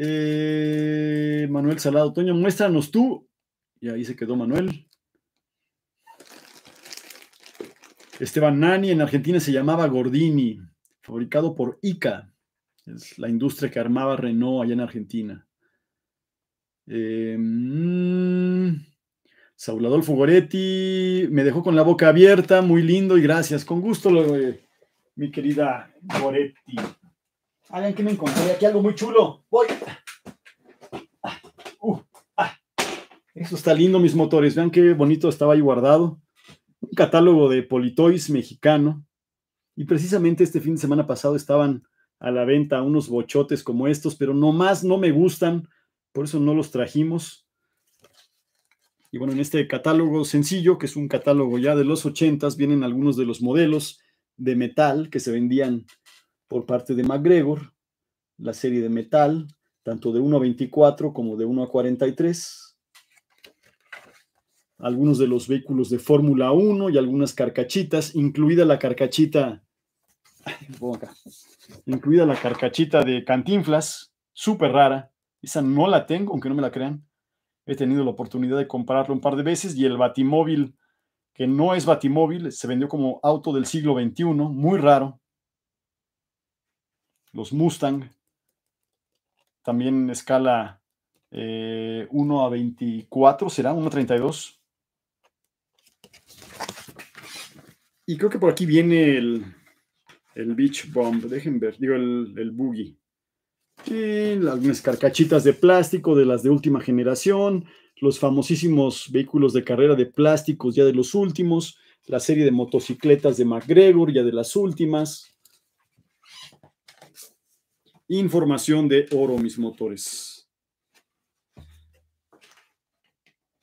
Eh, Manuel Salado Toño, muéstranos tú. Y ahí se quedó Manuel. Esteban Nani en Argentina se llamaba Gordini, fabricado por ICA, es la industria que armaba Renault allá en Argentina. Em, Saul Adolfo Goretti me dejó con la boca abierta, muy lindo y gracias, con gusto, eh, mi querida Goretti ver, que me encontré aquí algo muy chulo? Voy. Ah, uh, ah. Eso está lindo, mis motores. Vean qué bonito estaba ahí guardado. Un catálogo de Politois mexicano. Y precisamente este fin de semana pasado estaban a la venta unos bochotes como estos, pero nomás no me gustan. Por eso no los trajimos. Y bueno, en este catálogo sencillo, que es un catálogo ya de los ochentas, vienen algunos de los modelos de metal que se vendían por parte de McGregor, la serie de metal, tanto de 1 a 24 como de 1 a 43. Algunos de los vehículos de Fórmula 1 y algunas carcachitas, incluida la carcachita, incluida la carcachita de Cantinflas, súper rara. Esa no la tengo, aunque no me la crean. He tenido la oportunidad de comprarlo un par de veces y el batimóvil, que no es batimóvil, se vendió como auto del siglo XXI, muy raro, los Mustang, también en escala 1 eh, a 24, será 1 a 32. Y creo que por aquí viene el, el Beach Bomb, dejen ver, digo el, el Boogie. Y algunas carcachitas de plástico de las de última generación, los famosísimos vehículos de carrera de plásticos ya de los últimos, la serie de motocicletas de McGregor ya de las últimas, Información de oro, mis motores.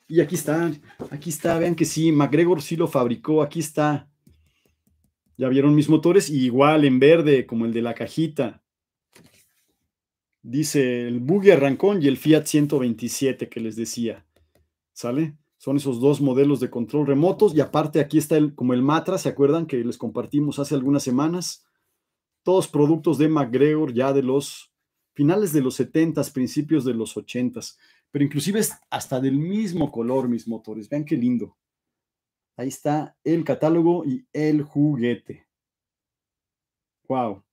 Y aquí está, aquí está, vean que sí, McGregor sí lo fabricó, aquí está. Ya vieron mis motores, igual en verde, como el de la cajita. Dice el Buggy Arrancón y el Fiat 127 que les decía. ¿Sale? Son esos dos modelos de control remotos. Y aparte, aquí está el, como el Matra, ¿se acuerdan que les compartimos hace algunas semanas? todos productos de McGregor ya de los finales de los 70s, principios de los 80 pero inclusive es hasta del mismo color mis motores. Vean qué lindo. Ahí está el catálogo y el juguete. Wow.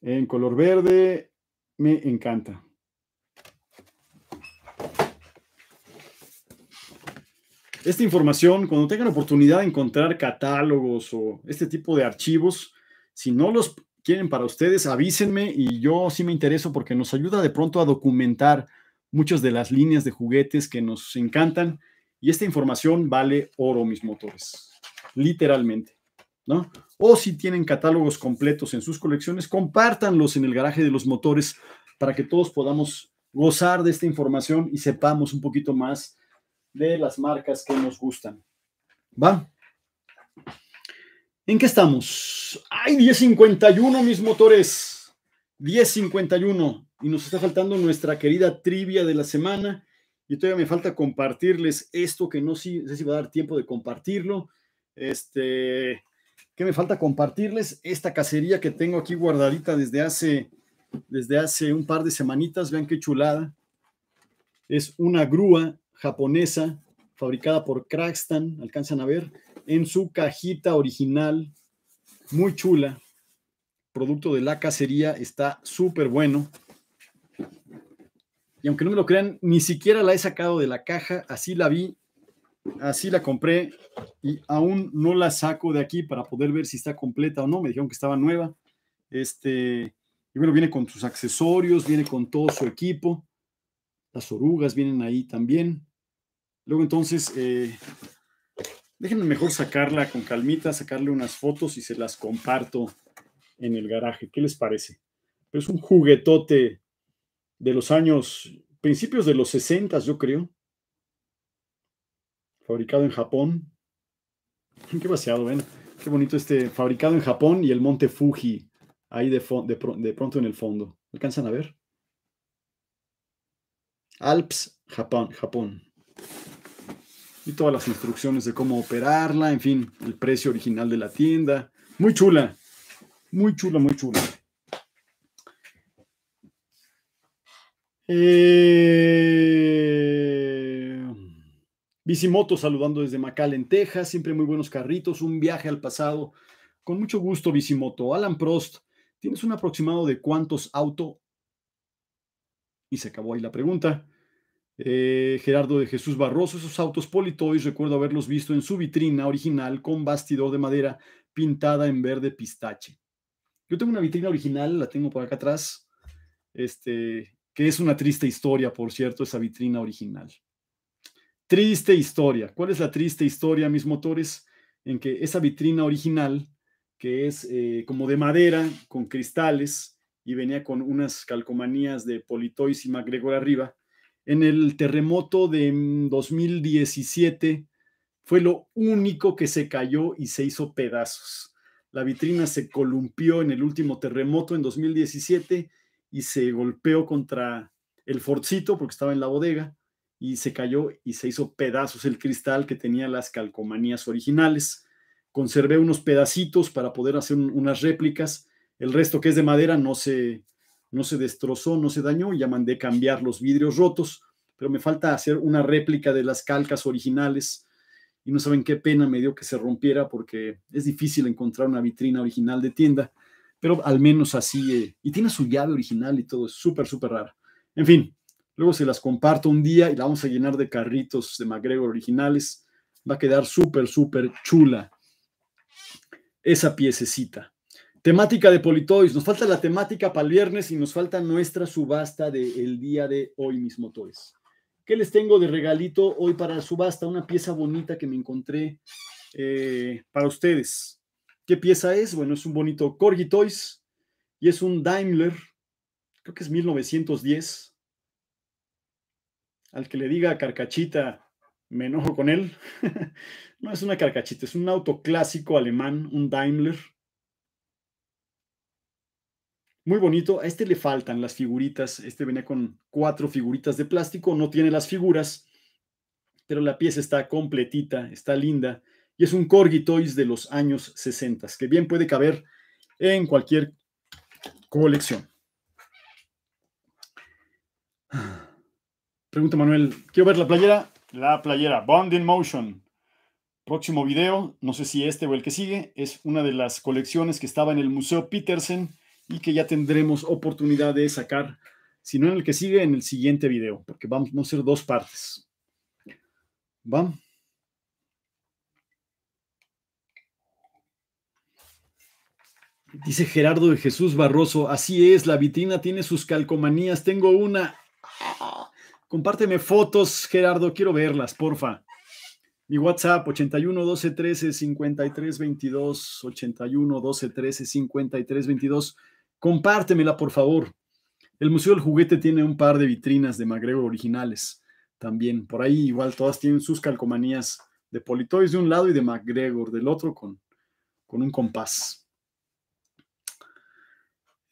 En color verde me encanta. Esta información, cuando tengan oportunidad de encontrar catálogos o este tipo de archivos, si no los tienen para ustedes, avísenme y yo sí me intereso porque nos ayuda de pronto a documentar muchas de las líneas de juguetes que nos encantan y esta información vale oro, mis motores, literalmente, ¿no? O si tienen catálogos completos en sus colecciones, compártanlos en el garaje de los motores para que todos podamos gozar de esta información y sepamos un poquito más de las marcas que nos gustan. ¿Va? ¿En qué estamos? ¡Ay, 10.51, mis motores! 10.51. Y nos está faltando nuestra querida trivia de la semana. Y todavía me falta compartirles esto que no sé si va a dar tiempo de compartirlo. Este, ¿qué me falta compartirles? Esta cacería que tengo aquí guardadita desde hace, desde hace un par de semanitas. Vean qué chulada. Es una grúa japonesa fabricada por Crackstan. Alcanzan a ver en su cajita original, muy chula. Producto de la cacería, está súper bueno. Y aunque no me lo crean, ni siquiera la he sacado de la caja, así la vi, así la compré y aún no la saco de aquí para poder ver si está completa o no. Me dijeron que estaba nueva. Este, y bueno, viene con sus accesorios, viene con todo su equipo. Las orugas vienen ahí también. Luego entonces, eh, Déjenme mejor sacarla con calmita, sacarle unas fotos y se las comparto en el garaje. ¿Qué les parece? Es un juguetote de los años, principios de los 60, yo creo. Fabricado en Japón. Qué vaciado, ven. ¿eh? Qué bonito este. Fabricado en Japón y el monte Fuji ahí de, de pronto en el fondo. ¿Alcanzan a ver? Alps, Japón, Japón todas las instrucciones de cómo operarla, en fin, el precio original de la tienda. Muy chula, muy chula, muy chula. Eh... Bicimoto saludando desde Macal en Texas, siempre muy buenos carritos, un viaje al pasado. Con mucho gusto, Bicimoto. Alan Prost, ¿tienes un aproximado de cuántos auto? Y se acabó ahí la pregunta. Eh, Gerardo de Jesús Barroso, esos autos Politois, recuerdo haberlos visto en su vitrina original con bastidor de madera pintada en verde pistache. Yo tengo una vitrina original, la tengo por acá atrás, este, que es una triste historia, por cierto, esa vitrina original. Triste historia. ¿Cuál es la triste historia, mis motores? En que esa vitrina original, que es eh, como de madera, con cristales, y venía con unas calcomanías de Politois y MacGregor arriba, en el terremoto de 2017 mm, fue lo único que se cayó y se hizo pedazos. La vitrina se columpió en el último terremoto en 2017 y se golpeó contra el forcito porque estaba en la bodega y se cayó y se hizo pedazos el cristal que tenía las calcomanías originales. Conservé unos pedacitos para poder hacer unas réplicas. El resto que es de madera no se, no se destrozó, no se dañó, ya mandé cambiar los vidrios rotos, pero me falta hacer una réplica de las calcas originales y no saben qué pena me dio que se rompiera porque es difícil encontrar una vitrina original de tienda, pero al menos así, eh, y tiene su llave original y todo, es súper, súper rara. En fin, luego se las comparto un día y la vamos a llenar de carritos de magrego originales, va a quedar súper, súper chula esa piececita. Temática de Politoys. Nos falta la temática para el viernes y nos falta nuestra subasta del día de hoy mismo, Toys. ¿Qué les tengo de regalito hoy para la subasta? Una pieza bonita que me encontré eh, para ustedes. ¿Qué pieza es? Bueno, es un bonito Corgi Toys y es un Daimler, creo que es 1910. Al que le diga carcachita, me enojo con él. no es una carcachita, es un auto clásico alemán, un Daimler muy bonito. A este le faltan las figuritas. Este venía con cuatro figuritas de plástico. No tiene las figuras, pero la pieza está completita, está linda. Y es un Corgi Toys de los años 60, que bien puede caber en cualquier colección. Pregunta Manuel, quiero ver la playera. La playera, Bond in Motion. Próximo video, no sé si este o el que sigue, es una de las colecciones que estaba en el Museo Petersen y que ya tendremos oportunidad de sacar, si no en el que sigue, en el siguiente video, porque vamos, a hacer dos partes. Vamos. Dice Gerardo de Jesús Barroso, así es, la vitrina tiene sus calcomanías, tengo una. Compárteme fotos, Gerardo, quiero verlas, porfa. Mi WhatsApp 81 12 13 53 22, 81 12 13 53 22. Compártemela, por favor. El Museo del Juguete tiene un par de vitrinas de McGregor originales también. Por ahí igual todas tienen sus calcomanías de Politois de un lado y de MacGregor del otro con, con un compás.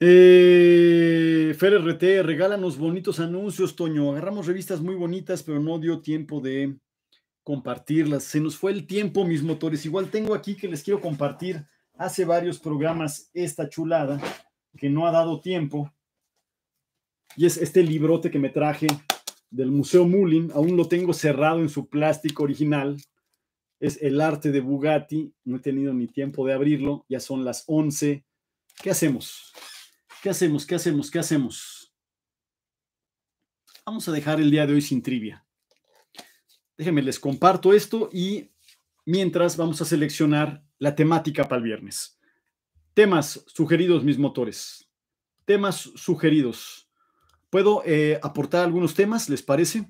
Eh, Fer RT, regálanos bonitos anuncios, Toño. Agarramos revistas muy bonitas, pero no dio tiempo de compartirlas. Se nos fue el tiempo, mis motores. Igual tengo aquí que les quiero compartir hace varios programas esta chulada que no ha dado tiempo. Y es este librote que me traje del Museo Mullin, aún lo tengo cerrado en su plástico original. Es El arte de Bugatti, no he tenido ni tiempo de abrirlo, ya son las 11. ¿Qué hacemos? ¿Qué hacemos? ¿Qué hacemos? ¿Qué hacemos? Vamos a dejar el día de hoy sin trivia. Déjenme, les comparto esto y mientras vamos a seleccionar la temática para el viernes. Temas sugeridos, mis motores. Temas sugeridos. ¿Puedo eh, aportar algunos temas? ¿Les parece?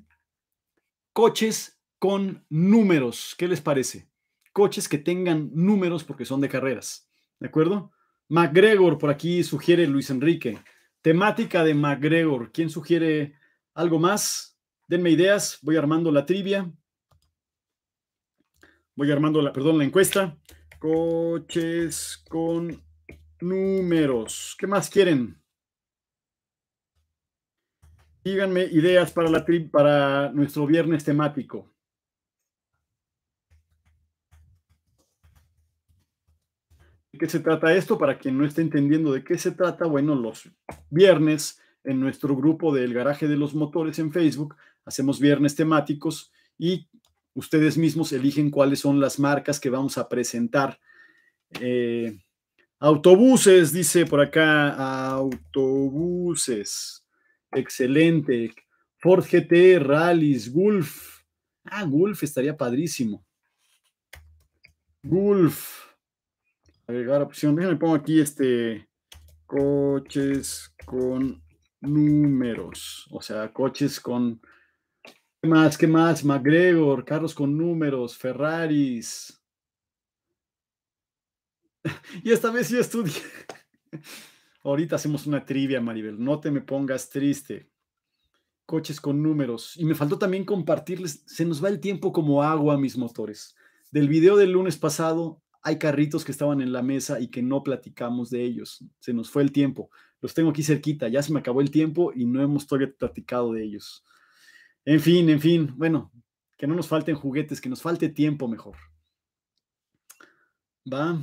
Coches con números. ¿Qué les parece? Coches que tengan números porque son de carreras. ¿De acuerdo? McGregor, por aquí sugiere Luis Enrique. Temática de McGregor. ¿Quién sugiere algo más? Denme ideas. Voy armando la trivia. Voy armando la, perdón, la encuesta. Coches con números. ¿Qué más quieren? Díganme ideas para, la para nuestro viernes temático. ¿De qué se trata esto? Para quien no esté entendiendo de qué se trata, bueno, los viernes en nuestro grupo del garaje de los motores en Facebook hacemos viernes temáticos y ustedes mismos eligen cuáles son las marcas que vamos a presentar. Eh, Autobuses, dice por acá, autobuses. Excelente. Ford GT, Rallys, Gulf. Ah, Gulf estaría padrísimo. Gulf. Agregar opción. Déjenme pongo aquí este coches con números. O sea, coches con. ¿Qué más? ¿Qué más? McGregor, carros con números, Ferraris. y esta vez sí estudié. Ahorita hacemos una trivia, Maribel. No te me pongas triste. Coches con números. Y me faltó también compartirles. Se nos va el tiempo como agua, mis motores. Del video del lunes pasado, hay carritos que estaban en la mesa y que no platicamos de ellos. Se nos fue el tiempo. Los tengo aquí cerquita. Ya se me acabó el tiempo y no hemos todavía platicado de ellos. En fin, en fin. Bueno, que no nos falten juguetes, que nos falte tiempo mejor. Va.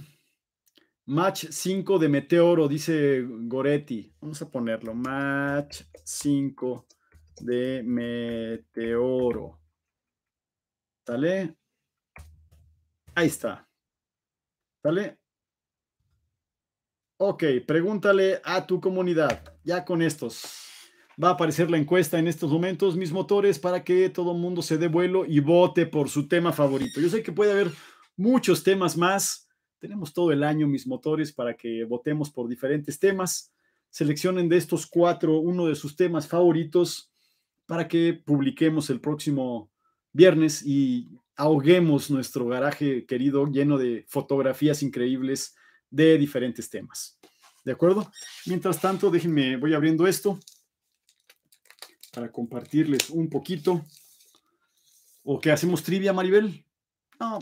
Match 5 de Meteoro, dice Goretti. Vamos a ponerlo. Match 5 de Meteoro. ¿Sale? Ahí está. ¿Sale? Ok, pregúntale a tu comunidad. Ya con estos. Va a aparecer la encuesta en estos momentos, mis motores, para que todo el mundo se dé vuelo y vote por su tema favorito. Yo sé que puede haber muchos temas más tenemos todo el año mis motores para que votemos por diferentes temas, seleccionen de estos cuatro uno de sus temas favoritos para que publiquemos el próximo viernes y ahoguemos nuestro garaje querido lleno de fotografías increíbles de diferentes temas. ¿De acuerdo? Mientras tanto, déjenme, voy abriendo esto para compartirles un poquito. ¿O qué hacemos trivia, Maribel? No,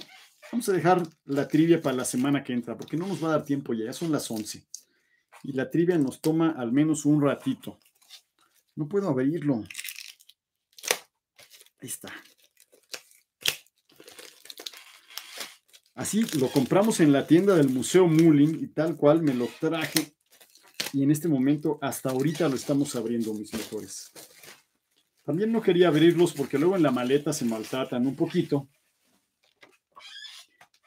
Vamos a dejar la trivia para la semana que entra, porque no nos va a dar tiempo ya, ya son las 11. Y la trivia nos toma al menos un ratito. No puedo abrirlo. Ahí está. Así lo compramos en la tienda del Museo Mullin y tal cual me lo traje. Y en este momento, hasta ahorita lo estamos abriendo, mis mejores. También no quería abrirlos porque luego en la maleta se maltratan un poquito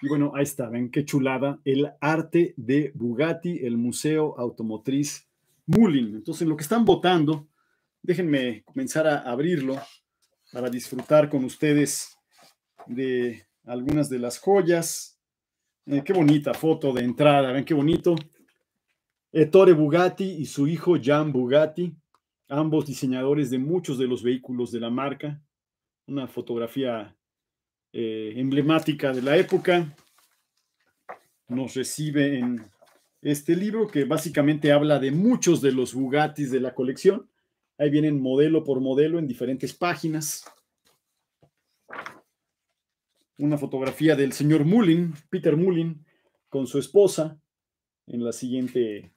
y bueno, ahí está, ven qué chulada, el arte de Bugatti, el Museo Automotriz Mullin. Entonces, lo que están votando, déjenme comenzar a abrirlo para disfrutar con ustedes de algunas de las joyas. Eh, qué bonita foto de entrada, ven qué bonito. Ettore eh, Bugatti y su hijo Jean Bugatti, ambos diseñadores de muchos de los vehículos de la marca. Una fotografía eh, emblemática de la época, nos recibe en este libro que básicamente habla de muchos de los Bugattis de la colección. Ahí vienen modelo por modelo en diferentes páginas. Una fotografía del señor Mullin, Peter Mullin, con su esposa en la siguiente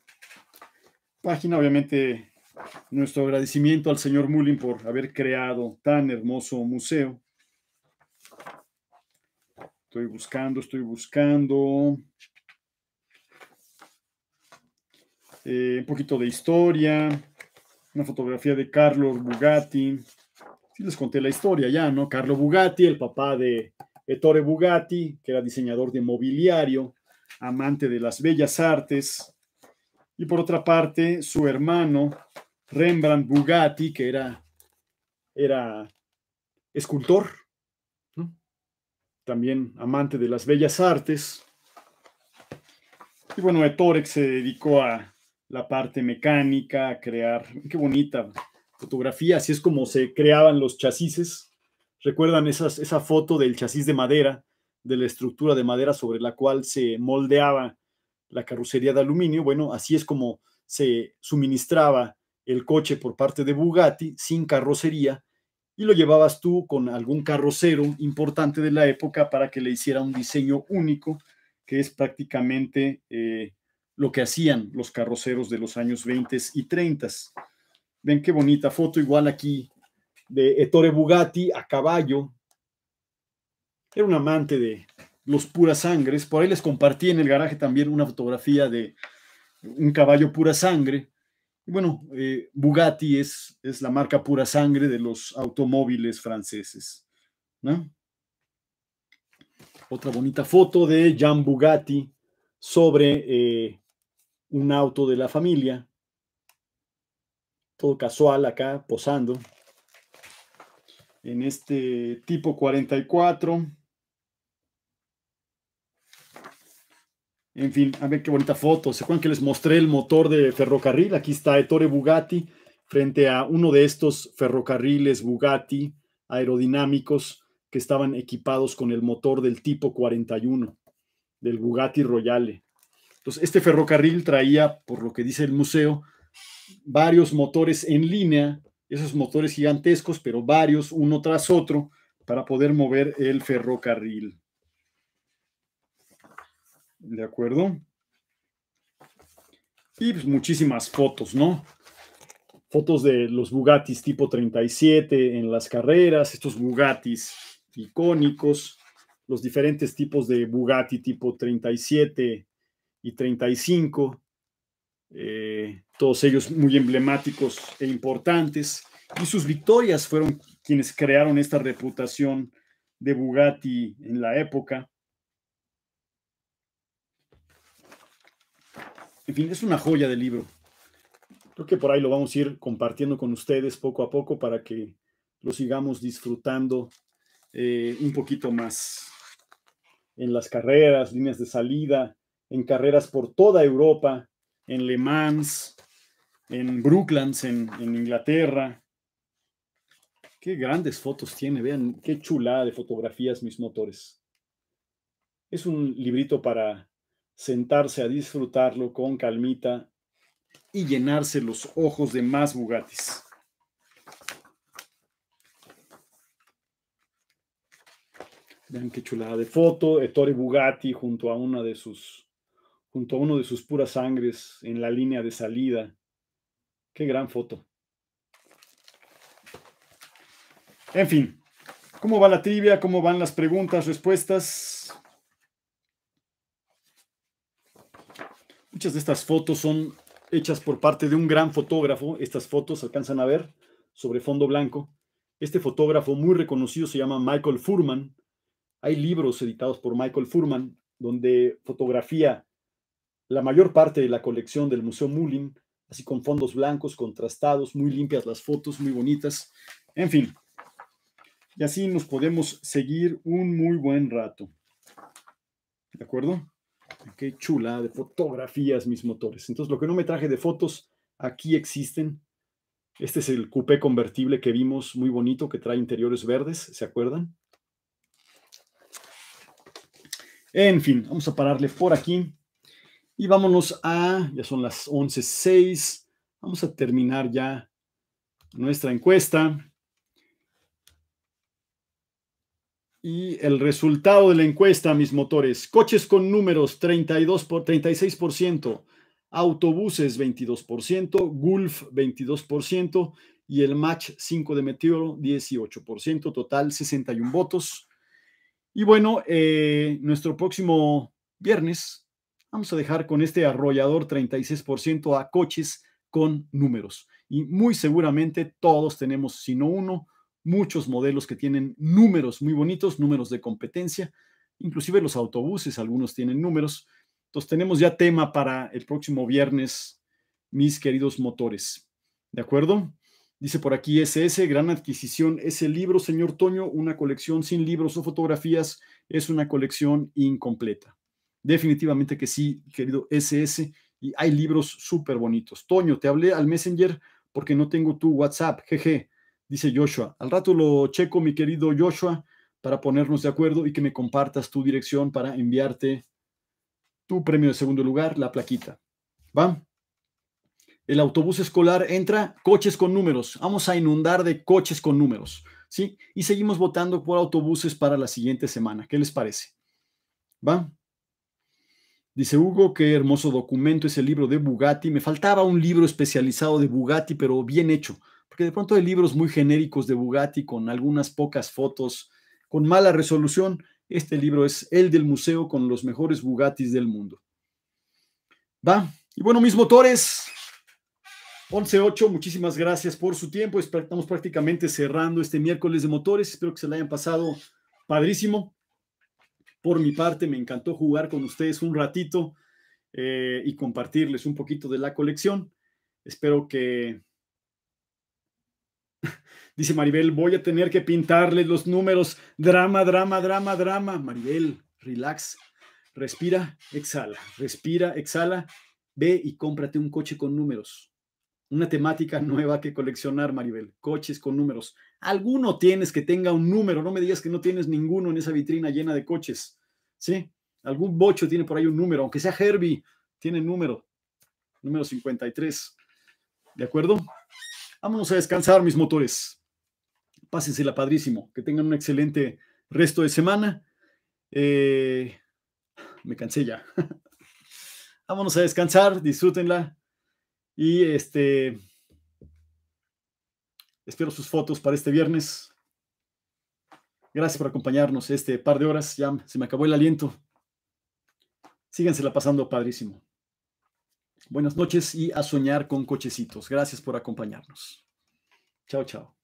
página. Obviamente, nuestro agradecimiento al señor Mullin por haber creado tan hermoso museo. Estoy buscando, estoy buscando. Eh, un poquito de historia. Una fotografía de Carlos Bugatti. Sí les conté la historia ya, ¿no? Carlos Bugatti, el papá de Ettore Bugatti, que era diseñador de mobiliario, amante de las bellas artes. Y por otra parte, su hermano, Rembrandt Bugatti, que era, era escultor, también amante de las bellas artes. Y bueno, Ettorex se dedicó a la parte mecánica, a crear, qué bonita fotografía, así es como se creaban los chasis. ¿Recuerdan esa foto del chasis de madera, de la estructura de madera sobre la cual se moldeaba la carrocería de aluminio? Bueno, así es como se suministraba el coche por parte de Bugatti sin carrocería y lo llevabas tú con algún carrocero importante de la época para que le hiciera un diseño único, que es prácticamente eh, lo que hacían los carroceros de los años 20 y 30. Ven qué bonita foto, igual aquí, de Ettore Bugatti a caballo. Era un amante de los purasangres. Por ahí les compartí en el garaje también una fotografía de un caballo pura sangre bueno, eh, Bugatti es, es, la marca pura sangre de los automóviles franceses. Otra bonita foto de Jean Bugatti sobre eh, un auto de la familia. Todo casual acá, posando. En este tipo 44. En fin, a ver qué bonita foto. ¿Se acuerdan que les mostré el motor de ferrocarril? Aquí está Ettore Bugatti frente a uno de estos ferrocarriles Bugatti aerodinámicos que estaban equipados con el motor del tipo 41 del Bugatti Royale. Entonces, este ferrocarril traía, por lo que dice el museo, varios motores en línea, esos motores gigantescos, pero varios uno tras otro, para poder mover el ferrocarril. ¿De acuerdo? Y pues, muchísimas fotos, ¿no? Fotos de los Bugattis tipo 37 en las carreras, estos Bugattis icónicos, los diferentes tipos de Bugatti tipo 37 y 35, eh, todos ellos muy emblemáticos e importantes, y sus victorias fueron quienes crearon esta reputación de Bugatti en la época. En fin, es una joya del libro. Creo que por ahí lo vamos a ir compartiendo con ustedes poco a poco para que lo sigamos disfrutando eh, un poquito más en las carreras, líneas de salida, en carreras por toda Europa, en Le Mans, en Brooklands, en, Inglaterra. Qué grandes fotos tiene, vean qué chula de fotografías mis motores. Es un librito para sentarse a disfrutarlo con calmita y llenarse los ojos de más Bugattis. Vean qué chulada de foto, Ettore Bugatti junto a una de sus junto a uno de sus puras sangres en la línea de salida. Qué gran foto. En fin, ¿cómo va la trivia? ¿Cómo van las preguntas, respuestas? Muchas de estas fotos son hechas por parte de un gran fotógrafo. Estas fotos alcanzan a ver sobre fondo blanco. Este fotógrafo muy reconocido se llama Michael Furman. Hay libros editados por Michael Furman donde fotografía la mayor parte de la colección del Museo Mullin, así con fondos blancos contrastados, muy limpias las fotos, muy bonitas. En fin, y así nos podemos seguir un muy buen rato. ¿De acuerdo? Qué chula de fotografías mis motores. Entonces, lo que no me traje de fotos, aquí existen. Este es el coupé convertible que vimos, muy bonito, que trae interiores verdes, ¿se acuerdan? En fin, vamos a pararle por aquí. Y vámonos a, ya son las 11.06, vamos a terminar ya nuestra encuesta. Y el resultado de la encuesta, mis motores, coches con números 32 por 36%, autobuses 22%, Gulf 22% y el match 5 de Meteoro 18%, total 61 votos. Y bueno, eh, nuestro próximo viernes vamos a dejar con este arrollador 36% a coches con números. Y muy seguramente todos tenemos, sino uno, muchos modelos que tienen números muy bonitos, números de competencia, inclusive los autobuses, algunos tienen números. Entonces tenemos ya tema para el próximo viernes, mis queridos motores. ¿De acuerdo? Dice por aquí SS, gran adquisición. Ese libro, señor Toño, una colección sin libros o fotografías, es una colección incompleta. Definitivamente que sí, querido SS. Y hay libros súper bonitos. Toño, te hablé al Messenger porque no tengo tu WhatsApp. Jeje dice Joshua. Al rato lo checo, mi querido Joshua, para ponernos de acuerdo y que me compartas tu dirección para enviarte tu premio de segundo lugar, la plaquita. ¿Va? El autobús escolar entra, coches con números. Vamos a inundar de coches con números. ¿Sí? Y seguimos votando por autobuses para la siguiente semana. ¿Qué les parece? ¿Va? Dice Hugo, qué hermoso documento ese libro de Bugatti. Me faltaba un libro especializado de Bugatti, pero bien hecho porque de pronto hay libros muy genéricos de Bugatti con algunas pocas fotos, con mala resolución. Este libro es el del museo con los mejores Bugattis del mundo. Va. Y bueno, mis motores. 11.8, muchísimas gracias por su tiempo. Estamos prácticamente cerrando este miércoles de motores. Espero que se lo hayan pasado padrísimo. Por mi parte, me encantó jugar con ustedes un ratito eh, y compartirles un poquito de la colección. Espero que Dice Maribel, voy a tener que pintarles los números. Drama, drama, drama, drama. Maribel, relax. Respira, exhala. Respira, exhala. Ve y cómprate un coche con números. Una temática nueva que coleccionar, Maribel. Coches con números. Alguno tienes que tenga un número. No me digas que no tienes ninguno en esa vitrina llena de coches. ¿Sí? Algún bocho tiene por ahí un número. Aunque sea Herbie, tiene número. Número 53. ¿De acuerdo? Vámonos a descansar, mis motores. Pásensela padrísimo. Que tengan un excelente resto de semana. Eh, me cansé ya. Vámonos a descansar, disfrútenla. Y este. Espero sus fotos para este viernes. Gracias por acompañarnos este par de horas. Ya se me acabó el aliento. Síganse pasando padrísimo. Buenas noches y a soñar con cochecitos. Gracias por acompañarnos. Chao, chao.